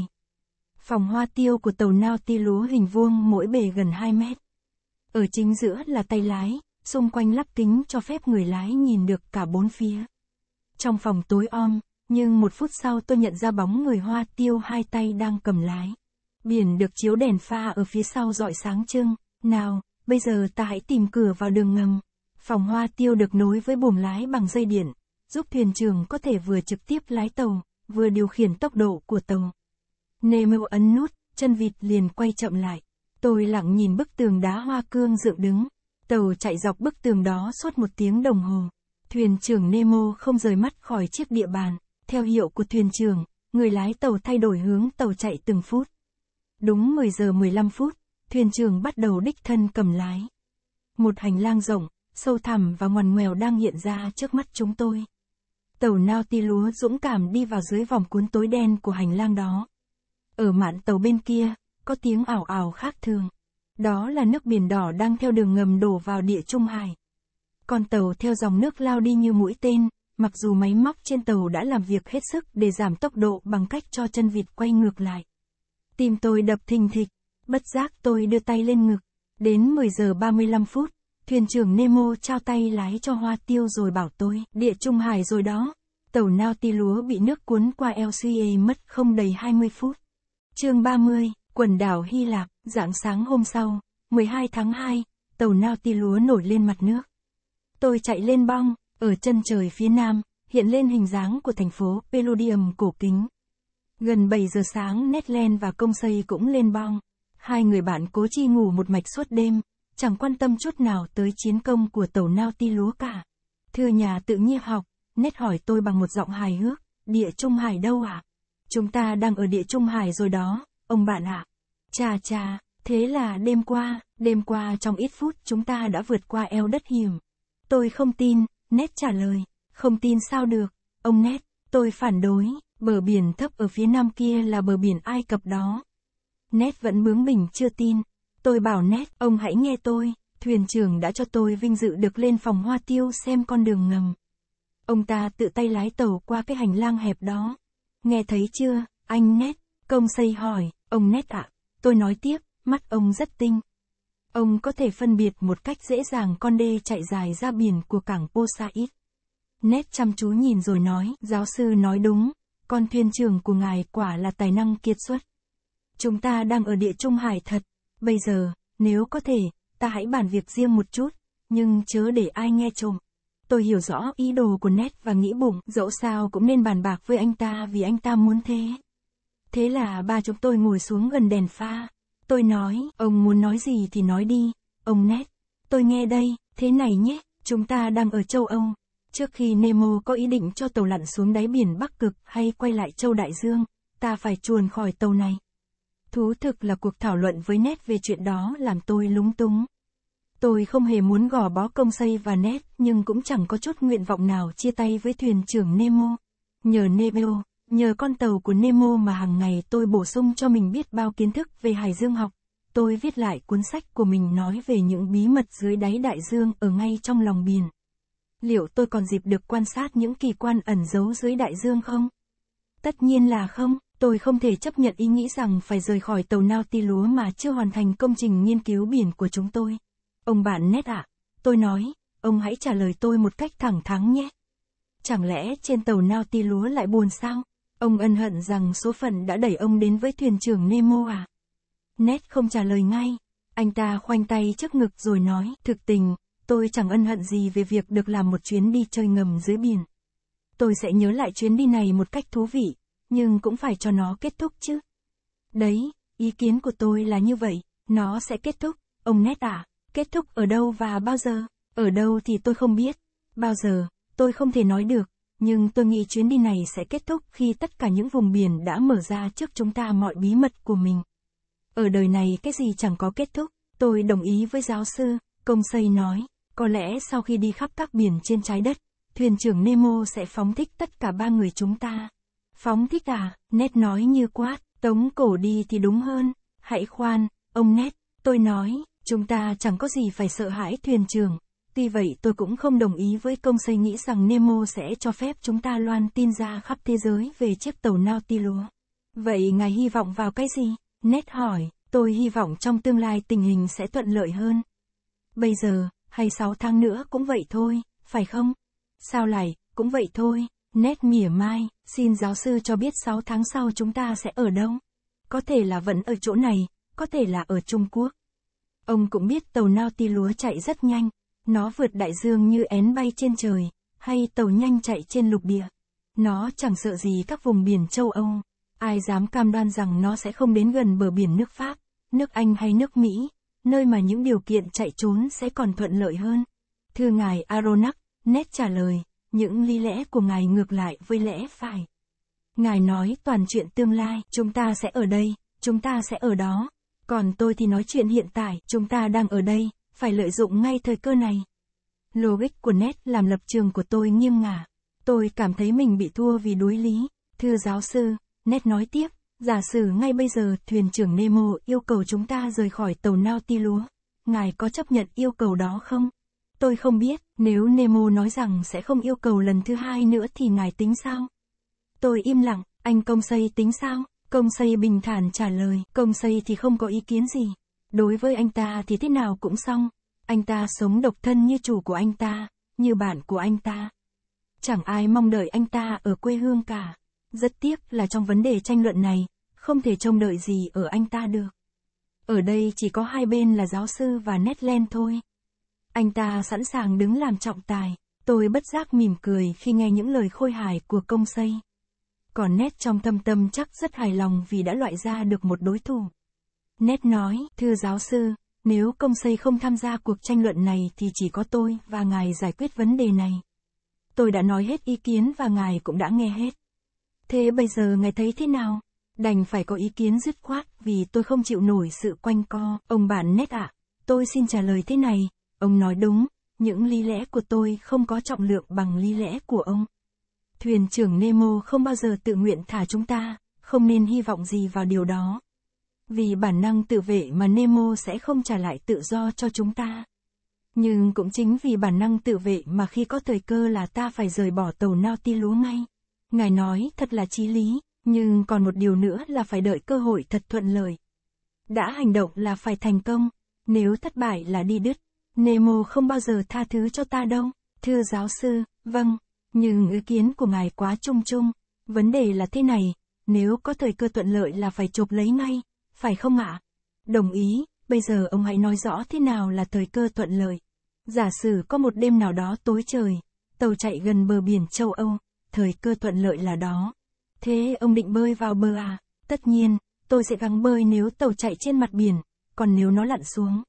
Phòng hoa tiêu của tàu nao ti lúa hình vuông mỗi bề gần 2 mét. Ở chính giữa là tay lái, xung quanh lắp kính cho phép người lái nhìn được cả bốn phía. Trong phòng tối om, nhưng một phút sau tôi nhận ra bóng người hoa tiêu hai tay đang cầm lái. Biển được chiếu đèn pha ở phía sau dọi sáng trưng. Nào, bây giờ ta hãy tìm cửa vào đường ngầm. Phòng hoa tiêu được nối với buồng lái bằng dây điện, giúp thuyền trưởng có thể vừa trực tiếp lái tàu, vừa điều khiển tốc độ của tàu. Nemo ấn nút, chân vịt liền quay chậm lại. Tôi lặng nhìn bức tường đá hoa cương dựng đứng. Tàu chạy dọc bức tường đó suốt một tiếng đồng hồ. Thuyền trưởng Nemo không rời mắt khỏi chiếc địa bàn. Theo hiệu của thuyền trưởng, người lái tàu thay đổi hướng tàu chạy từng phút. Đúng 10 giờ 15 phút, thuyền trưởng bắt đầu đích thân cầm lái. Một hành lang rộng, sâu thẳm và ngoằn ngoèo đang hiện ra trước mắt chúng tôi. Tàu Nautilus dũng cảm đi vào dưới vòng cuốn tối đen của hành lang đó, ở mạn tàu bên kia, có tiếng ảo ảo khác thường. Đó là nước biển đỏ đang theo đường ngầm đổ vào địa Trung Hải. Con tàu theo dòng nước lao đi như mũi tên, mặc dù máy móc trên tàu đã làm việc hết sức để giảm tốc độ bằng cách cho chân vịt quay ngược lại. Tim tôi đập thình thịch, bất giác tôi đưa tay lên ngực. Đến 10 giờ 35 phút, thuyền trưởng Nemo trao tay lái cho hoa tiêu rồi bảo tôi, địa Trung Hải rồi đó. Tàu nao ti lúa bị nước cuốn qua LCA mất không đầy 20 phút. Chương 30, quần đảo Hy Lạp, dạng sáng hôm sau, 12 tháng 2, tàu nao ti lúa nổi lên mặt nước. Tôi chạy lên bong, ở chân trời phía nam, hiện lên hình dáng của thành phố Pelodium cổ kính. Gần 7 giờ sáng Netland và công xây cũng lên bong. Hai người bạn cố chi ngủ một mạch suốt đêm, chẳng quan tâm chút nào tới chiến công của tàu nao ti lúa cả. Thưa nhà tự nhiên học, Nét hỏi tôi bằng một giọng hài hước, địa Trung Hải đâu ạ? À? Chúng ta đang ở địa Trung Hải rồi đó, ông bạn ạ. À. Chà chà, thế là đêm qua, đêm qua trong ít phút chúng ta đã vượt qua eo đất hiểm. Tôi không tin, Nét trả lời, không tin sao được, ông Nét, tôi phản đối, bờ biển thấp ở phía nam kia là bờ biển Ai Cập đó. Nét vẫn bướng bỉnh chưa tin, tôi bảo Nét, ông hãy nghe tôi, thuyền trưởng đã cho tôi vinh dự được lên phòng hoa tiêu xem con đường ngầm. Ông ta tự tay lái tàu qua cái hành lang hẹp đó. Nghe thấy chưa, anh nét, công xây hỏi, ông nét ạ, tôi nói tiếp, mắt ông rất tinh. Ông có thể phân biệt một cách dễ dàng con đê chạy dài ra biển của cảng Posaid. Nét chăm chú nhìn rồi nói, giáo sư nói đúng, con thuyền trưởng của ngài quả là tài năng kiệt xuất. Chúng ta đang ở địa trung hải thật, bây giờ, nếu có thể, ta hãy bàn việc riêng một chút, nhưng chớ để ai nghe trộm. Tôi hiểu rõ ý đồ của Ned và nghĩ bụng, dẫu sao cũng nên bàn bạc với anh ta vì anh ta muốn thế. Thế là ba chúng tôi ngồi xuống gần đèn pha. Tôi nói, ông muốn nói gì thì nói đi, ông Ned. Tôi nghe đây, thế này nhé, chúng ta đang ở châu Âu. Trước khi Nemo có ý định cho tàu lặn xuống đáy biển Bắc Cực hay quay lại châu Đại Dương, ta phải chuồn khỏi tàu này. Thú thực là cuộc thảo luận với Ned về chuyện đó làm tôi lúng túng. Tôi không hề muốn gò bó công xây và nét, nhưng cũng chẳng có chút nguyện vọng nào chia tay với thuyền trưởng Nemo. Nhờ Nemo, nhờ con tàu của Nemo mà hàng ngày tôi bổ sung cho mình biết bao kiến thức về hải dương học. Tôi viết lại cuốn sách của mình nói về những bí mật dưới đáy đại dương ở ngay trong lòng biển. Liệu tôi còn dịp được quan sát những kỳ quan ẩn giấu dưới đại dương không? Tất nhiên là không, tôi không thể chấp nhận ý nghĩ rằng phải rời khỏi tàu nao ti lúa mà chưa hoàn thành công trình nghiên cứu biển của chúng tôi. Ông bạn nét ạ, à, tôi nói, ông hãy trả lời tôi một cách thẳng thắn nhé. Chẳng lẽ trên tàu nao ti lúa lại buồn sao? Ông ân hận rằng số phận đã đẩy ông đến với thuyền trưởng Nemo à? Nét không trả lời ngay. Anh ta khoanh tay trước ngực rồi nói, thực tình, tôi chẳng ân hận gì về việc được làm một chuyến đi chơi ngầm dưới biển. Tôi sẽ nhớ lại chuyến đi này một cách thú vị, nhưng cũng phải cho nó kết thúc chứ. Đấy, ý kiến của tôi là như vậy, nó sẽ kết thúc, ông Nét À. Kết thúc ở đâu và bao giờ? Ở đâu thì tôi không biết. Bao giờ, tôi không thể nói được. Nhưng tôi nghĩ chuyến đi này sẽ kết thúc khi tất cả những vùng biển đã mở ra trước chúng ta mọi bí mật của mình. Ở đời này cái gì chẳng có kết thúc. Tôi đồng ý với giáo sư, công xây nói. Có lẽ sau khi đi khắp các biển trên trái đất, thuyền trưởng Nemo sẽ phóng thích tất cả ba người chúng ta. Phóng thích à, nét nói như quát, tống cổ đi thì đúng hơn. Hãy khoan, ông nét tôi nói, Chúng ta chẳng có gì phải sợ hãi thuyền trường. Tuy vậy tôi cũng không đồng ý với công xây nghĩ rằng Nemo sẽ cho phép chúng ta loan tin ra khắp thế giới về chiếc tàu Nautilus. Vậy ngài hy vọng vào cái gì? Nét hỏi, tôi hy vọng trong tương lai tình hình sẽ thuận lợi hơn. Bây giờ, hay 6 tháng nữa cũng vậy thôi, phải không? Sao lại, cũng vậy thôi. Nét mỉa mai, xin giáo sư cho biết 6 tháng sau chúng ta sẽ ở đâu? Có thể là vẫn ở chỗ này, có thể là ở Trung Quốc. Ông cũng biết tàu Nautilus chạy rất nhanh, nó vượt đại dương như én bay trên trời, hay tàu nhanh chạy trên lục địa. Nó chẳng sợ gì các vùng biển châu Âu, ai dám cam đoan rằng nó sẽ không đến gần bờ biển nước Pháp, nước Anh hay nước Mỹ, nơi mà những điều kiện chạy trốn sẽ còn thuận lợi hơn. Thưa ngài Aronax, nét trả lời, những lý lẽ của ngài ngược lại với lẽ phải. Ngài nói toàn chuyện tương lai, chúng ta sẽ ở đây, chúng ta sẽ ở đó, còn tôi thì nói chuyện hiện tại, chúng ta đang ở đây, phải lợi dụng ngay thời cơ này. Logic của nét làm lập trường của tôi nghiêm ngả. Tôi cảm thấy mình bị thua vì đối lý. Thưa giáo sư, nét nói tiếp, giả sử ngay bây giờ thuyền trưởng Nemo yêu cầu chúng ta rời khỏi tàu Nautilus. Ngài có chấp nhận yêu cầu đó không? Tôi không biết, nếu Nemo nói rằng sẽ không yêu cầu lần thứ hai nữa thì ngài tính sao? Tôi im lặng, anh công xây tính sao? Công xây bình thản trả lời, công xây thì không có ý kiến gì. Đối với anh ta thì thế nào cũng xong. Anh ta sống độc thân như chủ của anh ta, như bạn của anh ta. Chẳng ai mong đợi anh ta ở quê hương cả. Rất tiếc là trong vấn đề tranh luận này, không thể trông đợi gì ở anh ta được. Ở đây chỉ có hai bên là giáo sư và Netland thôi. Anh ta sẵn sàng đứng làm trọng tài. Tôi bất giác mỉm cười khi nghe những lời khôi hài của công xây còn nét trong thâm tâm chắc rất hài lòng vì đã loại ra được một đối thủ. Nét nói, thưa giáo sư, nếu công xây không tham gia cuộc tranh luận này thì chỉ có tôi và ngài giải quyết vấn đề này. Tôi đã nói hết ý kiến và ngài cũng đã nghe hết. Thế bây giờ ngài thấy thế nào? Đành phải có ý kiến dứt khoát vì tôi không chịu nổi sự quanh co. Ông bạn nét ạ, à, tôi xin trả lời thế này, ông nói đúng, những lý lẽ của tôi không có trọng lượng bằng lý lẽ của ông thuyền trưởng Nemo không bao giờ tự nguyện thả chúng ta, không nên hy vọng gì vào điều đó. Vì bản năng tự vệ mà Nemo sẽ không trả lại tự do cho chúng ta. Nhưng cũng chính vì bản năng tự vệ mà khi có thời cơ là ta phải rời bỏ tàu Nautilus ngay. Ngài nói thật là chí lý, nhưng còn một điều nữa là phải đợi cơ hội thật thuận lợi. Đã hành động là phải thành công, nếu thất bại là đi đứt. Nemo không bao giờ tha thứ cho ta đâu, thưa giáo sư, vâng. Nhưng ý kiến của ngài quá chung chung, vấn đề là thế này, nếu có thời cơ thuận lợi là phải chụp lấy ngay, phải không ạ? Đồng ý, bây giờ ông hãy nói rõ thế nào là thời cơ thuận lợi. Giả sử có một đêm nào đó tối trời, tàu chạy gần bờ biển châu Âu, thời cơ thuận lợi là đó. Thế ông định bơi vào bờ à? Tất nhiên, tôi sẽ gắng bơi nếu tàu chạy trên mặt biển, còn nếu nó lặn xuống.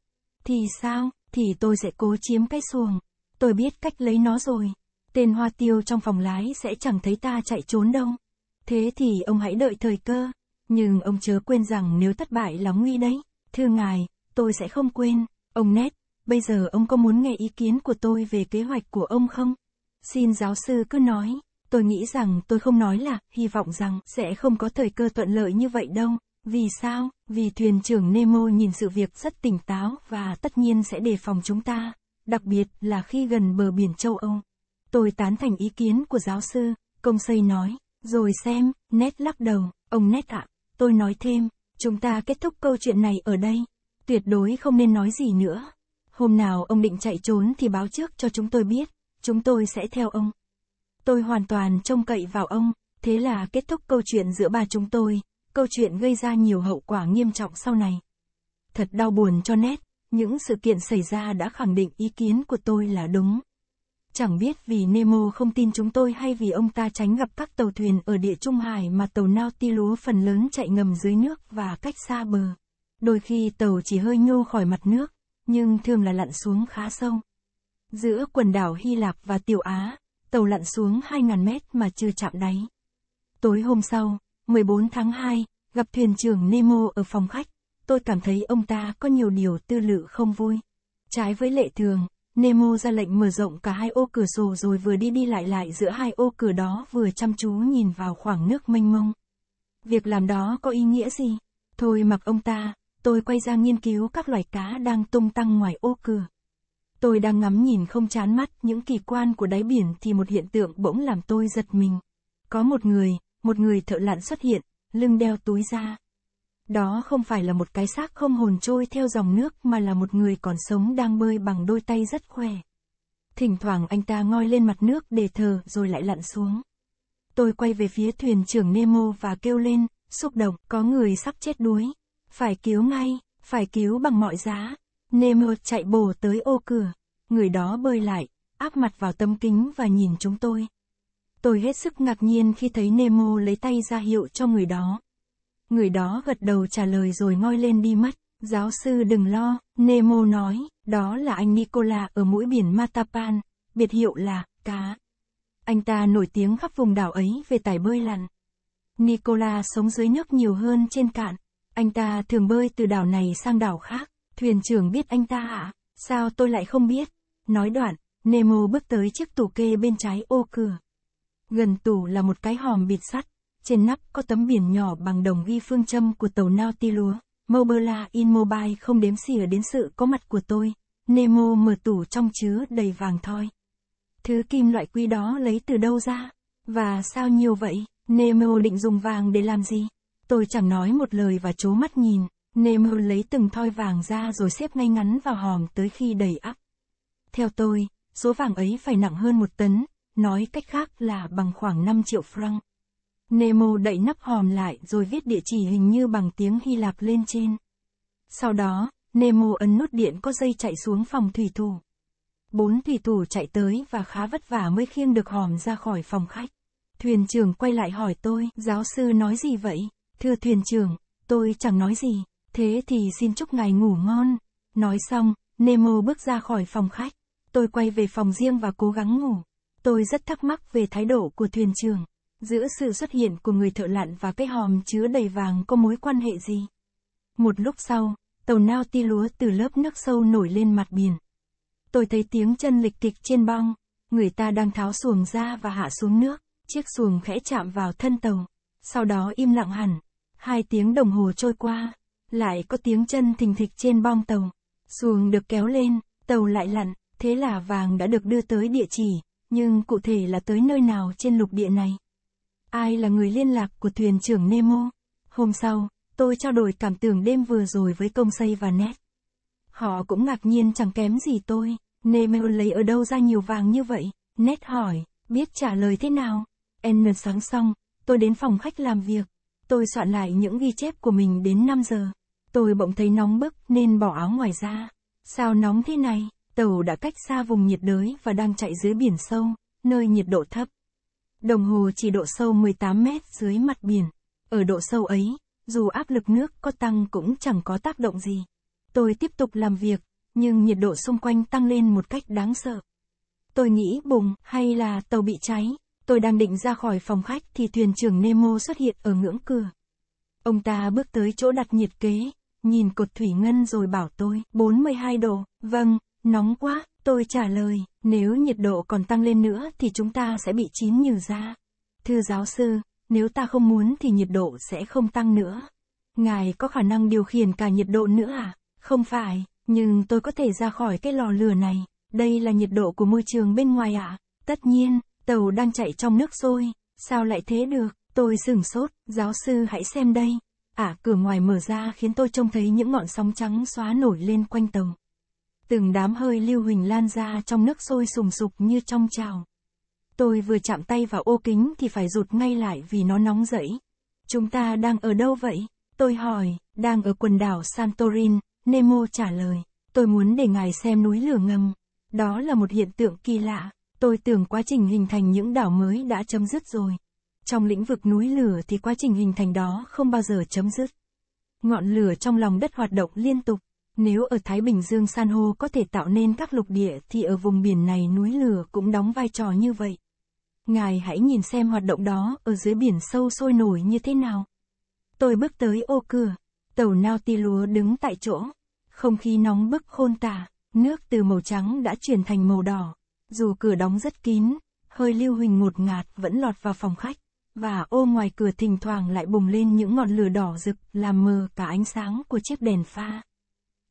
Thì sao? Thì tôi sẽ cố chiếm cái xuồng. Tôi biết cách lấy nó rồi tên hoa tiêu trong phòng lái sẽ chẳng thấy ta chạy trốn đâu. Thế thì ông hãy đợi thời cơ, nhưng ông chớ quên rằng nếu thất bại là nguy đấy. Thưa ngài, tôi sẽ không quên, ông nét, bây giờ ông có muốn nghe ý kiến của tôi về kế hoạch của ông không? Xin giáo sư cứ nói, tôi nghĩ rằng tôi không nói là, hy vọng rằng sẽ không có thời cơ thuận lợi như vậy đâu. Vì sao? Vì thuyền trưởng Nemo nhìn sự việc rất tỉnh táo và tất nhiên sẽ đề phòng chúng ta, đặc biệt là khi gần bờ biển châu Âu. Tôi tán thành ý kiến của giáo sư, công xây nói, rồi xem, nét lắc đầu, ông nét ạ, tôi nói thêm, chúng ta kết thúc câu chuyện này ở đây, tuyệt đối không nên nói gì nữa. Hôm nào ông định chạy trốn thì báo trước cho chúng tôi biết, chúng tôi sẽ theo ông. Tôi hoàn toàn trông cậy vào ông, thế là kết thúc câu chuyện giữa bà chúng tôi, câu chuyện gây ra nhiều hậu quả nghiêm trọng sau này. Thật đau buồn cho nét, những sự kiện xảy ra đã khẳng định ý kiến của tôi là đúng. Chẳng biết vì Nemo không tin chúng tôi hay vì ông ta tránh gặp các tàu thuyền ở địa trung hải mà tàu nao ti lúa phần lớn chạy ngầm dưới nước và cách xa bờ. Đôi khi tàu chỉ hơi nhô khỏi mặt nước, nhưng thường là lặn xuống khá sâu. Giữa quần đảo Hy Lạp và Tiểu Á, tàu lặn xuống 2.000 mét mà chưa chạm đáy. Tối hôm sau, 14 tháng 2, gặp thuyền trưởng Nemo ở phòng khách, tôi cảm thấy ông ta có nhiều điều tư lự không vui. Trái với lệ thường, Nemo ra lệnh mở rộng cả hai ô cửa sổ rồi vừa đi đi lại lại giữa hai ô cửa đó vừa chăm chú nhìn vào khoảng nước mênh mông. Việc làm đó có ý nghĩa gì? Thôi mặc ông ta, tôi quay ra nghiên cứu các loài cá đang tung tăng ngoài ô cửa. Tôi đang ngắm nhìn không chán mắt những kỳ quan của đáy biển thì một hiện tượng bỗng làm tôi giật mình. Có một người, một người thợ lặn xuất hiện, lưng đeo túi ra, đó không phải là một cái xác không hồn trôi theo dòng nước mà là một người còn sống đang bơi bằng đôi tay rất khỏe. Thỉnh thoảng anh ta ngoi lên mặt nước để thở rồi lại lặn xuống. Tôi quay về phía thuyền trưởng Nemo và kêu lên, xúc động, có người sắp chết đuối. Phải cứu ngay, phải cứu bằng mọi giá. Nemo chạy bổ tới ô cửa. Người đó bơi lại, áp mặt vào tấm kính và nhìn chúng tôi. Tôi hết sức ngạc nhiên khi thấy Nemo lấy tay ra hiệu cho người đó. Người đó gật đầu trả lời rồi ngoi lên đi mất. Giáo sư đừng lo, Nemo nói, đó là anh Nicola ở mũi biển Matapan, biệt hiệu là, cá. Anh ta nổi tiếng khắp vùng đảo ấy về tài bơi lặn. Nicola sống dưới nước nhiều hơn trên cạn. Anh ta thường bơi từ đảo này sang đảo khác. Thuyền trưởng biết anh ta hả? Sao tôi lại không biết? Nói đoạn, Nemo bước tới chiếc tủ kê bên trái ô cửa. Gần tủ là một cái hòm bịt sắt. Trên nắp có tấm biển nhỏ bằng đồng ghi phương châm của tàu Nautilus. Mobile Immobile không đếm xỉa đến sự có mặt của tôi. Nemo mở tủ trong chứa đầy vàng thoi. Thứ kim loại quý đó lấy từ đâu ra? Và sao nhiều vậy? Nemo định dùng vàng để làm gì? Tôi chẳng nói một lời và chố mắt nhìn. Nemo lấy từng thoi vàng ra rồi xếp ngay ngắn vào hòm tới khi đầy ắp. Theo tôi, số vàng ấy phải nặng hơn một tấn, nói cách khác là bằng khoảng 5 triệu franc. Nemo đậy nắp hòm lại rồi viết địa chỉ hình như bằng tiếng Hy Lạp lên trên. Sau đó, Nemo ấn nút điện có dây chạy xuống phòng thủy thủ. Bốn thủy thủ chạy tới và khá vất vả mới khiêng được hòm ra khỏi phòng khách. Thuyền trưởng quay lại hỏi tôi, giáo sư nói gì vậy? Thưa thuyền trưởng, tôi chẳng nói gì, thế thì xin chúc ngài ngủ ngon. Nói xong, Nemo bước ra khỏi phòng khách. Tôi quay về phòng riêng và cố gắng ngủ. Tôi rất thắc mắc về thái độ của thuyền trưởng. Giữa sự xuất hiện của người thợ lặn và cái hòm chứa đầy vàng có mối quan hệ gì? Một lúc sau, tàu nao ti lúa từ lớp nước sâu nổi lên mặt biển. Tôi thấy tiếng chân lịch kịch trên băng, người ta đang tháo xuồng ra và hạ xuống nước, chiếc xuồng khẽ chạm vào thân tàu, sau đó im lặng hẳn. Hai tiếng đồng hồ trôi qua, lại có tiếng chân thình thịch trên bong tàu. Xuồng được kéo lên, tàu lại lặn, thế là vàng đã được đưa tới địa chỉ, nhưng cụ thể là tới nơi nào trên lục địa này? Ai là người liên lạc của thuyền trưởng Nemo? Hôm sau, tôi trao đổi cảm tưởng đêm vừa rồi với công xây và nét. Họ cũng ngạc nhiên chẳng kém gì tôi. Nemo lấy ở đâu ra nhiều vàng như vậy? Nét hỏi, biết trả lời thế nào? N sáng xong, tôi đến phòng khách làm việc. Tôi soạn lại những ghi chép của mình đến 5 giờ. Tôi bỗng thấy nóng bức nên bỏ áo ngoài ra. Sao nóng thế này? Tàu đã cách xa vùng nhiệt đới và đang chạy dưới biển sâu, nơi nhiệt độ thấp. Đồng hồ chỉ độ sâu 18 mét dưới mặt biển. Ở độ sâu ấy, dù áp lực nước có tăng cũng chẳng có tác động gì. Tôi tiếp tục làm việc, nhưng nhiệt độ xung quanh tăng lên một cách đáng sợ. Tôi nghĩ bùng hay là tàu bị cháy. Tôi đang định ra khỏi phòng khách thì thuyền trưởng Nemo xuất hiện ở ngưỡng cửa. Ông ta bước tới chỗ đặt nhiệt kế, nhìn cột thủy ngân rồi bảo tôi, 42 độ, vâng, nóng quá, tôi trả lời. Nếu nhiệt độ còn tăng lên nữa thì chúng ta sẽ bị chín như da. Thưa giáo sư, nếu ta không muốn thì nhiệt độ sẽ không tăng nữa. Ngài có khả năng điều khiển cả nhiệt độ nữa à? Không phải, nhưng tôi có thể ra khỏi cái lò lửa này. Đây là nhiệt độ của môi trường bên ngoài ạ. À? Tất nhiên, tàu đang chạy trong nước sôi. Sao lại thế được? Tôi sửng sốt, giáo sư hãy xem đây. à, cửa ngoài mở ra khiến tôi trông thấy những ngọn sóng trắng xóa nổi lên quanh tàu từng đám hơi lưu huỳnh lan ra trong nước sôi sùng sục như trong trào. Tôi vừa chạm tay vào ô kính thì phải rụt ngay lại vì nó nóng rẫy. Chúng ta đang ở đâu vậy? Tôi hỏi, đang ở quần đảo Santorin, Nemo trả lời. Tôi muốn để ngài xem núi lửa ngầm. Đó là một hiện tượng kỳ lạ. Tôi tưởng quá trình hình thành những đảo mới đã chấm dứt rồi. Trong lĩnh vực núi lửa thì quá trình hình thành đó không bao giờ chấm dứt. Ngọn lửa trong lòng đất hoạt động liên tục. Nếu ở Thái Bình Dương san hô có thể tạo nên các lục địa thì ở vùng biển này núi lửa cũng đóng vai trò như vậy. Ngài hãy nhìn xem hoạt động đó ở dưới biển sâu sôi nổi như thế nào. Tôi bước tới ô cửa, tàu nao ti lúa đứng tại chỗ. Không khí nóng bức khôn tả, nước từ màu trắng đã chuyển thành màu đỏ. Dù cửa đóng rất kín, hơi lưu huỳnh ngột ngạt vẫn lọt vào phòng khách. Và ô ngoài cửa thỉnh thoảng lại bùng lên những ngọn lửa đỏ rực làm mờ cả ánh sáng của chiếc đèn pha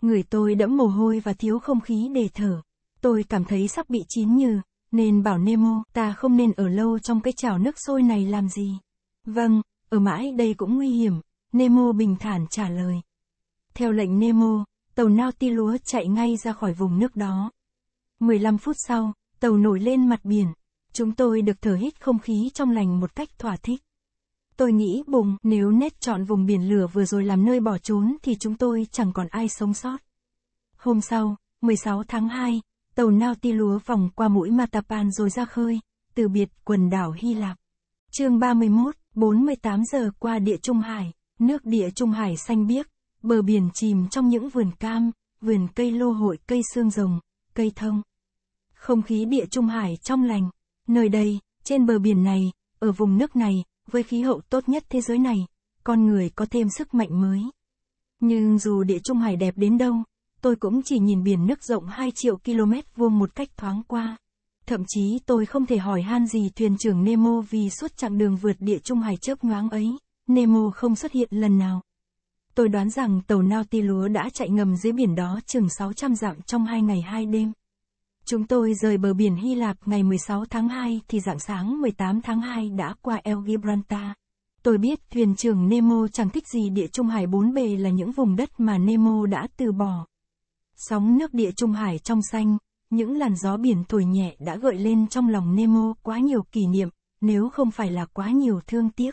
người tôi đẫm mồ hôi và thiếu không khí để thở. Tôi cảm thấy sắp bị chín như, nên bảo Nemo ta không nên ở lâu trong cái chảo nước sôi này làm gì. Vâng, ở mãi đây cũng nguy hiểm, Nemo bình thản trả lời. Theo lệnh Nemo, tàu nao ti lúa chạy ngay ra khỏi vùng nước đó. 15 phút sau, tàu nổi lên mặt biển. Chúng tôi được thở hít không khí trong lành một cách thỏa thích. Tôi nghĩ bùng, nếu nét chọn vùng biển lửa vừa rồi làm nơi bỏ trốn thì chúng tôi chẳng còn ai sống sót. Hôm sau, 16 tháng 2, tàu nao ti lúa vòng qua mũi Matapan rồi ra khơi, từ biệt quần đảo Hy Lạp. chương 31, 48 giờ qua địa Trung Hải, nước địa Trung Hải xanh biếc, bờ biển chìm trong những vườn cam, vườn cây lô hội cây xương rồng, cây thông. Không khí địa Trung Hải trong lành, nơi đây, trên bờ biển này, ở vùng nước này, với khí hậu tốt nhất thế giới này, con người có thêm sức mạnh mới. Nhưng dù địa trung hải đẹp đến đâu, tôi cũng chỉ nhìn biển nước rộng 2 triệu km vuông một cách thoáng qua. Thậm chí tôi không thể hỏi han gì thuyền trưởng Nemo vì suốt chặng đường vượt địa trung hải chớp nhoáng ấy, Nemo không xuất hiện lần nào. Tôi đoán rằng tàu Nautilus đã chạy ngầm dưới biển đó chừng 600 dặm trong hai ngày hai đêm. Chúng tôi rời bờ biển Hy Lạp ngày 16 tháng 2 thì rạng sáng 18 tháng 2 đã qua El Gibraltar. Tôi biết thuyền trưởng Nemo chẳng thích gì địa Trung Hải bốn bề là những vùng đất mà Nemo đã từ bỏ. Sóng nước địa Trung Hải trong xanh, những làn gió biển thổi nhẹ đã gợi lên trong lòng Nemo quá nhiều kỷ niệm, nếu không phải là quá nhiều thương tiếc.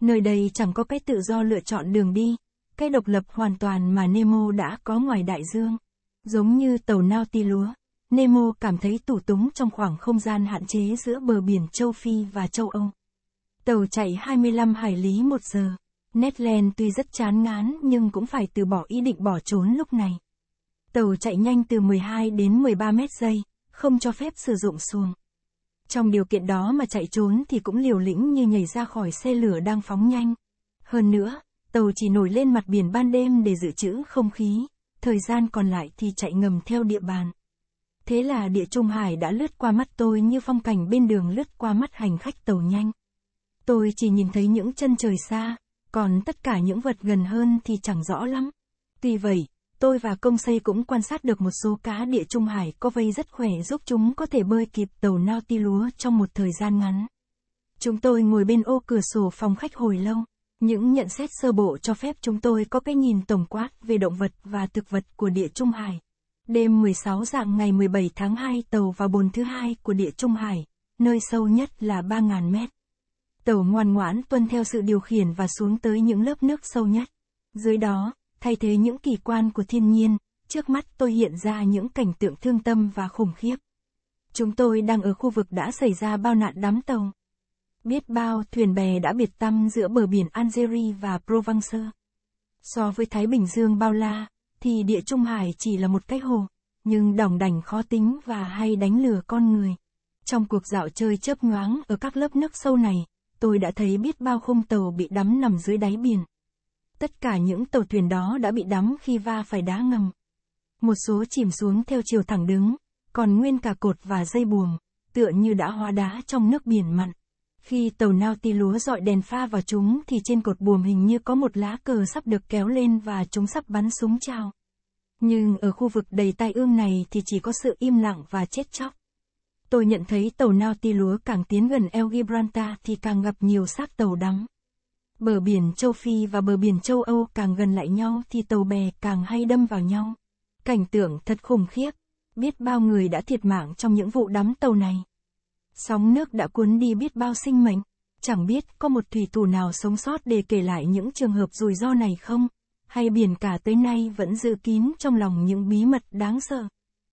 Nơi đây chẳng có cái tự do lựa chọn đường đi, cái độc lập hoàn toàn mà Nemo đã có ngoài đại dương. Giống như tàu nao ti lúa. Nemo cảm thấy tủ túng trong khoảng không gian hạn chế giữa bờ biển châu Phi và châu Âu. Tàu chạy 25 hải lý một giờ. Ned Land tuy rất chán ngán nhưng cũng phải từ bỏ ý định bỏ trốn lúc này. Tàu chạy nhanh từ 12 đến 13 mét giây, không cho phép sử dụng xuồng. Trong điều kiện đó mà chạy trốn thì cũng liều lĩnh như nhảy ra khỏi xe lửa đang phóng nhanh. Hơn nữa, tàu chỉ nổi lên mặt biển ban đêm để dự trữ không khí, thời gian còn lại thì chạy ngầm theo địa bàn. Thế là địa Trung Hải đã lướt qua mắt tôi như phong cảnh bên đường lướt qua mắt hành khách tàu nhanh. Tôi chỉ nhìn thấy những chân trời xa, còn tất cả những vật gần hơn thì chẳng rõ lắm. Tuy vậy, tôi và công xây cũng quan sát được một số cá địa Trung Hải có vây rất khỏe giúp chúng có thể bơi kịp tàu ti lúa trong một thời gian ngắn. Chúng tôi ngồi bên ô cửa sổ phòng khách hồi lâu. Những nhận xét sơ bộ cho phép chúng tôi có cái nhìn tổng quát về động vật và thực vật của địa Trung Hải. Đêm 16 dạng ngày 17 tháng 2 tàu vào bồn thứ hai của địa Trung Hải, nơi sâu nhất là 3.000 mét. Tàu ngoan ngoãn tuân theo sự điều khiển và xuống tới những lớp nước sâu nhất. Dưới đó, thay thế những kỳ quan của thiên nhiên, trước mắt tôi hiện ra những cảnh tượng thương tâm và khủng khiếp. Chúng tôi đang ở khu vực đã xảy ra bao nạn đám tàu. Biết bao thuyền bè đã biệt tâm giữa bờ biển Algeria và Provence. So với Thái Bình Dương bao la, thì địa Trung Hải chỉ là một cái hồ, nhưng đỏng đành khó tính và hay đánh lừa con người. Trong cuộc dạo chơi chớp nhoáng ở các lớp nước sâu này, tôi đã thấy biết bao khung tàu bị đắm nằm dưới đáy biển. Tất cả những tàu thuyền đó đã bị đắm khi va phải đá ngầm. Một số chìm xuống theo chiều thẳng đứng, còn nguyên cả cột và dây buồm, tựa như đã hóa đá trong nước biển mặn. Khi tàu nao ti lúa dọi đèn pha vào chúng thì trên cột buồm hình như có một lá cờ sắp được kéo lên và chúng sắp bắn súng trao. Nhưng ở khu vực đầy tai ương này thì chỉ có sự im lặng và chết chóc. Tôi nhận thấy tàu nao ti lúa càng tiến gần El Gibraltar thì càng gặp nhiều xác tàu đắm. Bờ biển châu Phi và bờ biển châu Âu càng gần lại nhau thì tàu bè càng hay đâm vào nhau. Cảnh tượng thật khủng khiếp. Biết bao người đã thiệt mạng trong những vụ đắm tàu này. Sóng nước đã cuốn đi biết bao sinh mệnh. Chẳng biết có một thủy thủ nào sống sót để kể lại những trường hợp rủi ro này không? Hay biển cả tới nay vẫn giữ kín trong lòng những bí mật đáng sợ?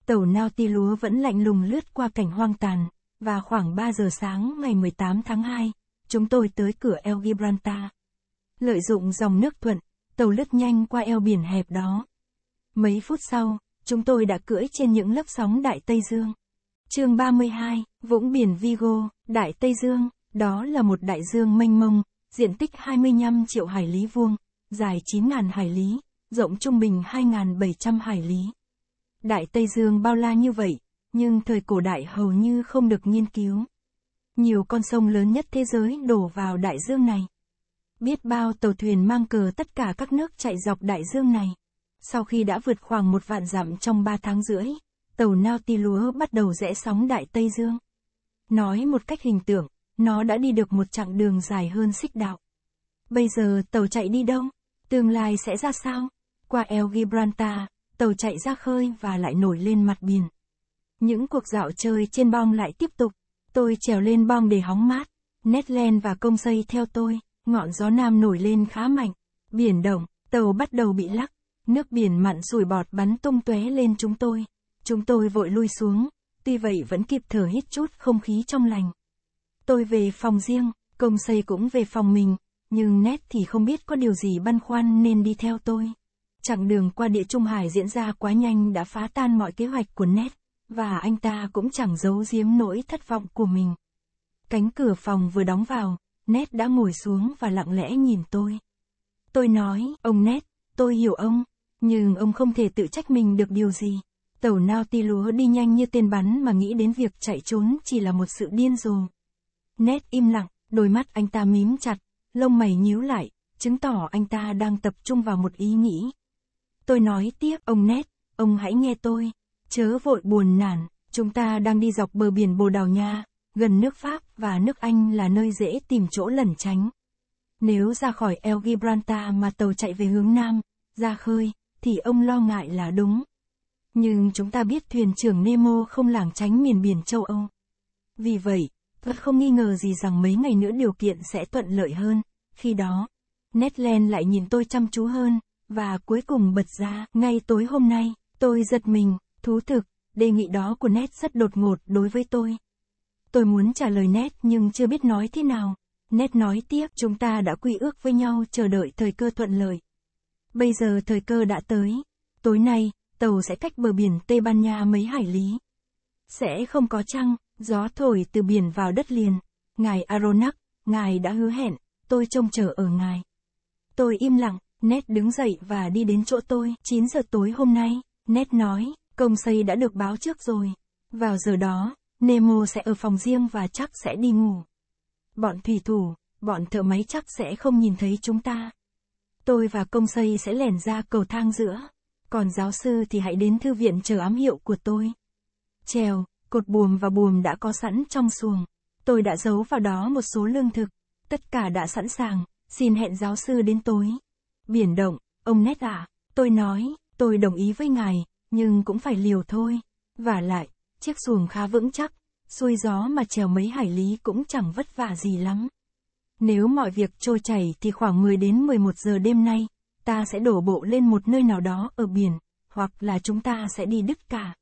Tàu nao ti lúa vẫn lạnh lùng lướt qua cảnh hoang tàn. Và khoảng 3 giờ sáng ngày 18 tháng 2, chúng tôi tới cửa El Gibraltar. Lợi dụng dòng nước thuận, tàu lướt nhanh qua eo biển hẹp đó. Mấy phút sau, chúng tôi đã cưỡi trên những lớp sóng Đại Tây Dương. chương 32 Vũng biển Vigo, Đại Tây Dương, đó là một đại dương mênh mông, diện tích 25 triệu hải lý vuông, dài 9.000 hải lý, rộng trung bình 2.700 hải lý. Đại Tây Dương bao la như vậy, nhưng thời cổ đại hầu như không được nghiên cứu. Nhiều con sông lớn nhất thế giới đổ vào đại dương này. Biết bao tàu thuyền mang cờ tất cả các nước chạy dọc đại dương này. Sau khi đã vượt khoảng một vạn dặm trong ba tháng rưỡi, tàu Nautilus bắt đầu rẽ sóng Đại Tây Dương. Nói một cách hình tượng, nó đã đi được một chặng đường dài hơn xích đạo. Bây giờ tàu chạy đi đông, tương lai sẽ ra sao? Qua El Gibraltar, tàu chạy ra khơi và lại nổi lên mặt biển. Những cuộc dạo chơi trên bong lại tiếp tục. Tôi trèo lên bong để hóng mát. Netland và công xây theo tôi, ngọn gió nam nổi lên khá mạnh. Biển động, tàu bắt đầu bị lắc. Nước biển mặn sủi bọt bắn tung tóe lên chúng tôi. Chúng tôi vội lui xuống, tuy vậy vẫn kịp thở hít chút không khí trong lành. Tôi về phòng riêng, công xây cũng về phòng mình, nhưng nét thì không biết có điều gì băn khoăn nên đi theo tôi. Chặng đường qua địa Trung Hải diễn ra quá nhanh đã phá tan mọi kế hoạch của nét, và anh ta cũng chẳng giấu giếm nỗi thất vọng của mình. Cánh cửa phòng vừa đóng vào, nét đã ngồi xuống và lặng lẽ nhìn tôi. Tôi nói, ông nét, tôi hiểu ông, nhưng ông không thể tự trách mình được điều gì. Tàu nao ti lúa đi nhanh như tên bắn mà nghĩ đến việc chạy trốn chỉ là một sự điên rồ. Nét im lặng, đôi mắt anh ta mím chặt, lông mày nhíu lại, chứng tỏ anh ta đang tập trung vào một ý nghĩ. Tôi nói tiếp, ông Nét, ông hãy nghe tôi, chớ vội buồn nản, chúng ta đang đi dọc bờ biển Bồ Đào Nha, gần nước Pháp và nước Anh là nơi dễ tìm chỗ lẩn tránh. Nếu ra khỏi El Gibraltar mà tàu chạy về hướng Nam, ra khơi, thì ông lo ngại là đúng. Nhưng chúng ta biết thuyền trưởng Nemo không lảng tránh miền biển châu Âu. Vì vậy, tôi không nghi ngờ gì rằng mấy ngày nữa điều kiện sẽ thuận lợi hơn. Khi đó, Ned Netland lại nhìn tôi chăm chú hơn, và cuối cùng bật ra, ngay tối hôm nay, tôi giật mình, thú thực, đề nghị đó của Ned rất đột ngột đối với tôi. Tôi muốn trả lời Ned nhưng chưa biết nói thế nào. Ned nói tiếp, chúng ta đã quy ước với nhau chờ đợi thời cơ thuận lợi. Bây giờ thời cơ đã tới. Tối nay, tàu sẽ cách bờ biển Tây Ban Nha mấy hải lý. Sẽ không có trăng, gió thổi từ biển vào đất liền. Ngài Aronax, ngài đã hứa hẹn, tôi trông chờ ở ngài. Tôi im lặng, Ned đứng dậy và đi đến chỗ tôi, 9 giờ tối hôm nay, Ned nói, công xây đã được báo trước rồi. Vào giờ đó, Nemo sẽ ở phòng riêng và chắc sẽ đi ngủ. Bọn thủy thủ, bọn thợ máy chắc sẽ không nhìn thấy chúng ta. Tôi và công xây sẽ lẻn ra cầu thang giữa. Còn giáo sư thì hãy đến thư viện chờ ám hiệu của tôi. Trèo, cột buồm và buồm đã có sẵn trong xuồng. Tôi đã giấu vào đó một số lương thực. Tất cả đã sẵn sàng, xin hẹn giáo sư đến tối. Biển động, ông nét ạ. À, tôi nói, tôi đồng ý với ngài, nhưng cũng phải liều thôi. Và lại, chiếc xuồng khá vững chắc, xuôi gió mà trèo mấy hải lý cũng chẳng vất vả gì lắm. Nếu mọi việc trôi chảy thì khoảng 10 đến 11 giờ đêm nay, ta sẽ đổ bộ lên một nơi nào đó ở biển, hoặc là chúng ta sẽ đi đứt cả.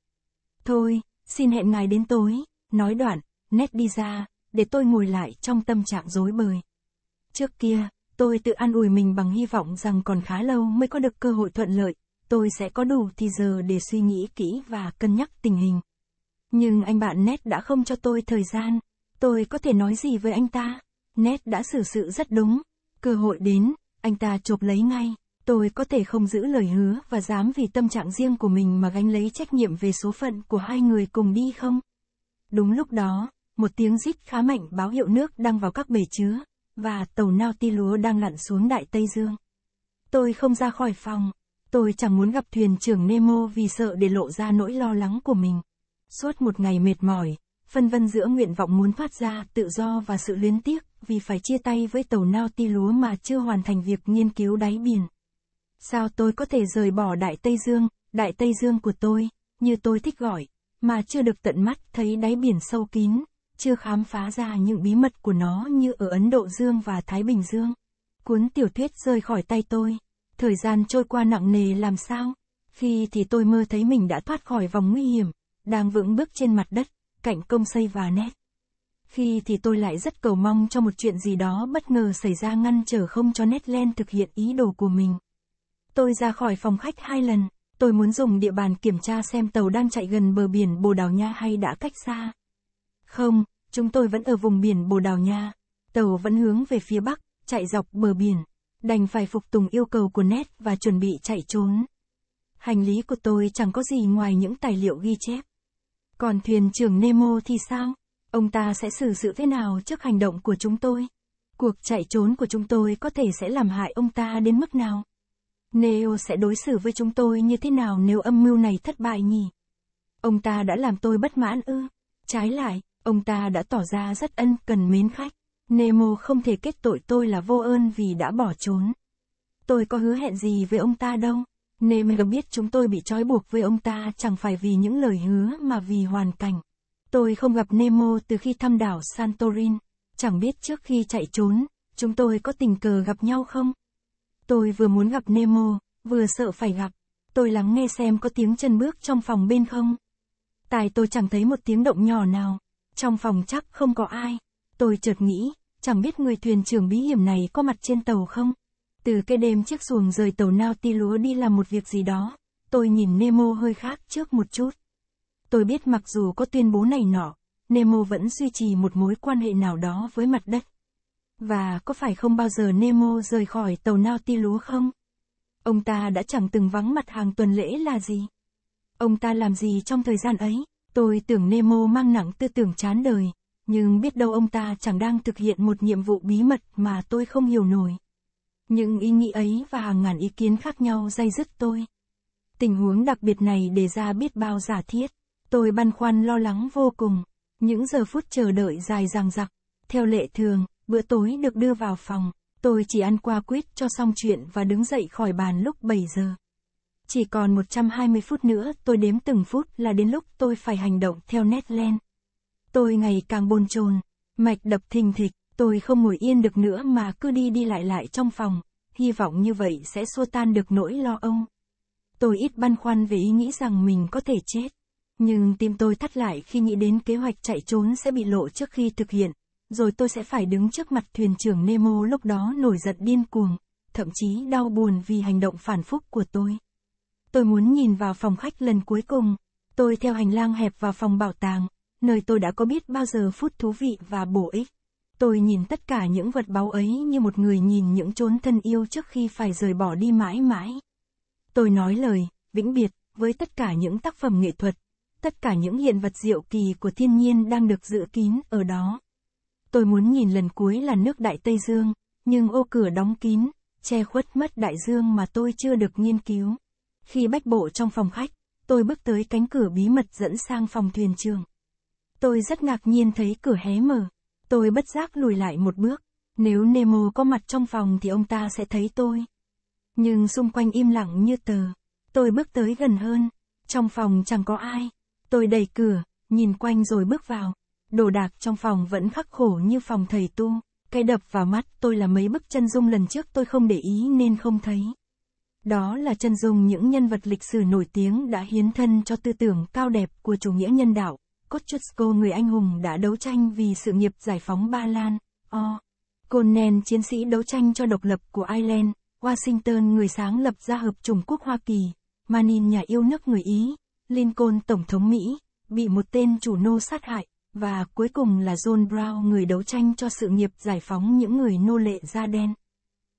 Thôi, xin hẹn ngài đến tối, nói đoạn, nét đi ra, để tôi ngồi lại trong tâm trạng rối bời. Trước kia, tôi tự an ủi mình bằng hy vọng rằng còn khá lâu mới có được cơ hội thuận lợi, tôi sẽ có đủ thì giờ để suy nghĩ kỹ và cân nhắc tình hình. Nhưng anh bạn Nét đã không cho tôi thời gian, tôi có thể nói gì với anh ta? Nét đã xử sự rất đúng, cơ hội đến, anh ta chộp lấy ngay. Tôi có thể không giữ lời hứa và dám vì tâm trạng riêng của mình mà gánh lấy trách nhiệm về số phận của hai người cùng đi không? Đúng lúc đó, một tiếng rít khá mạnh báo hiệu nước đang vào các bể chứa, và tàu nao ti lúa đang lặn xuống Đại Tây Dương. Tôi không ra khỏi phòng, tôi chẳng muốn gặp thuyền trưởng Nemo vì sợ để lộ ra nỗi lo lắng của mình. Suốt một ngày mệt mỏi, phân vân giữa nguyện vọng muốn thoát ra tự do và sự luyến tiếc vì phải chia tay với tàu nao ti lúa mà chưa hoàn thành việc nghiên cứu đáy biển. Sao tôi có thể rời bỏ Đại Tây Dương, Đại Tây Dương của tôi, như tôi thích gọi, mà chưa được tận mắt thấy đáy biển sâu kín, chưa khám phá ra những bí mật của nó như ở Ấn Độ Dương và Thái Bình Dương. Cuốn tiểu thuyết rơi khỏi tay tôi, thời gian trôi qua nặng nề làm sao, khi thì tôi mơ thấy mình đã thoát khỏi vòng nguy hiểm, đang vững bước trên mặt đất, cạnh công xây và nét. Khi thì tôi lại rất cầu mong cho một chuyện gì đó bất ngờ xảy ra ngăn trở không cho Nét Len thực hiện ý đồ của mình. Tôi ra khỏi phòng khách hai lần, tôi muốn dùng địa bàn kiểm tra xem tàu đang chạy gần bờ biển Bồ Đào Nha hay đã cách xa. Không, chúng tôi vẫn ở vùng biển Bồ Đào Nha. Tàu vẫn hướng về phía bắc, chạy dọc bờ biển. Đành phải phục tùng yêu cầu của Ned và chuẩn bị chạy trốn. Hành lý của tôi chẳng có gì ngoài những tài liệu ghi chép. Còn thuyền trưởng Nemo thì sao? Ông ta sẽ xử sự thế nào trước hành động của chúng tôi? Cuộc chạy trốn của chúng tôi có thể sẽ làm hại ông ta đến mức nào? Neo sẽ đối xử với chúng tôi như thế nào nếu âm mưu này thất bại nhỉ? Ông ta đã làm tôi bất mãn ư? Trái lại, ông ta đã tỏ ra rất ân cần mến khách. Nemo không thể kết tội tôi là vô ơn vì đã bỏ trốn. Tôi có hứa hẹn gì với ông ta đâu. Nemo biết chúng tôi bị trói buộc với ông ta chẳng phải vì những lời hứa mà vì hoàn cảnh. Tôi không gặp Nemo từ khi thăm đảo Santorin. Chẳng biết trước khi chạy trốn, chúng tôi có tình cờ gặp nhau không? Tôi vừa muốn gặp Nemo, vừa sợ phải gặp. Tôi lắng nghe xem có tiếng chân bước trong phòng bên không. Tài tôi chẳng thấy một tiếng động nhỏ nào. Trong phòng chắc không có ai. Tôi chợt nghĩ, chẳng biết người thuyền trưởng bí hiểm này có mặt trên tàu không. Từ cái đêm chiếc xuồng rời tàu nao ti lúa đi làm một việc gì đó, tôi nhìn Nemo hơi khác trước một chút. Tôi biết mặc dù có tuyên bố này nọ, Nemo vẫn duy trì một mối quan hệ nào đó với mặt đất. Và có phải không bao giờ Nemo rời khỏi tàu Nautilus không? Ông ta đã chẳng từng vắng mặt hàng tuần lễ là gì? Ông ta làm gì trong thời gian ấy? Tôi tưởng Nemo mang nặng tư tưởng chán đời, nhưng biết đâu ông ta chẳng đang thực hiện một nhiệm vụ bí mật mà tôi không hiểu nổi. Những ý nghĩ ấy và hàng ngàn ý kiến khác nhau dây dứt tôi. Tình huống đặc biệt này để ra biết bao giả thiết. Tôi băn khoăn lo lắng vô cùng. Những giờ phút chờ đợi dài dằng dặc. Theo lệ thường, Bữa tối được đưa vào phòng, tôi chỉ ăn qua quýt cho xong chuyện và đứng dậy khỏi bàn lúc 7 giờ. Chỉ còn 120 phút nữa tôi đếm từng phút là đến lúc tôi phải hành động theo nét len. Tôi ngày càng bồn chồn, mạch đập thình thịch, tôi không ngồi yên được nữa mà cứ đi đi lại lại trong phòng, hy vọng như vậy sẽ xua tan được nỗi lo âu. Tôi ít băn khoăn về ý nghĩ rằng mình có thể chết. Nhưng tim tôi thắt lại khi nghĩ đến kế hoạch chạy trốn sẽ bị lộ trước khi thực hiện, rồi tôi sẽ phải đứng trước mặt thuyền trưởng Nemo lúc đó nổi giận điên cuồng, thậm chí đau buồn vì hành động phản phúc của tôi. Tôi muốn nhìn vào phòng khách lần cuối cùng, tôi theo hành lang hẹp vào phòng bảo tàng, nơi tôi đã có biết bao giờ phút thú vị và bổ ích. Tôi nhìn tất cả những vật báu ấy như một người nhìn những chốn thân yêu trước khi phải rời bỏ đi mãi mãi. Tôi nói lời, vĩnh biệt, với tất cả những tác phẩm nghệ thuật, tất cả những hiện vật diệu kỳ của thiên nhiên đang được giữ kín ở đó tôi muốn nhìn lần cuối là nước Đại Tây Dương, nhưng ô cửa đóng kín, che khuất mất đại dương mà tôi chưa được nghiên cứu. Khi bách bộ trong phòng khách, tôi bước tới cánh cửa bí mật dẫn sang phòng thuyền trường. Tôi rất ngạc nhiên thấy cửa hé mở. Tôi bất giác lùi lại một bước. Nếu Nemo có mặt trong phòng thì ông ta sẽ thấy tôi. Nhưng xung quanh im lặng như tờ. Tôi bước tới gần hơn. Trong phòng chẳng có ai. Tôi đẩy cửa, nhìn quanh rồi bước vào đồ đạc trong phòng vẫn khắc khổ như phòng thầy tu. Cái đập vào mắt tôi là mấy bức chân dung lần trước tôi không để ý nên không thấy. Đó là chân dung những nhân vật lịch sử nổi tiếng đã hiến thân cho tư tưởng cao đẹp của chủ nghĩa nhân đạo. Kosciuszko người anh hùng đã đấu tranh vì sự nghiệp giải phóng Ba Lan, O. Conan chiến sĩ đấu tranh cho độc lập của Ireland, Washington người sáng lập ra Hợp chủng quốc Hoa Kỳ, Manin nhà yêu nước người Ý, Lincoln tổng thống Mỹ, bị một tên chủ nô sát hại, và cuối cùng là John Brown người đấu tranh cho sự nghiệp giải phóng những người nô lệ da đen.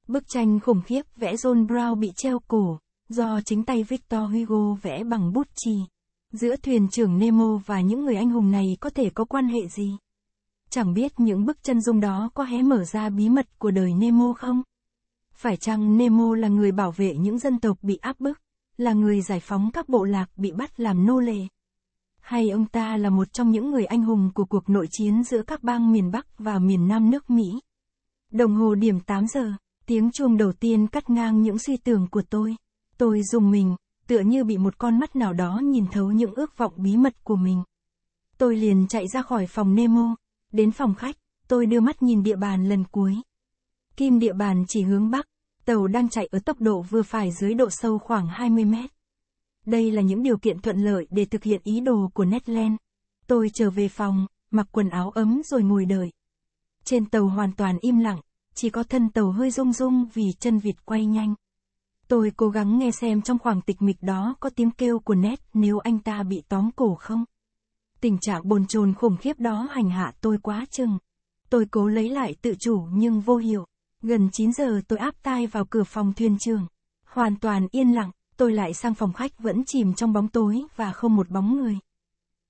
Bức tranh khủng khiếp vẽ John Brown bị treo cổ, do chính tay Victor Hugo vẽ bằng bút chì. Giữa thuyền trưởng Nemo và những người anh hùng này có thể có quan hệ gì? Chẳng biết những bức chân dung đó có hé mở ra bí mật của đời Nemo không? Phải chăng Nemo là người bảo vệ những dân tộc bị áp bức, là người giải phóng các bộ lạc bị bắt làm nô lệ? hay ông ta là một trong những người anh hùng của cuộc nội chiến giữa các bang miền Bắc và miền Nam nước Mỹ. Đồng hồ điểm 8 giờ, tiếng chuông đầu tiên cắt ngang những suy tưởng của tôi. Tôi dùng mình, tựa như bị một con mắt nào đó nhìn thấu những ước vọng bí mật của mình. Tôi liền chạy ra khỏi phòng Nemo, đến phòng khách, tôi đưa mắt nhìn địa bàn lần cuối. Kim địa bàn chỉ hướng Bắc, tàu đang chạy ở tốc độ vừa phải dưới độ sâu khoảng 20 mét. Đây là những điều kiện thuận lợi để thực hiện ý đồ của Netland. Tôi trở về phòng, mặc quần áo ấm rồi ngồi đợi. Trên tàu hoàn toàn im lặng, chỉ có thân tàu hơi rung rung vì chân vịt quay nhanh. Tôi cố gắng nghe xem trong khoảng tịch mịch đó có tiếng kêu của Ned nếu anh ta bị tóm cổ không. Tình trạng bồn chồn khủng khiếp đó hành hạ tôi quá chừng. Tôi cố lấy lại tự chủ nhưng vô hiệu. Gần 9 giờ tôi áp tai vào cửa phòng thuyền trưởng. Hoàn toàn yên lặng, tôi lại sang phòng khách vẫn chìm trong bóng tối và không một bóng người.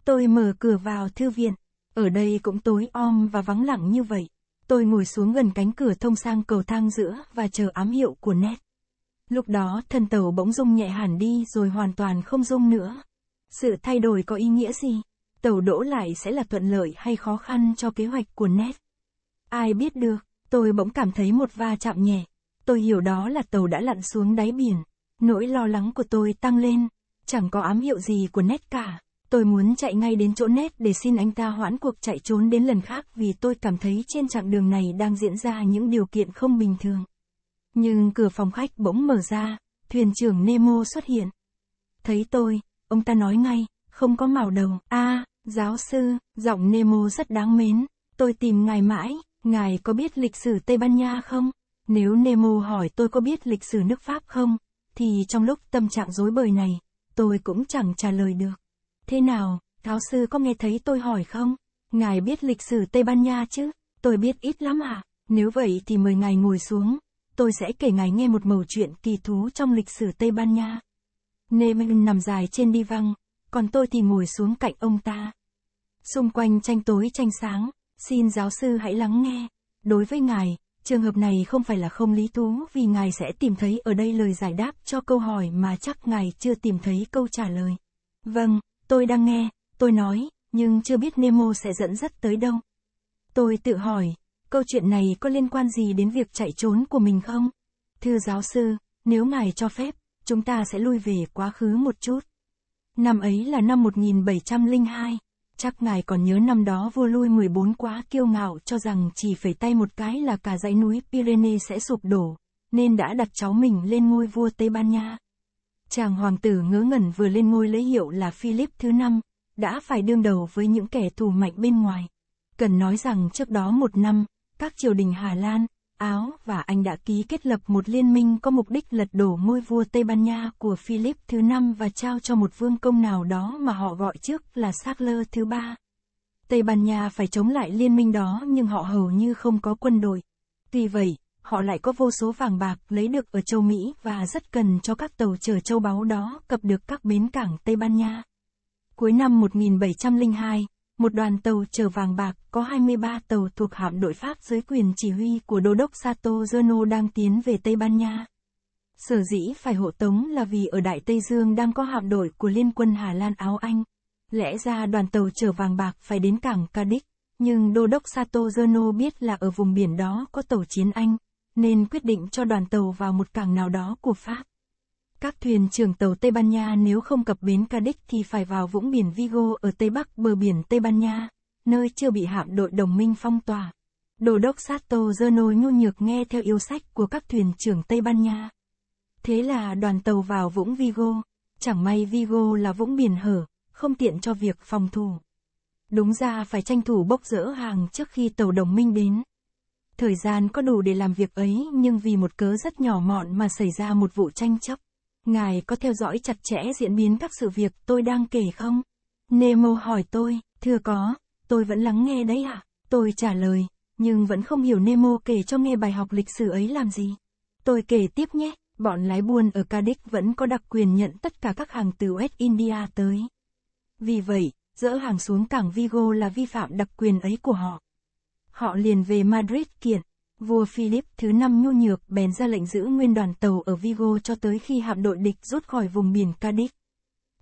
Tôi mở cửa vào thư viện. Ở đây cũng tối om và vắng lặng như vậy. Tôi ngồi xuống gần cánh cửa thông sang cầu thang giữa và chờ ám hiệu của nét. Lúc đó thân tàu bỗng rung nhẹ hẳn đi rồi hoàn toàn không rung nữa. Sự thay đổi có ý nghĩa gì? Tàu đỗ lại sẽ là thuận lợi hay khó khăn cho kế hoạch của nét? Ai biết được, tôi bỗng cảm thấy một va chạm nhẹ. Tôi hiểu đó là tàu đã lặn xuống đáy biển. Nỗi lo lắng của tôi tăng lên, chẳng có ám hiệu gì của nét cả. Tôi muốn chạy ngay đến chỗ nét để xin anh ta hoãn cuộc chạy trốn đến lần khác vì tôi cảm thấy trên chặng đường này đang diễn ra những điều kiện không bình thường. Nhưng cửa phòng khách bỗng mở ra, thuyền trưởng Nemo xuất hiện. Thấy tôi, ông ta nói ngay, không có màu đầu. a à, giáo sư, giọng Nemo rất đáng mến, tôi tìm ngài mãi, ngài có biết lịch sử Tây Ban Nha không? Nếu Nemo hỏi tôi có biết lịch sử nước Pháp không, thì trong lúc tâm trạng rối bời này, tôi cũng chẳng trả lời được. Thế nào, giáo sư có nghe thấy tôi hỏi không? Ngài biết lịch sử Tây Ban Nha chứ? Tôi biết ít lắm à? Nếu vậy thì mời ngài ngồi xuống. Tôi sẽ kể ngài nghe một mẩu chuyện kỳ thú trong lịch sử Tây Ban Nha. Neyman nằm dài trên đi văng, còn tôi thì ngồi xuống cạnh ông ta. Xung quanh tranh tối tranh sáng, xin giáo sư hãy lắng nghe. Đối với ngài, Trường hợp này không phải là không lý thú vì ngài sẽ tìm thấy ở đây lời giải đáp cho câu hỏi mà chắc ngài chưa tìm thấy câu trả lời. Vâng, tôi đang nghe, tôi nói, nhưng chưa biết Nemo sẽ dẫn dắt tới đâu. Tôi tự hỏi, câu chuyện này có liên quan gì đến việc chạy trốn của mình không? Thưa giáo sư, nếu ngài cho phép, chúng ta sẽ lui về quá khứ một chút. Năm ấy là năm 1702 chắc ngài còn nhớ năm đó vua lui 14 quá kiêu ngạo cho rằng chỉ phải tay một cái là cả dãy núi Pyrenees sẽ sụp đổ, nên đã đặt cháu mình lên ngôi vua Tây Ban Nha. Chàng hoàng tử ngớ ngẩn vừa lên ngôi lấy hiệu là Philip thứ năm, đã phải đương đầu với những kẻ thù mạnh bên ngoài. Cần nói rằng trước đó một năm, các triều đình Hà Lan, Áo và Anh đã ký kết lập một liên minh có mục đích lật đổ ngôi vua Tây Ban Nha của Philip thứ năm và trao cho một vương công nào đó mà họ gọi trước là Sarler thứ ba. Tây Ban Nha phải chống lại liên minh đó nhưng họ hầu như không có quân đội. Tuy vậy, họ lại có vô số vàng bạc lấy được ở châu Mỹ và rất cần cho các tàu chở châu báu đó cập được các bến cảng Tây Ban Nha. Cuối năm 1702, một đoàn tàu chở vàng bạc có 23 tàu thuộc hạm đội Pháp dưới quyền chỉ huy của đô đốc Sato Zerno đang tiến về Tây Ban Nha. Sở dĩ phải hộ tống là vì ở Đại Tây Dương đang có hạm đội của Liên quân Hà Lan Áo Anh. Lẽ ra đoàn tàu chở vàng bạc phải đến cảng Cadiz, nhưng đô đốc Sato Zerno biết là ở vùng biển đó có tàu chiến Anh, nên quyết định cho đoàn tàu vào một cảng nào đó của Pháp. Các thuyền trưởng tàu Tây Ban Nha nếu không cập bến Cadiz thì phải vào vũng biển Vigo ở Tây Bắc bờ biển Tây Ban Nha, nơi chưa bị hạm đội đồng minh phong tỏa. đồ đốc Sato Zerno nhu nhược nghe theo yêu sách của các thuyền trưởng Tây Ban Nha. Thế là đoàn tàu vào vũng Vigo. Chẳng may Vigo là vũng biển hở, không tiện cho việc phòng thủ. Đúng ra phải tranh thủ bốc rỡ hàng trước khi tàu đồng minh đến. Thời gian có đủ để làm việc ấy nhưng vì một cớ rất nhỏ mọn mà xảy ra một vụ tranh chấp. Ngài có theo dõi chặt chẽ diễn biến các sự việc tôi đang kể không? Nemo hỏi tôi, thưa có, tôi vẫn lắng nghe đấy ạ. À? Tôi trả lời, nhưng vẫn không hiểu Nemo kể cho nghe bài học lịch sử ấy làm gì. Tôi kể tiếp nhé, bọn lái buôn ở Cardiff vẫn có đặc quyền nhận tất cả các hàng từ West India tới. Vì vậy, dỡ hàng xuống cảng Vigo là vi phạm đặc quyền ấy của họ. Họ liền về Madrid kiện, vua Philip thứ năm nhu nhược bèn ra lệnh giữ nguyên đoàn tàu ở Vigo cho tới khi hạm đội địch rút khỏi vùng biển Cadiz.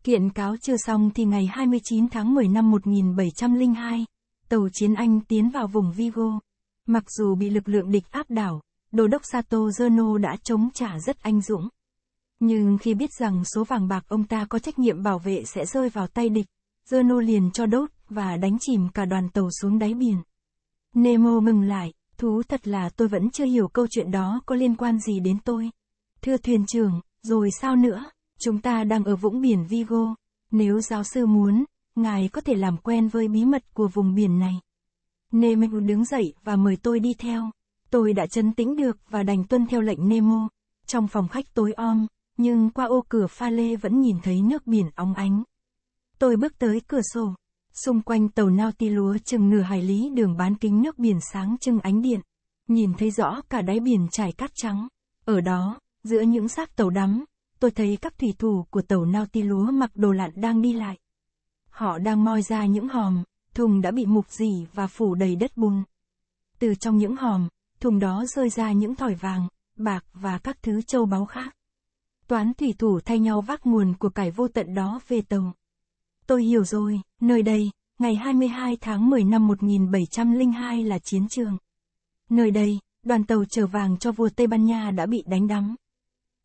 Kiện cáo chưa xong thì ngày 29 tháng 10 năm 1702, tàu chiến Anh tiến vào vùng Vigo. Mặc dù bị lực lượng địch áp đảo, đô đốc Sato Zerno đã chống trả rất anh dũng. Nhưng khi biết rằng số vàng bạc ông ta có trách nhiệm bảo vệ sẽ rơi vào tay địch, Zerno liền cho đốt và đánh chìm cả đoàn tàu xuống đáy biển. Nemo ngừng lại, Thú thật là tôi vẫn chưa hiểu câu chuyện đó có liên quan gì đến tôi. Thưa thuyền trưởng, rồi sao nữa? Chúng ta đang ở vũng biển Vigo. Nếu giáo sư muốn, ngài có thể làm quen với bí mật của vùng biển này. Nemo đứng dậy và mời tôi đi theo. Tôi đã chân tĩnh được và đành tuân theo lệnh Nemo. Trong phòng khách tối om, nhưng qua ô cửa pha lê vẫn nhìn thấy nước biển óng ánh. Tôi bước tới cửa sổ, Xung quanh tàu nao ti lúa chừng nửa hải lý đường bán kính nước biển sáng chừng ánh điện. Nhìn thấy rõ cả đáy biển trải cát trắng. Ở đó, giữa những xác tàu đắm, tôi thấy các thủy thủ của tàu nao ti lúa mặc đồ lặn đang đi lại. Họ đang moi ra những hòm, thùng đã bị mục dỉ và phủ đầy đất bùn. Từ trong những hòm, thùng đó rơi ra những thỏi vàng, bạc và các thứ châu báu khác. Toán thủy thủ thay nhau vác nguồn của cải vô tận đó về tàu. Tôi hiểu rồi, nơi đây, ngày 22 tháng 10 năm 1702 là chiến trường. Nơi đây, đoàn tàu chở vàng cho vua Tây Ban Nha đã bị đánh đắm.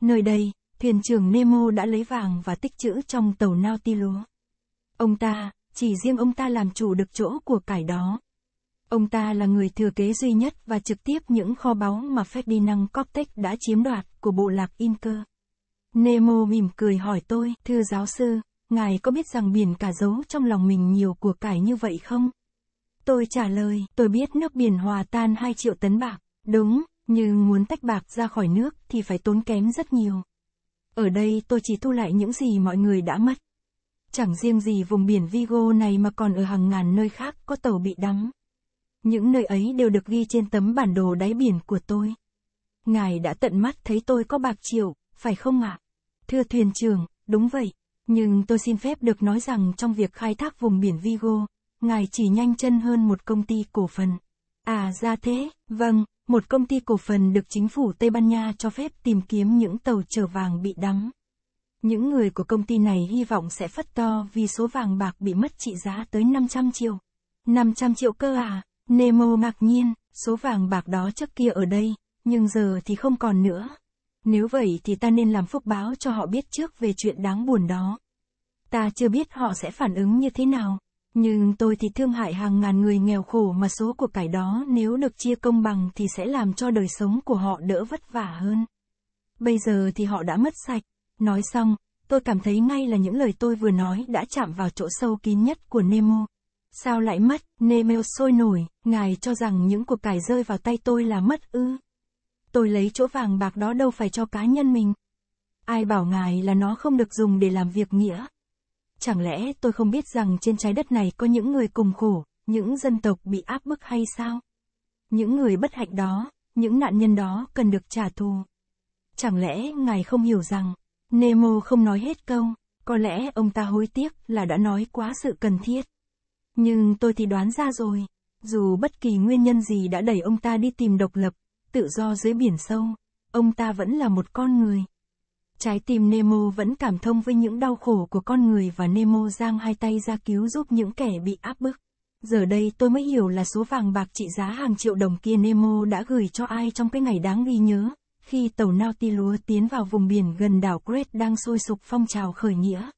Nơi đây, thuyền trưởng Nemo đã lấy vàng và tích trữ trong tàu Nautilus. Ông ta, chỉ riêng ông ta làm chủ được chỗ của cải đó. Ông ta là người thừa kế duy nhất và trực tiếp những kho báu mà Ferdinand Cortex đã chiếm đoạt của bộ lạc Inca. Nemo mỉm cười hỏi tôi, thưa giáo sư, ngài có biết rằng biển cả giấu trong lòng mình nhiều của cải như vậy không? Tôi trả lời, tôi biết nước biển hòa tan 2 triệu tấn bạc. Đúng, nhưng muốn tách bạc ra khỏi nước thì phải tốn kém rất nhiều. Ở đây tôi chỉ thu lại những gì mọi người đã mất. Chẳng riêng gì vùng biển Vigo này mà còn ở hàng ngàn nơi khác có tàu bị đắm. Những nơi ấy đều được ghi trên tấm bản đồ đáy biển của tôi. Ngài đã tận mắt thấy tôi có bạc triệu, phải không ạ? À? Thưa thuyền trưởng, đúng vậy. Nhưng tôi xin phép được nói rằng trong việc khai thác vùng biển Vigo, ngài chỉ nhanh chân hơn một công ty cổ phần. À ra thế, vâng, một công ty cổ phần được chính phủ Tây Ban Nha cho phép tìm kiếm những tàu chở vàng bị đắm. Những người của công ty này hy vọng sẽ phất to vì số vàng bạc bị mất trị giá tới 500 triệu. 500 triệu cơ à, Nemo ngạc nhiên, số vàng bạc đó trước kia ở đây, nhưng giờ thì không còn nữa. Nếu vậy thì ta nên làm phúc báo cho họ biết trước về chuyện đáng buồn đó. Ta chưa biết họ sẽ phản ứng như thế nào, nhưng tôi thì thương hại hàng ngàn người nghèo khổ mà số của cải đó nếu được chia công bằng thì sẽ làm cho đời sống của họ đỡ vất vả hơn. Bây giờ thì họ đã mất sạch. Nói xong, tôi cảm thấy ngay là những lời tôi vừa nói đã chạm vào chỗ sâu kín nhất của Nemo. Sao lại mất, Nemo sôi nổi, ngài cho rằng những cuộc cải rơi vào tay tôi là mất ư? tôi lấy chỗ vàng bạc đó đâu phải cho cá nhân mình. Ai bảo ngài là nó không được dùng để làm việc nghĩa? Chẳng lẽ tôi không biết rằng trên trái đất này có những người cùng khổ, những dân tộc bị áp bức hay sao? Những người bất hạnh đó, những nạn nhân đó cần được trả thù. Chẳng lẽ ngài không hiểu rằng, Nemo không nói hết câu, có lẽ ông ta hối tiếc là đã nói quá sự cần thiết. Nhưng tôi thì đoán ra rồi, dù bất kỳ nguyên nhân gì đã đẩy ông ta đi tìm độc lập, tự do dưới biển sâu, ông ta vẫn là một con người. Trái tim Nemo vẫn cảm thông với những đau khổ của con người và Nemo giang hai tay ra cứu giúp những kẻ bị áp bức. Giờ đây tôi mới hiểu là số vàng bạc trị giá hàng triệu đồng kia Nemo đã gửi cho ai trong cái ngày đáng ghi nhớ, khi tàu Nautilus tiến vào vùng biển gần đảo Crete đang sôi sục phong trào khởi nghĩa.